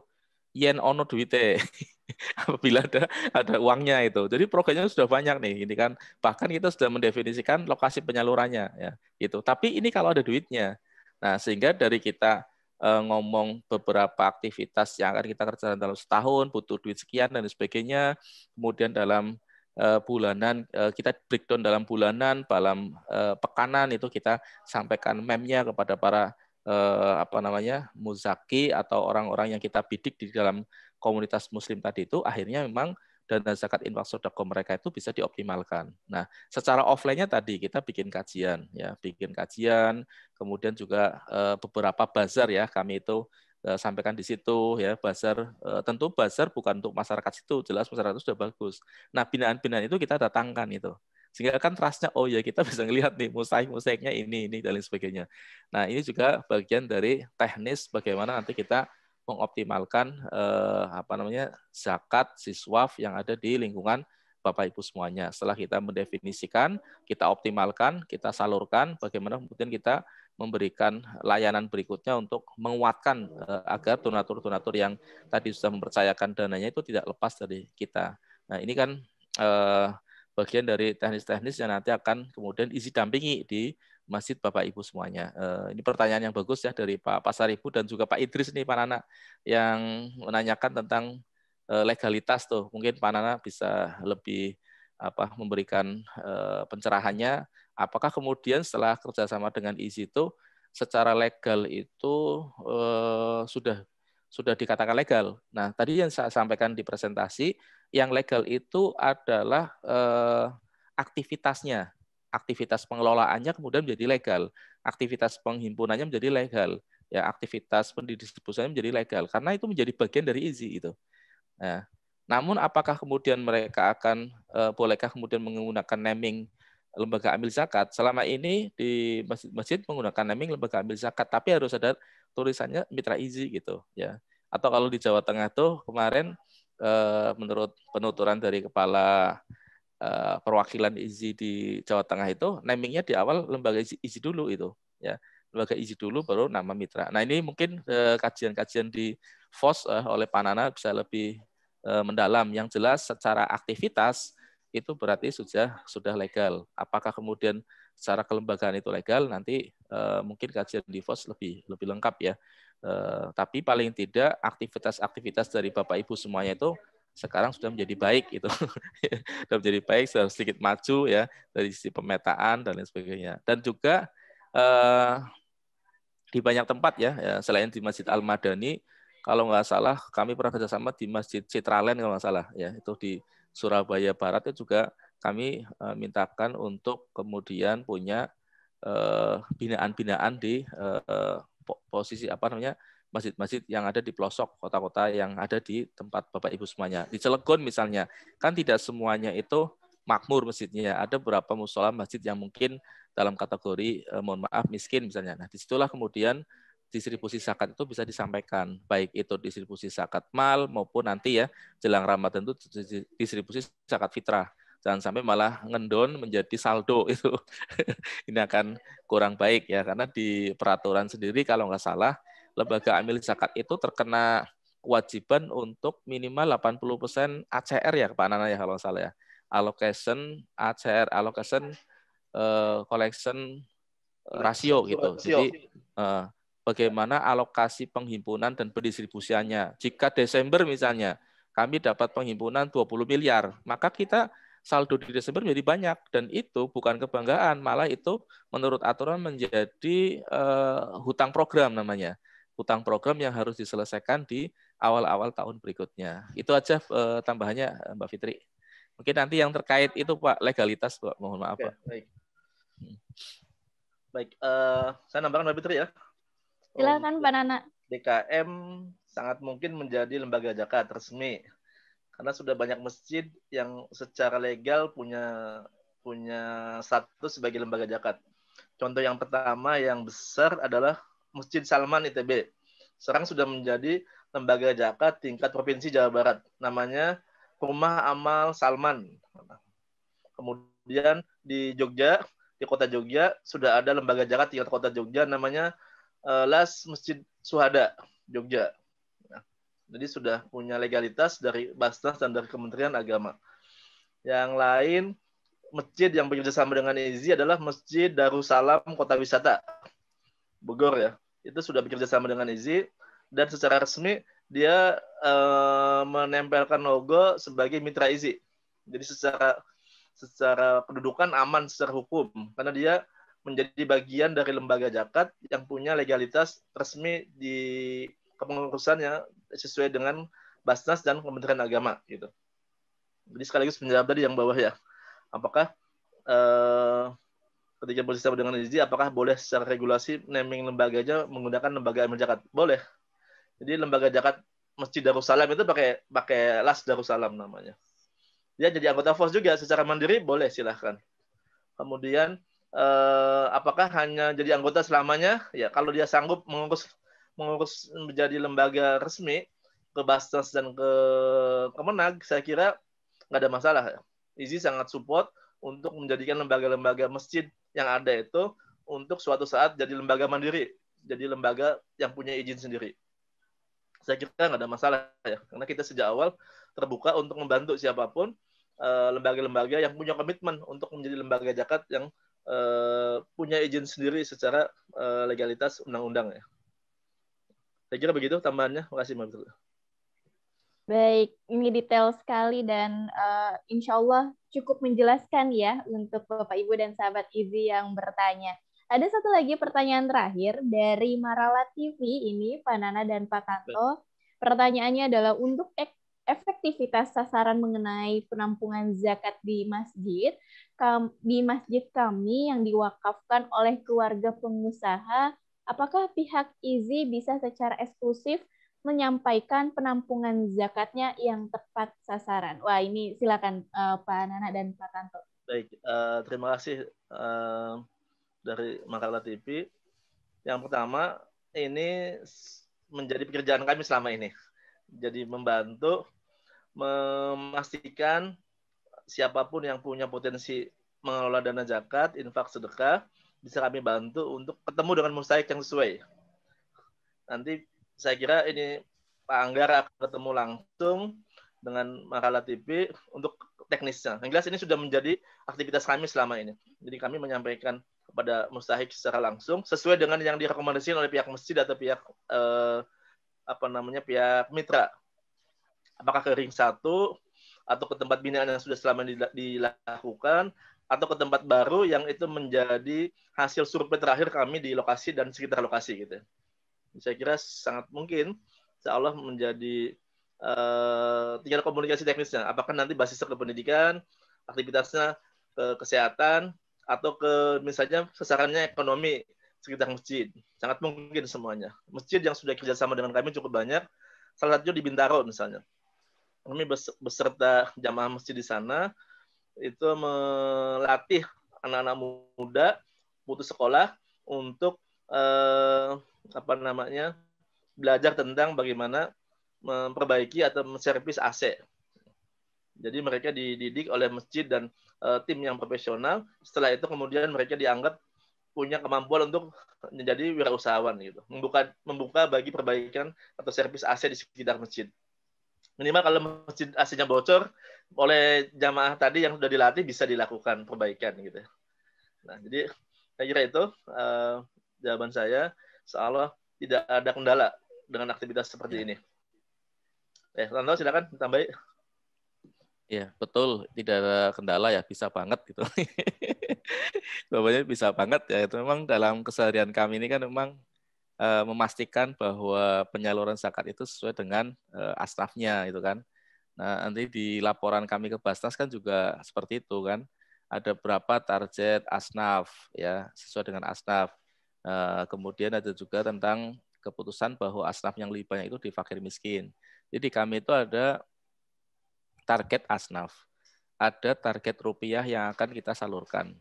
S5: yen ono duite apabila ada ada uangnya itu. Jadi programnya sudah banyak nih, ini kan bahkan kita sudah mendefinisikan lokasi penyalurannya ya itu. Tapi ini kalau ada duitnya. Nah, sehingga dari kita e, ngomong beberapa aktivitas yang akan kita kerjakan dalam setahun butuh duit sekian dan sebagainya, kemudian dalam Eh, bulanan eh, kita breakdown dalam bulanan dalam eh, pekanan itu kita sampaikan memnya kepada para apa namanya muzaki atau orang-orang yang kita bidik di dalam komunitas muslim tadi itu akhirnya memang dana zakat infak sodako mereka itu bisa dioptimalkan. Nah, secara offline-nya tadi kita bikin kajian, ya, bikin kajian, kemudian juga beberapa bazar ya kami itu Eh, sampaikan di situ ya buzzer eh, tentu buzzer bukan untuk masyarakat situ jelas masyarakat itu sudah bagus nah binaan-binaan itu kita datangkan itu sehingga kan trustnya oh ya kita bisa ngelihat nih mosaik mosaiknya ini ini dan lain sebagainya nah ini juga bagian dari teknis bagaimana nanti kita mengoptimalkan eh, apa namanya zakat siswaf yang ada di lingkungan Bapak Ibu semuanya. Setelah kita mendefinisikan, kita optimalkan, kita salurkan, bagaimana kemudian kita memberikan layanan berikutnya untuk menguatkan eh, agar donatur-donatur yang tadi sudah mempercayakan dananya itu tidak lepas dari kita. Nah, ini kan uh, bagian dari teknis-teknis yang nanti akan kemudian isi dampingi di masjid Bapak Ibu semuanya. Uh, ini pertanyaan yang bagus ya dari Pak Pasar Ibu dan juga Pak Idris nih Pak Nana yang menanyakan tentang uh, legalitas tuh. Mungkin Pak Nana bisa lebih apa memberikan pencerahannya Apakah kemudian setelah kerjasama dengan Easy itu secara legal itu eh, sudah sudah dikatakan legal. Nah, tadi yang saya sampaikan di presentasi, yang legal itu adalah eh, aktivitasnya, aktivitas pengelolaannya kemudian menjadi legal, aktivitas penghimpunannya menjadi legal, ya aktivitas pendistribusinya menjadi legal karena itu menjadi bagian dari izi e itu. Nah, namun apakah kemudian mereka akan eh, bolehkah kemudian menggunakan naming lembaga ambil zakat. Selama ini di masjid-masjid menggunakan naming lembaga ambil zakat, tapi harus ada tulisannya mitra izi gitu ya. Atau kalau di Jawa Tengah tuh kemarin eh, menurut penuturan dari kepala eh, perwakilan izi di Jawa Tengah itu namingnya di awal lembaga izi, izi dulu itu ya. Lembaga izi dulu baru nama mitra. Nah, ini mungkin eh, kajian-kajian eh, di FOS oleh Panana bisa lebih eh, mendalam. Yang jelas secara aktivitas itu berarti sudah sudah legal. Apakah kemudian secara kelembagaan itu legal nanti eh, mungkin kajian DIVOS lebih lebih lengkap ya. Eh, tapi paling tidak aktivitas-aktivitas dari Bapak Ibu semuanya itu sekarang sudah menjadi baik itu sudah menjadi baik sudah sedikit maju ya dari sisi pemetaan dan lain sebagainya dan juga eh, di banyak tempat ya, ya selain di Masjid Al Madani kalau nggak salah kami pernah kerjasama di Masjid Citralen kalau nggak salah ya itu di Surabaya Barat itu juga kami eh, mintakan untuk kemudian punya eh, binaan-binaan di eh, posisi apa namanya masjid-masjid yang ada di pelosok kota-kota yang ada di tempat Bapak Ibu semuanya. Di Cilegon misalnya, kan tidak semuanya itu makmur masjidnya. Ada beberapa musola masjid yang mungkin dalam kategori mohon maaf miskin misalnya. Nah, disitulah kemudian distribusi zakat itu bisa disampaikan, baik itu distribusi zakat mal maupun nanti ya jelang Ramadan itu distribusi zakat fitrah. Jangan sampai malah ngendon menjadi saldo itu. Ini akan kurang baik ya karena di peraturan sendiri kalau nggak salah lembaga amil zakat itu terkena kewajiban untuk minimal 80% ACR ya Pak Nana ya kalau nggak salah ya. Allocation ACR allocation uh, collection eh, rasio gitu. Jadi uh, bagaimana alokasi penghimpunan dan pendistribusiannya. Jika Desember misalnya kami dapat penghimpunan 20 miliar, maka kita saldo di Desember menjadi banyak dan itu bukan kebanggaan, malah itu menurut aturan menjadi uh, hutang program namanya. Hutang program yang harus diselesaikan di awal-awal tahun berikutnya. Itu aja uh, tambahannya Mbak Fitri. Mungkin nanti yang terkait itu Pak
S3: legalitas Pak, mohon maaf Pak. Oke, baik. Hmm. Baik, uh, saya nambahkan Mbak Fitri ya. Silakan oh, Pak Nana. DKM sangat mungkin menjadi lembaga zakat resmi karena sudah banyak masjid yang secara legal punya punya status sebagai lembaga zakat. Contoh yang pertama yang besar adalah Masjid Salman ITB. Sekarang sudah menjadi lembaga zakat tingkat provinsi Jawa Barat. Namanya Rumah Amal Salman. Kemudian di Jogja, di kota Jogja sudah ada lembaga zakat tingkat kota Jogja namanya uh, LAS Masjid Suhada Jogja. Nah, jadi sudah punya legalitas dari Basnas dan dari Kementerian Agama. Yang lain masjid yang bekerjasama dengan IZI adalah Masjid Darussalam Kota Wisata Bogor ya. Itu sudah bekerjasama dengan IZI dan secara resmi dia uh, menempelkan logo sebagai mitra IZI. Jadi secara secara kedudukan aman secara hukum karena dia menjadi bagian dari lembaga zakat yang punya legalitas resmi di kepengurusannya sesuai dengan Basnas dan Kementerian Agama gitu. Jadi sekaligus menjawab tadi yang bawah ya. Apakah eh, ketika bersama dengan izin, apakah boleh secara regulasi naming lembaganya menggunakan lembaga amil zakat? Boleh. Jadi lembaga zakat Masjid Darussalam itu pakai pakai Las Darussalam namanya. Dia jadi anggota FOS juga secara mandiri boleh silahkan. Kemudian eh, apakah hanya jadi anggota selamanya? Ya, kalau dia sanggup mengurus mengurus menjadi lembaga resmi ke Basnas dan ke Kemenag, saya kira nggak ada masalah. Izi sangat support untuk menjadikan lembaga-lembaga masjid yang ada itu untuk suatu saat jadi lembaga mandiri, jadi lembaga yang punya izin sendiri. Saya kira nggak ada masalah ya, karena kita sejak awal terbuka untuk membantu siapapun eh, lembaga-lembaga yang punya komitmen untuk menjadi lembaga zakat yang Eh, punya izin sendiri secara eh, legalitas undang-undang ya. Saya kira begitu tambahannya. Makasih Mbak Betul.
S1: Baik, ini detail sekali dan uh, insya Allah cukup menjelaskan ya untuk Bapak Ibu dan sahabat Izi yang bertanya. Ada satu lagi pertanyaan terakhir dari Marala TV ini, Pak Nana dan Pak Kanto. Pertanyaannya adalah untuk efektivitas sasaran mengenai penampungan zakat di masjid di masjid kami yang diwakafkan oleh keluarga pengusaha apakah pihak izi bisa secara eksklusif menyampaikan penampungan zakatnya yang tepat sasaran wah ini silakan uh, Pak Nana dan Pak tanto
S3: baik uh, terima kasih uh, dari makalah TV yang pertama ini menjadi pekerjaan kami selama ini jadi membantu memastikan siapapun yang punya potensi mengelola dana zakat, infak, sedekah, bisa kami bantu untuk ketemu dengan mustahik yang sesuai. Nanti saya kira ini Pak Anggar akan ketemu langsung dengan makalah TV untuk teknisnya. Yang jelas ini sudah menjadi aktivitas kami selama ini. Jadi kami menyampaikan kepada mustahik secara langsung sesuai dengan yang direkomendasikan oleh pihak masjid atau pihak eh, apa namanya pihak mitra apakah ke ring satu atau ke tempat binaan yang sudah selama dilakukan atau ke tempat baru yang itu menjadi hasil survei terakhir kami di lokasi dan sekitar lokasi gitu. Saya kira sangat mungkin insya Allah menjadi uh, tinggal komunikasi teknisnya. Apakah nanti basis kependidikan aktivitasnya ke kesehatan, atau ke misalnya sasarannya ekonomi sekitar masjid. Sangat mungkin semuanya. Masjid yang sudah kerjasama dengan kami cukup banyak. Salah satunya di Bintaro misalnya. Kami beserta jamaah masjid di sana itu melatih anak-anak muda putus sekolah untuk eh, apa namanya belajar tentang bagaimana memperbaiki atau menservis AC. Jadi mereka dididik oleh masjid dan uh, tim yang profesional. Setelah itu kemudian mereka dianggap punya kemampuan untuk menjadi wirausahawan gitu membuka membuka bagi perbaikan atau servis AC di sekitar masjid minimal kalau masjid AC-nya bocor oleh jamaah tadi yang sudah dilatih bisa dilakukan perbaikan gitu nah jadi saya kira itu uh, jawaban saya seolah tidak ada kendala dengan aktivitas seperti ya. ini eh Rando silakan tambahin
S5: Iya, betul. Tidak ada kendala ya, bisa banget gitu. Bapaknya bisa banget ya. Itu memang dalam keseharian kami ini kan memang uh, memastikan bahwa penyaluran zakat itu sesuai dengan uh, eh, asnafnya gitu kan. Nah, nanti di laporan kami ke Basnas kan juga seperti itu kan. Ada berapa target asnaf ya, sesuai dengan asnaf. Uh, kemudian ada juga tentang keputusan bahwa asnaf yang lebih banyak itu di fakir miskin. Jadi kami itu ada target asnaf, ada target rupiah yang akan kita salurkan,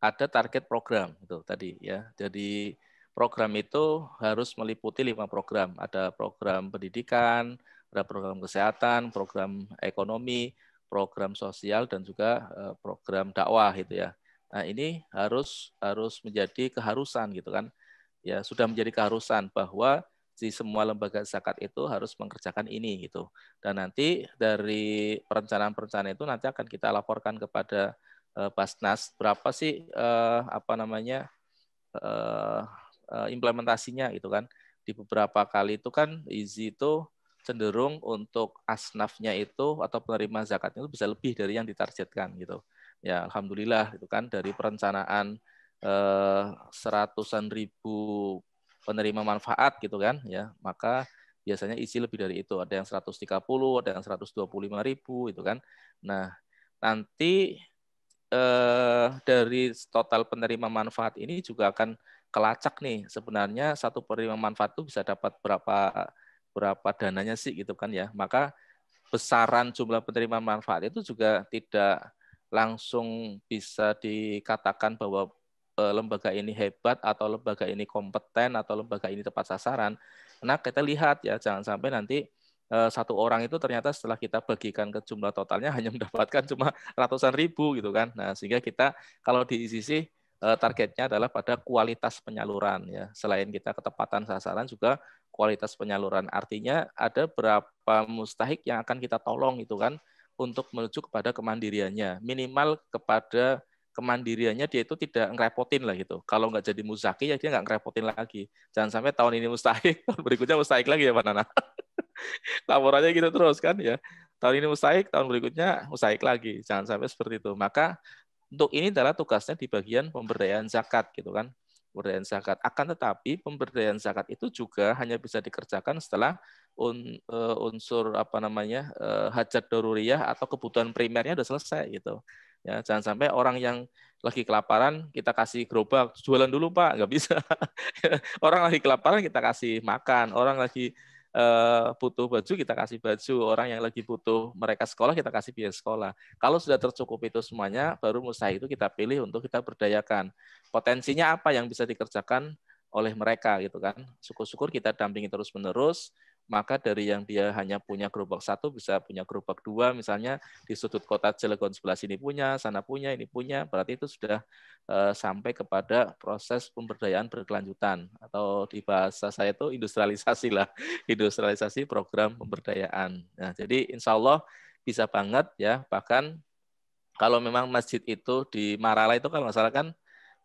S5: ada target program itu tadi ya. Jadi program itu harus meliputi lima program. Ada program pendidikan, ada program kesehatan, program ekonomi, program sosial dan juga eh, program dakwah gitu ya. Nah ini harus harus menjadi keharusan gitu kan. Ya sudah menjadi keharusan bahwa di semua lembaga zakat itu harus mengerjakan ini gitu. Dan nanti dari perencanaan-perencanaan itu nanti akan kita laporkan kepada uh, Basnas berapa sih eh, apa namanya eh, eh, implementasinya gitu kan. Di beberapa kali itu kan izi itu cenderung untuk asnafnya itu atau penerima zakatnya itu bisa lebih dari yang ditargetkan gitu. Ya alhamdulillah itu kan dari perencanaan eh, seratusan ribu penerima manfaat gitu kan ya maka biasanya isi lebih dari itu ada yang 130 ada yang 125 ribu itu kan nah nanti eh, dari total penerima manfaat ini juga akan kelacak nih sebenarnya satu penerima manfaat itu bisa dapat berapa berapa dananya sih gitu kan ya maka besaran jumlah penerima manfaat itu juga tidak langsung bisa dikatakan bahwa Eh, lembaga ini hebat atau lembaga ini kompeten atau lembaga ini tepat sasaran. Nah, kita lihat ya, jangan sampai nanti eh, satu orang itu ternyata setelah kita bagikan ke jumlah totalnya hanya mendapatkan cuma ratusan ribu gitu kan. Nah, sehingga kita kalau di sisi eh, targetnya adalah pada kualitas penyaluran ya. Selain kita ketepatan sasaran juga kualitas penyaluran. Artinya ada berapa mustahik yang akan kita tolong itu kan untuk menuju kepada kemandiriannya, minimal kepada kemandiriannya dia itu tidak ngerepotin lah gitu. Kalau nggak jadi muzaki ya dia nggak ngerepotin lagi. Jangan sampai tahun ini mustahik, tahun berikutnya mustahik lagi ya Pak Nana. Laporannya gitu terus kan ya. Tahun ini mustahik, tahun berikutnya mustahik lagi. Jangan sampai seperti itu. Maka untuk ini adalah tugasnya di bagian pemberdayaan zakat gitu kan. Pemberdayaan zakat. Akan tetapi pemberdayaan zakat itu juga hanya bisa dikerjakan setelah un, eh, unsur apa namanya uh, hajat daruriyah atau kebutuhan primernya sudah selesai gitu. Ya, jangan sampai orang yang lagi kelaparan kita kasih gerobak jualan dulu pak nggak bisa orang lagi kelaparan kita kasih makan orang lagi eh, butuh baju kita kasih baju orang yang lagi butuh mereka sekolah kita kasih biaya sekolah kalau sudah tercukup itu semuanya baru usaha itu kita pilih untuk kita berdayakan potensinya apa yang bisa dikerjakan oleh mereka gitu kan syukur-syukur kita dampingi terus menerus maka dari yang dia hanya punya gerobak satu bisa punya gerobak dua misalnya di sudut kota Cilegon sebelah sini punya sana punya ini punya berarti itu sudah uh, sampai kepada proses pemberdayaan berkelanjutan atau di bahasa saya itu industrialisasi lah industrialisasi program pemberdayaan nah jadi insya Allah bisa banget ya bahkan kalau memang masjid itu di Marala itu kalau masalah kan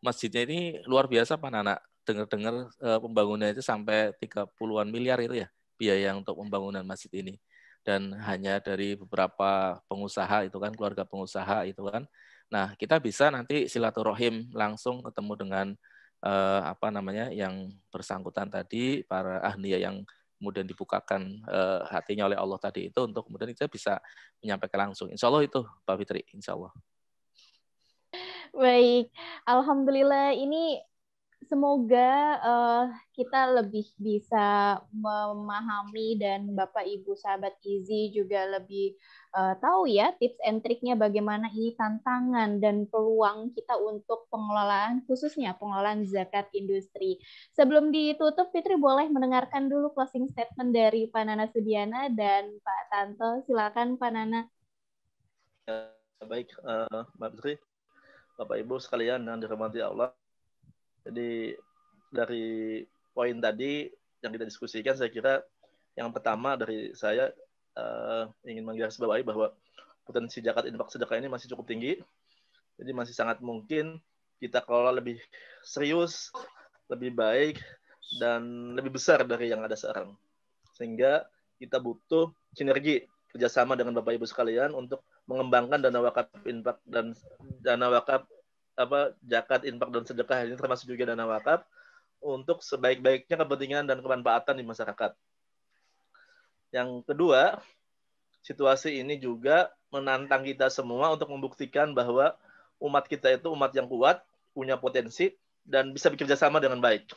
S5: masjidnya ini luar biasa pak anak dengar-dengar eh, pembangunannya itu sampai 30-an miliar itu ya biaya untuk pembangunan masjid ini dan hanya dari beberapa pengusaha itu kan keluarga pengusaha itu kan nah kita bisa nanti silaturahim langsung ketemu dengan eh, apa namanya yang bersangkutan tadi para ahli yang kemudian dibukakan eh, hatinya oleh Allah tadi itu untuk kemudian kita bisa menyampaikan langsung insya Allah itu Pak Fitri insya Allah
S1: Baik, alhamdulillah ini semoga uh, kita lebih bisa memahami dan Bapak Ibu sahabat Izi juga lebih uh, tahu ya tips and triknya bagaimana ini tantangan dan peluang kita untuk pengelolaan khususnya pengelolaan zakat industri. Sebelum ditutup Fitri boleh mendengarkan dulu closing statement dari Pak Nana Sudiana dan Pak Tanto. Silakan Pak Nana.
S3: Ya, baik, uh, Mbak Fitri, Bapak Ibu sekalian yang dirahmati Allah, jadi dari poin tadi yang kita diskusikan, saya kira yang pertama dari saya uh, ingin menggarisbawahi bahwa potensi zakat infak sedekah ini masih cukup tinggi. Jadi masih sangat mungkin kita kelola lebih serius, lebih baik, dan lebih besar dari yang ada sekarang. Sehingga kita butuh sinergi kerjasama dengan Bapak Ibu sekalian untuk mengembangkan dana wakaf infak dan dana wakaf apa zakat infak dan sedekah ini termasuk juga dana wakaf untuk sebaik-baiknya kepentingan dan kemanfaatan di masyarakat. Yang kedua, situasi ini juga menantang kita semua untuk membuktikan bahwa umat kita itu umat yang kuat, punya potensi, dan bisa bekerja sama dengan baik.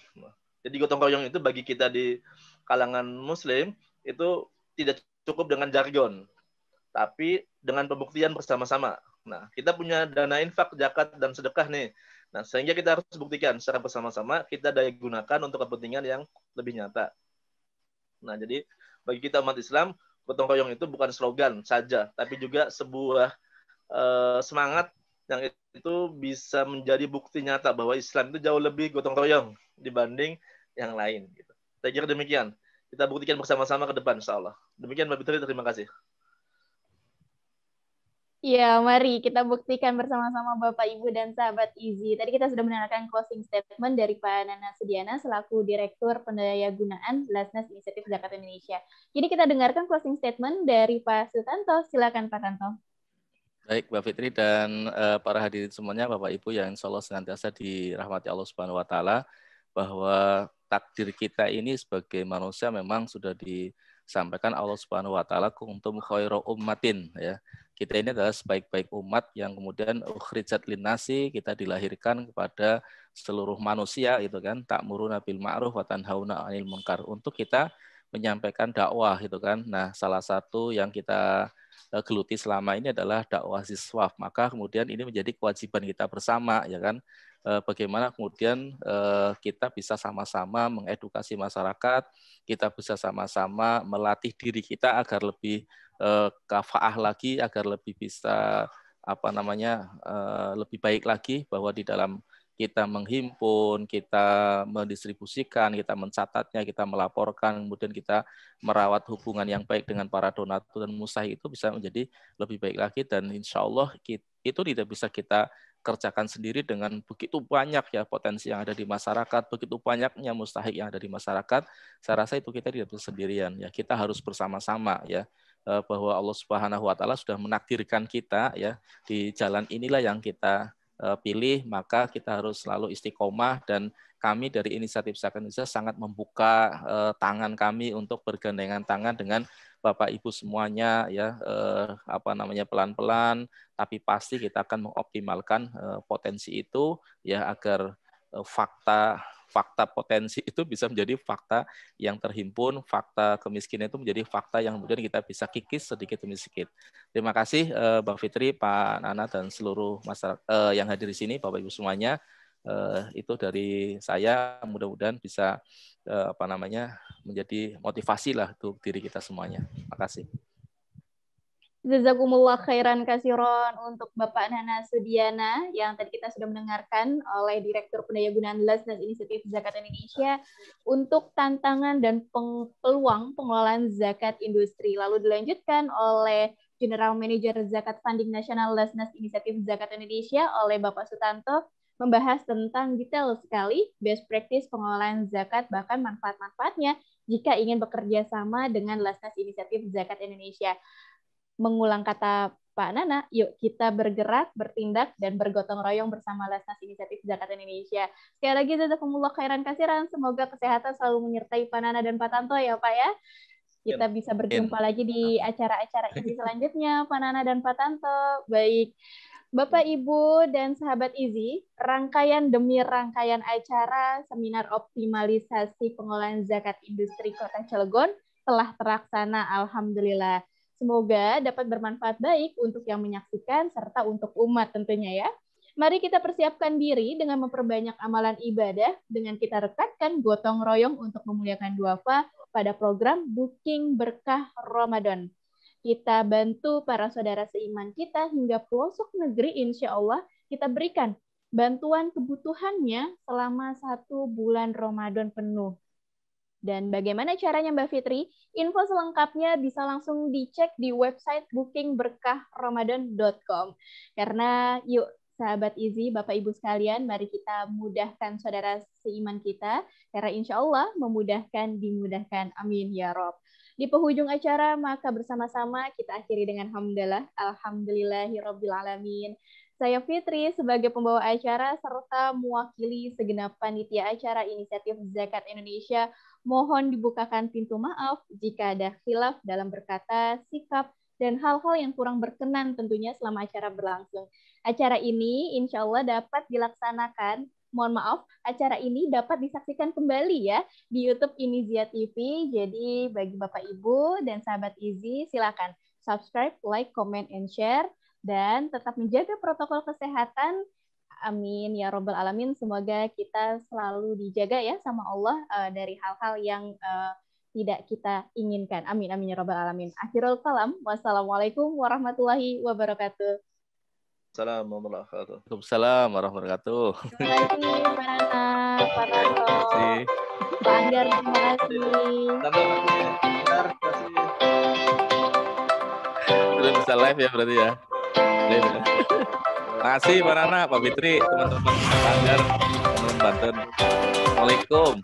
S3: Jadi gotong royong itu bagi kita di kalangan muslim itu tidak cukup dengan jargon, tapi dengan pembuktian bersama-sama. Nah, kita punya dana infak, zakat, dan sedekah nih. Nah, sehingga kita harus buktikan secara bersama-sama kita daya gunakan untuk kepentingan yang lebih nyata. Nah, jadi bagi kita umat Islam, gotong royong itu bukan slogan saja, tapi juga sebuah uh, semangat yang itu bisa menjadi bukti nyata bahwa Islam itu jauh lebih gotong royong dibanding yang lain. Gitu. Saya kira demikian. Kita buktikan bersama-sama ke depan, insya Allah. Demikian, Mbak Fitri, terima kasih.
S1: Ya, mari kita buktikan bersama-sama Bapak, Ibu, dan sahabat Izi. Tadi kita sudah mendengarkan closing statement dari Pak Nana Sudiana selaku Direktur Pendaya Gunaan Belasnas Inisiatif Zakat Indonesia. Jadi kita dengarkan closing statement dari Pak Sutanto. Silakan Pak Tanto.
S5: Baik, Mbak Fitri dan uh, para hadirin semuanya, Bapak Ibu yang insya Allah senantiasa dirahmati Allah Subhanahu wa taala bahwa takdir kita ini sebagai manusia memang sudah di sampaikan Allah Subhanahu wa taala kuntum khairu ummatin ya. Kita ini adalah sebaik-baik umat yang kemudian ukhrijat linasi, kita dilahirkan kepada seluruh manusia gitu kan, Tak muruna bil ma'ruf wa tanhauna 'anil munkar untuk kita menyampaikan dakwah gitu kan. Nah, salah satu yang kita eh, geluti selama ini adalah dakwah siswa. Maka kemudian ini menjadi kewajiban kita bersama ya kan Eh, bagaimana kemudian eh, kita bisa sama-sama mengedukasi masyarakat, kita bisa sama-sama melatih diri kita agar lebih eh, kafaah lagi, agar lebih bisa apa namanya lebih baik lagi bahwa di dalam kita menghimpun, kita mendistribusikan, kita mencatatnya, kita melaporkan, kemudian kita merawat hubungan yang baik dengan para donatur dan musah itu bisa menjadi lebih baik lagi dan insya Allah itu tidak bisa kita kerjakan sendiri dengan begitu banyak ya potensi yang ada di masyarakat, begitu banyaknya mustahik yang ada di masyarakat, saya rasa itu kita tidak bersendirian ya. Kita harus bersama-sama ya eh, bahwa Allah Subhanahu wa taala sudah menakdirkan kita ya di jalan inilah yang kita eh, pilih, maka kita harus selalu istiqomah dan kami dari inisiatif Zakat Indonesia sangat membuka eh, tangan kami untuk bergandengan tangan dengan Bapak Ibu semuanya ya eh, apa namanya pelan-pelan tapi pasti kita akan mengoptimalkan eh, potensi itu ya agar eh, fakta fakta potensi itu bisa menjadi fakta yang terhimpun, fakta kemiskinan itu menjadi fakta yang kemudian kita bisa kikis sedikit demi sedikit. Terima kasih eh, Fitri, Pak Nana dan seluruh masyarakat eh, yang hadir di sini, Bapak Ibu semuanya uh, itu dari saya mudah-mudahan bisa uh, apa namanya menjadi motivasi lah untuk diri kita semuanya. Makasih.
S1: Jazakumullah khairan kasiron untuk Bapak Nana Sudiana yang tadi kita sudah mendengarkan oleh Direktur Pendayagunaan Les dan Inisiatif Zakat Indonesia untuk tantangan dan peng peluang pengelolaan zakat industri. Lalu dilanjutkan oleh General Manager Zakat Funding Nasional Lesnas Inisiatif Zakat Indonesia oleh Bapak Sutanto membahas tentang detail sekali best practice pengelolaan zakat bahkan manfaat-manfaatnya jika ingin bekerja sama dengan Lasnas Inisiatif Zakat Indonesia. Mengulang kata Pak Nana, yuk kita bergerak, bertindak, dan bergotong royong bersama Lasnas Inisiatif Zakat Indonesia. Sekali lagi, Jazakumullah khairan kasiran. Semoga kesehatan selalu menyertai Pak Nana dan Pak Tanto ya Pak ya. Kita bisa berjumpa lagi di acara-acara ini selanjutnya, Pak Nana dan Pak Tanto. Baik. Bapak, Ibu, dan sahabat Izi, rangkaian demi rangkaian acara seminar optimalisasi pengolahan zakat industri Kota Cilegon telah terlaksana, Alhamdulillah. Semoga dapat bermanfaat baik untuk yang menyaksikan serta untuk umat tentunya ya. Mari kita persiapkan diri dengan memperbanyak amalan ibadah dengan kita rekatkan gotong royong untuk memuliakan duafa pada program Booking Berkah Ramadan kita bantu para saudara seiman kita hingga pelosok negeri, insya Allah kita berikan bantuan kebutuhannya selama satu bulan Ramadan penuh. Dan bagaimana caranya Mbak Fitri? Info selengkapnya bisa langsung dicek di website bookingberkahramadan.com. Karena yuk sahabat Izi, Bapak Ibu sekalian, mari kita mudahkan saudara seiman kita. Karena insya Allah memudahkan, dimudahkan. Amin ya Rob. Di penghujung acara, maka bersama-sama kita akhiri dengan hamdalah. alhamdulillahirobbilalamin. Saya Fitri sebagai pembawa acara serta mewakili segenap panitia acara inisiatif Zakat Indonesia. Mohon dibukakan pintu maaf jika ada khilaf dalam berkata, sikap, dan hal-hal yang kurang berkenan tentunya selama acara berlangsung. Acara ini insya Allah dapat dilaksanakan mohon maaf, acara ini dapat disaksikan kembali ya di YouTube Inizia TV. Jadi bagi Bapak Ibu dan sahabat Izi, silakan subscribe, like, comment, and share dan tetap menjaga protokol kesehatan Amin ya robbal alamin. Semoga kita selalu dijaga ya sama Allah uh, dari hal-hal yang uh, tidak kita inginkan. Amin amin ya robbal alamin. Akhirul kalam. Wassalamualaikum warahmatullahi wabarakatuh.
S3: Assalamualaikum warahmatullahi wabarakatuh. Waalaikumsalam
S5: warahmatullahi wabarakatuh. Terima
S1: kasih Pak Pak Ranto, Pak Anggar, terima kasih. Terima kasih.
S5: Belum bisa live ya berarti ya. Terima kasih Pak Pak Fitri, teman-teman Anggar, teman-teman Banten. Assalamualaikum.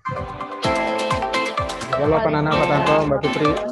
S2: Halo Pak Nana, Pak Tanto, Mbak Fitri.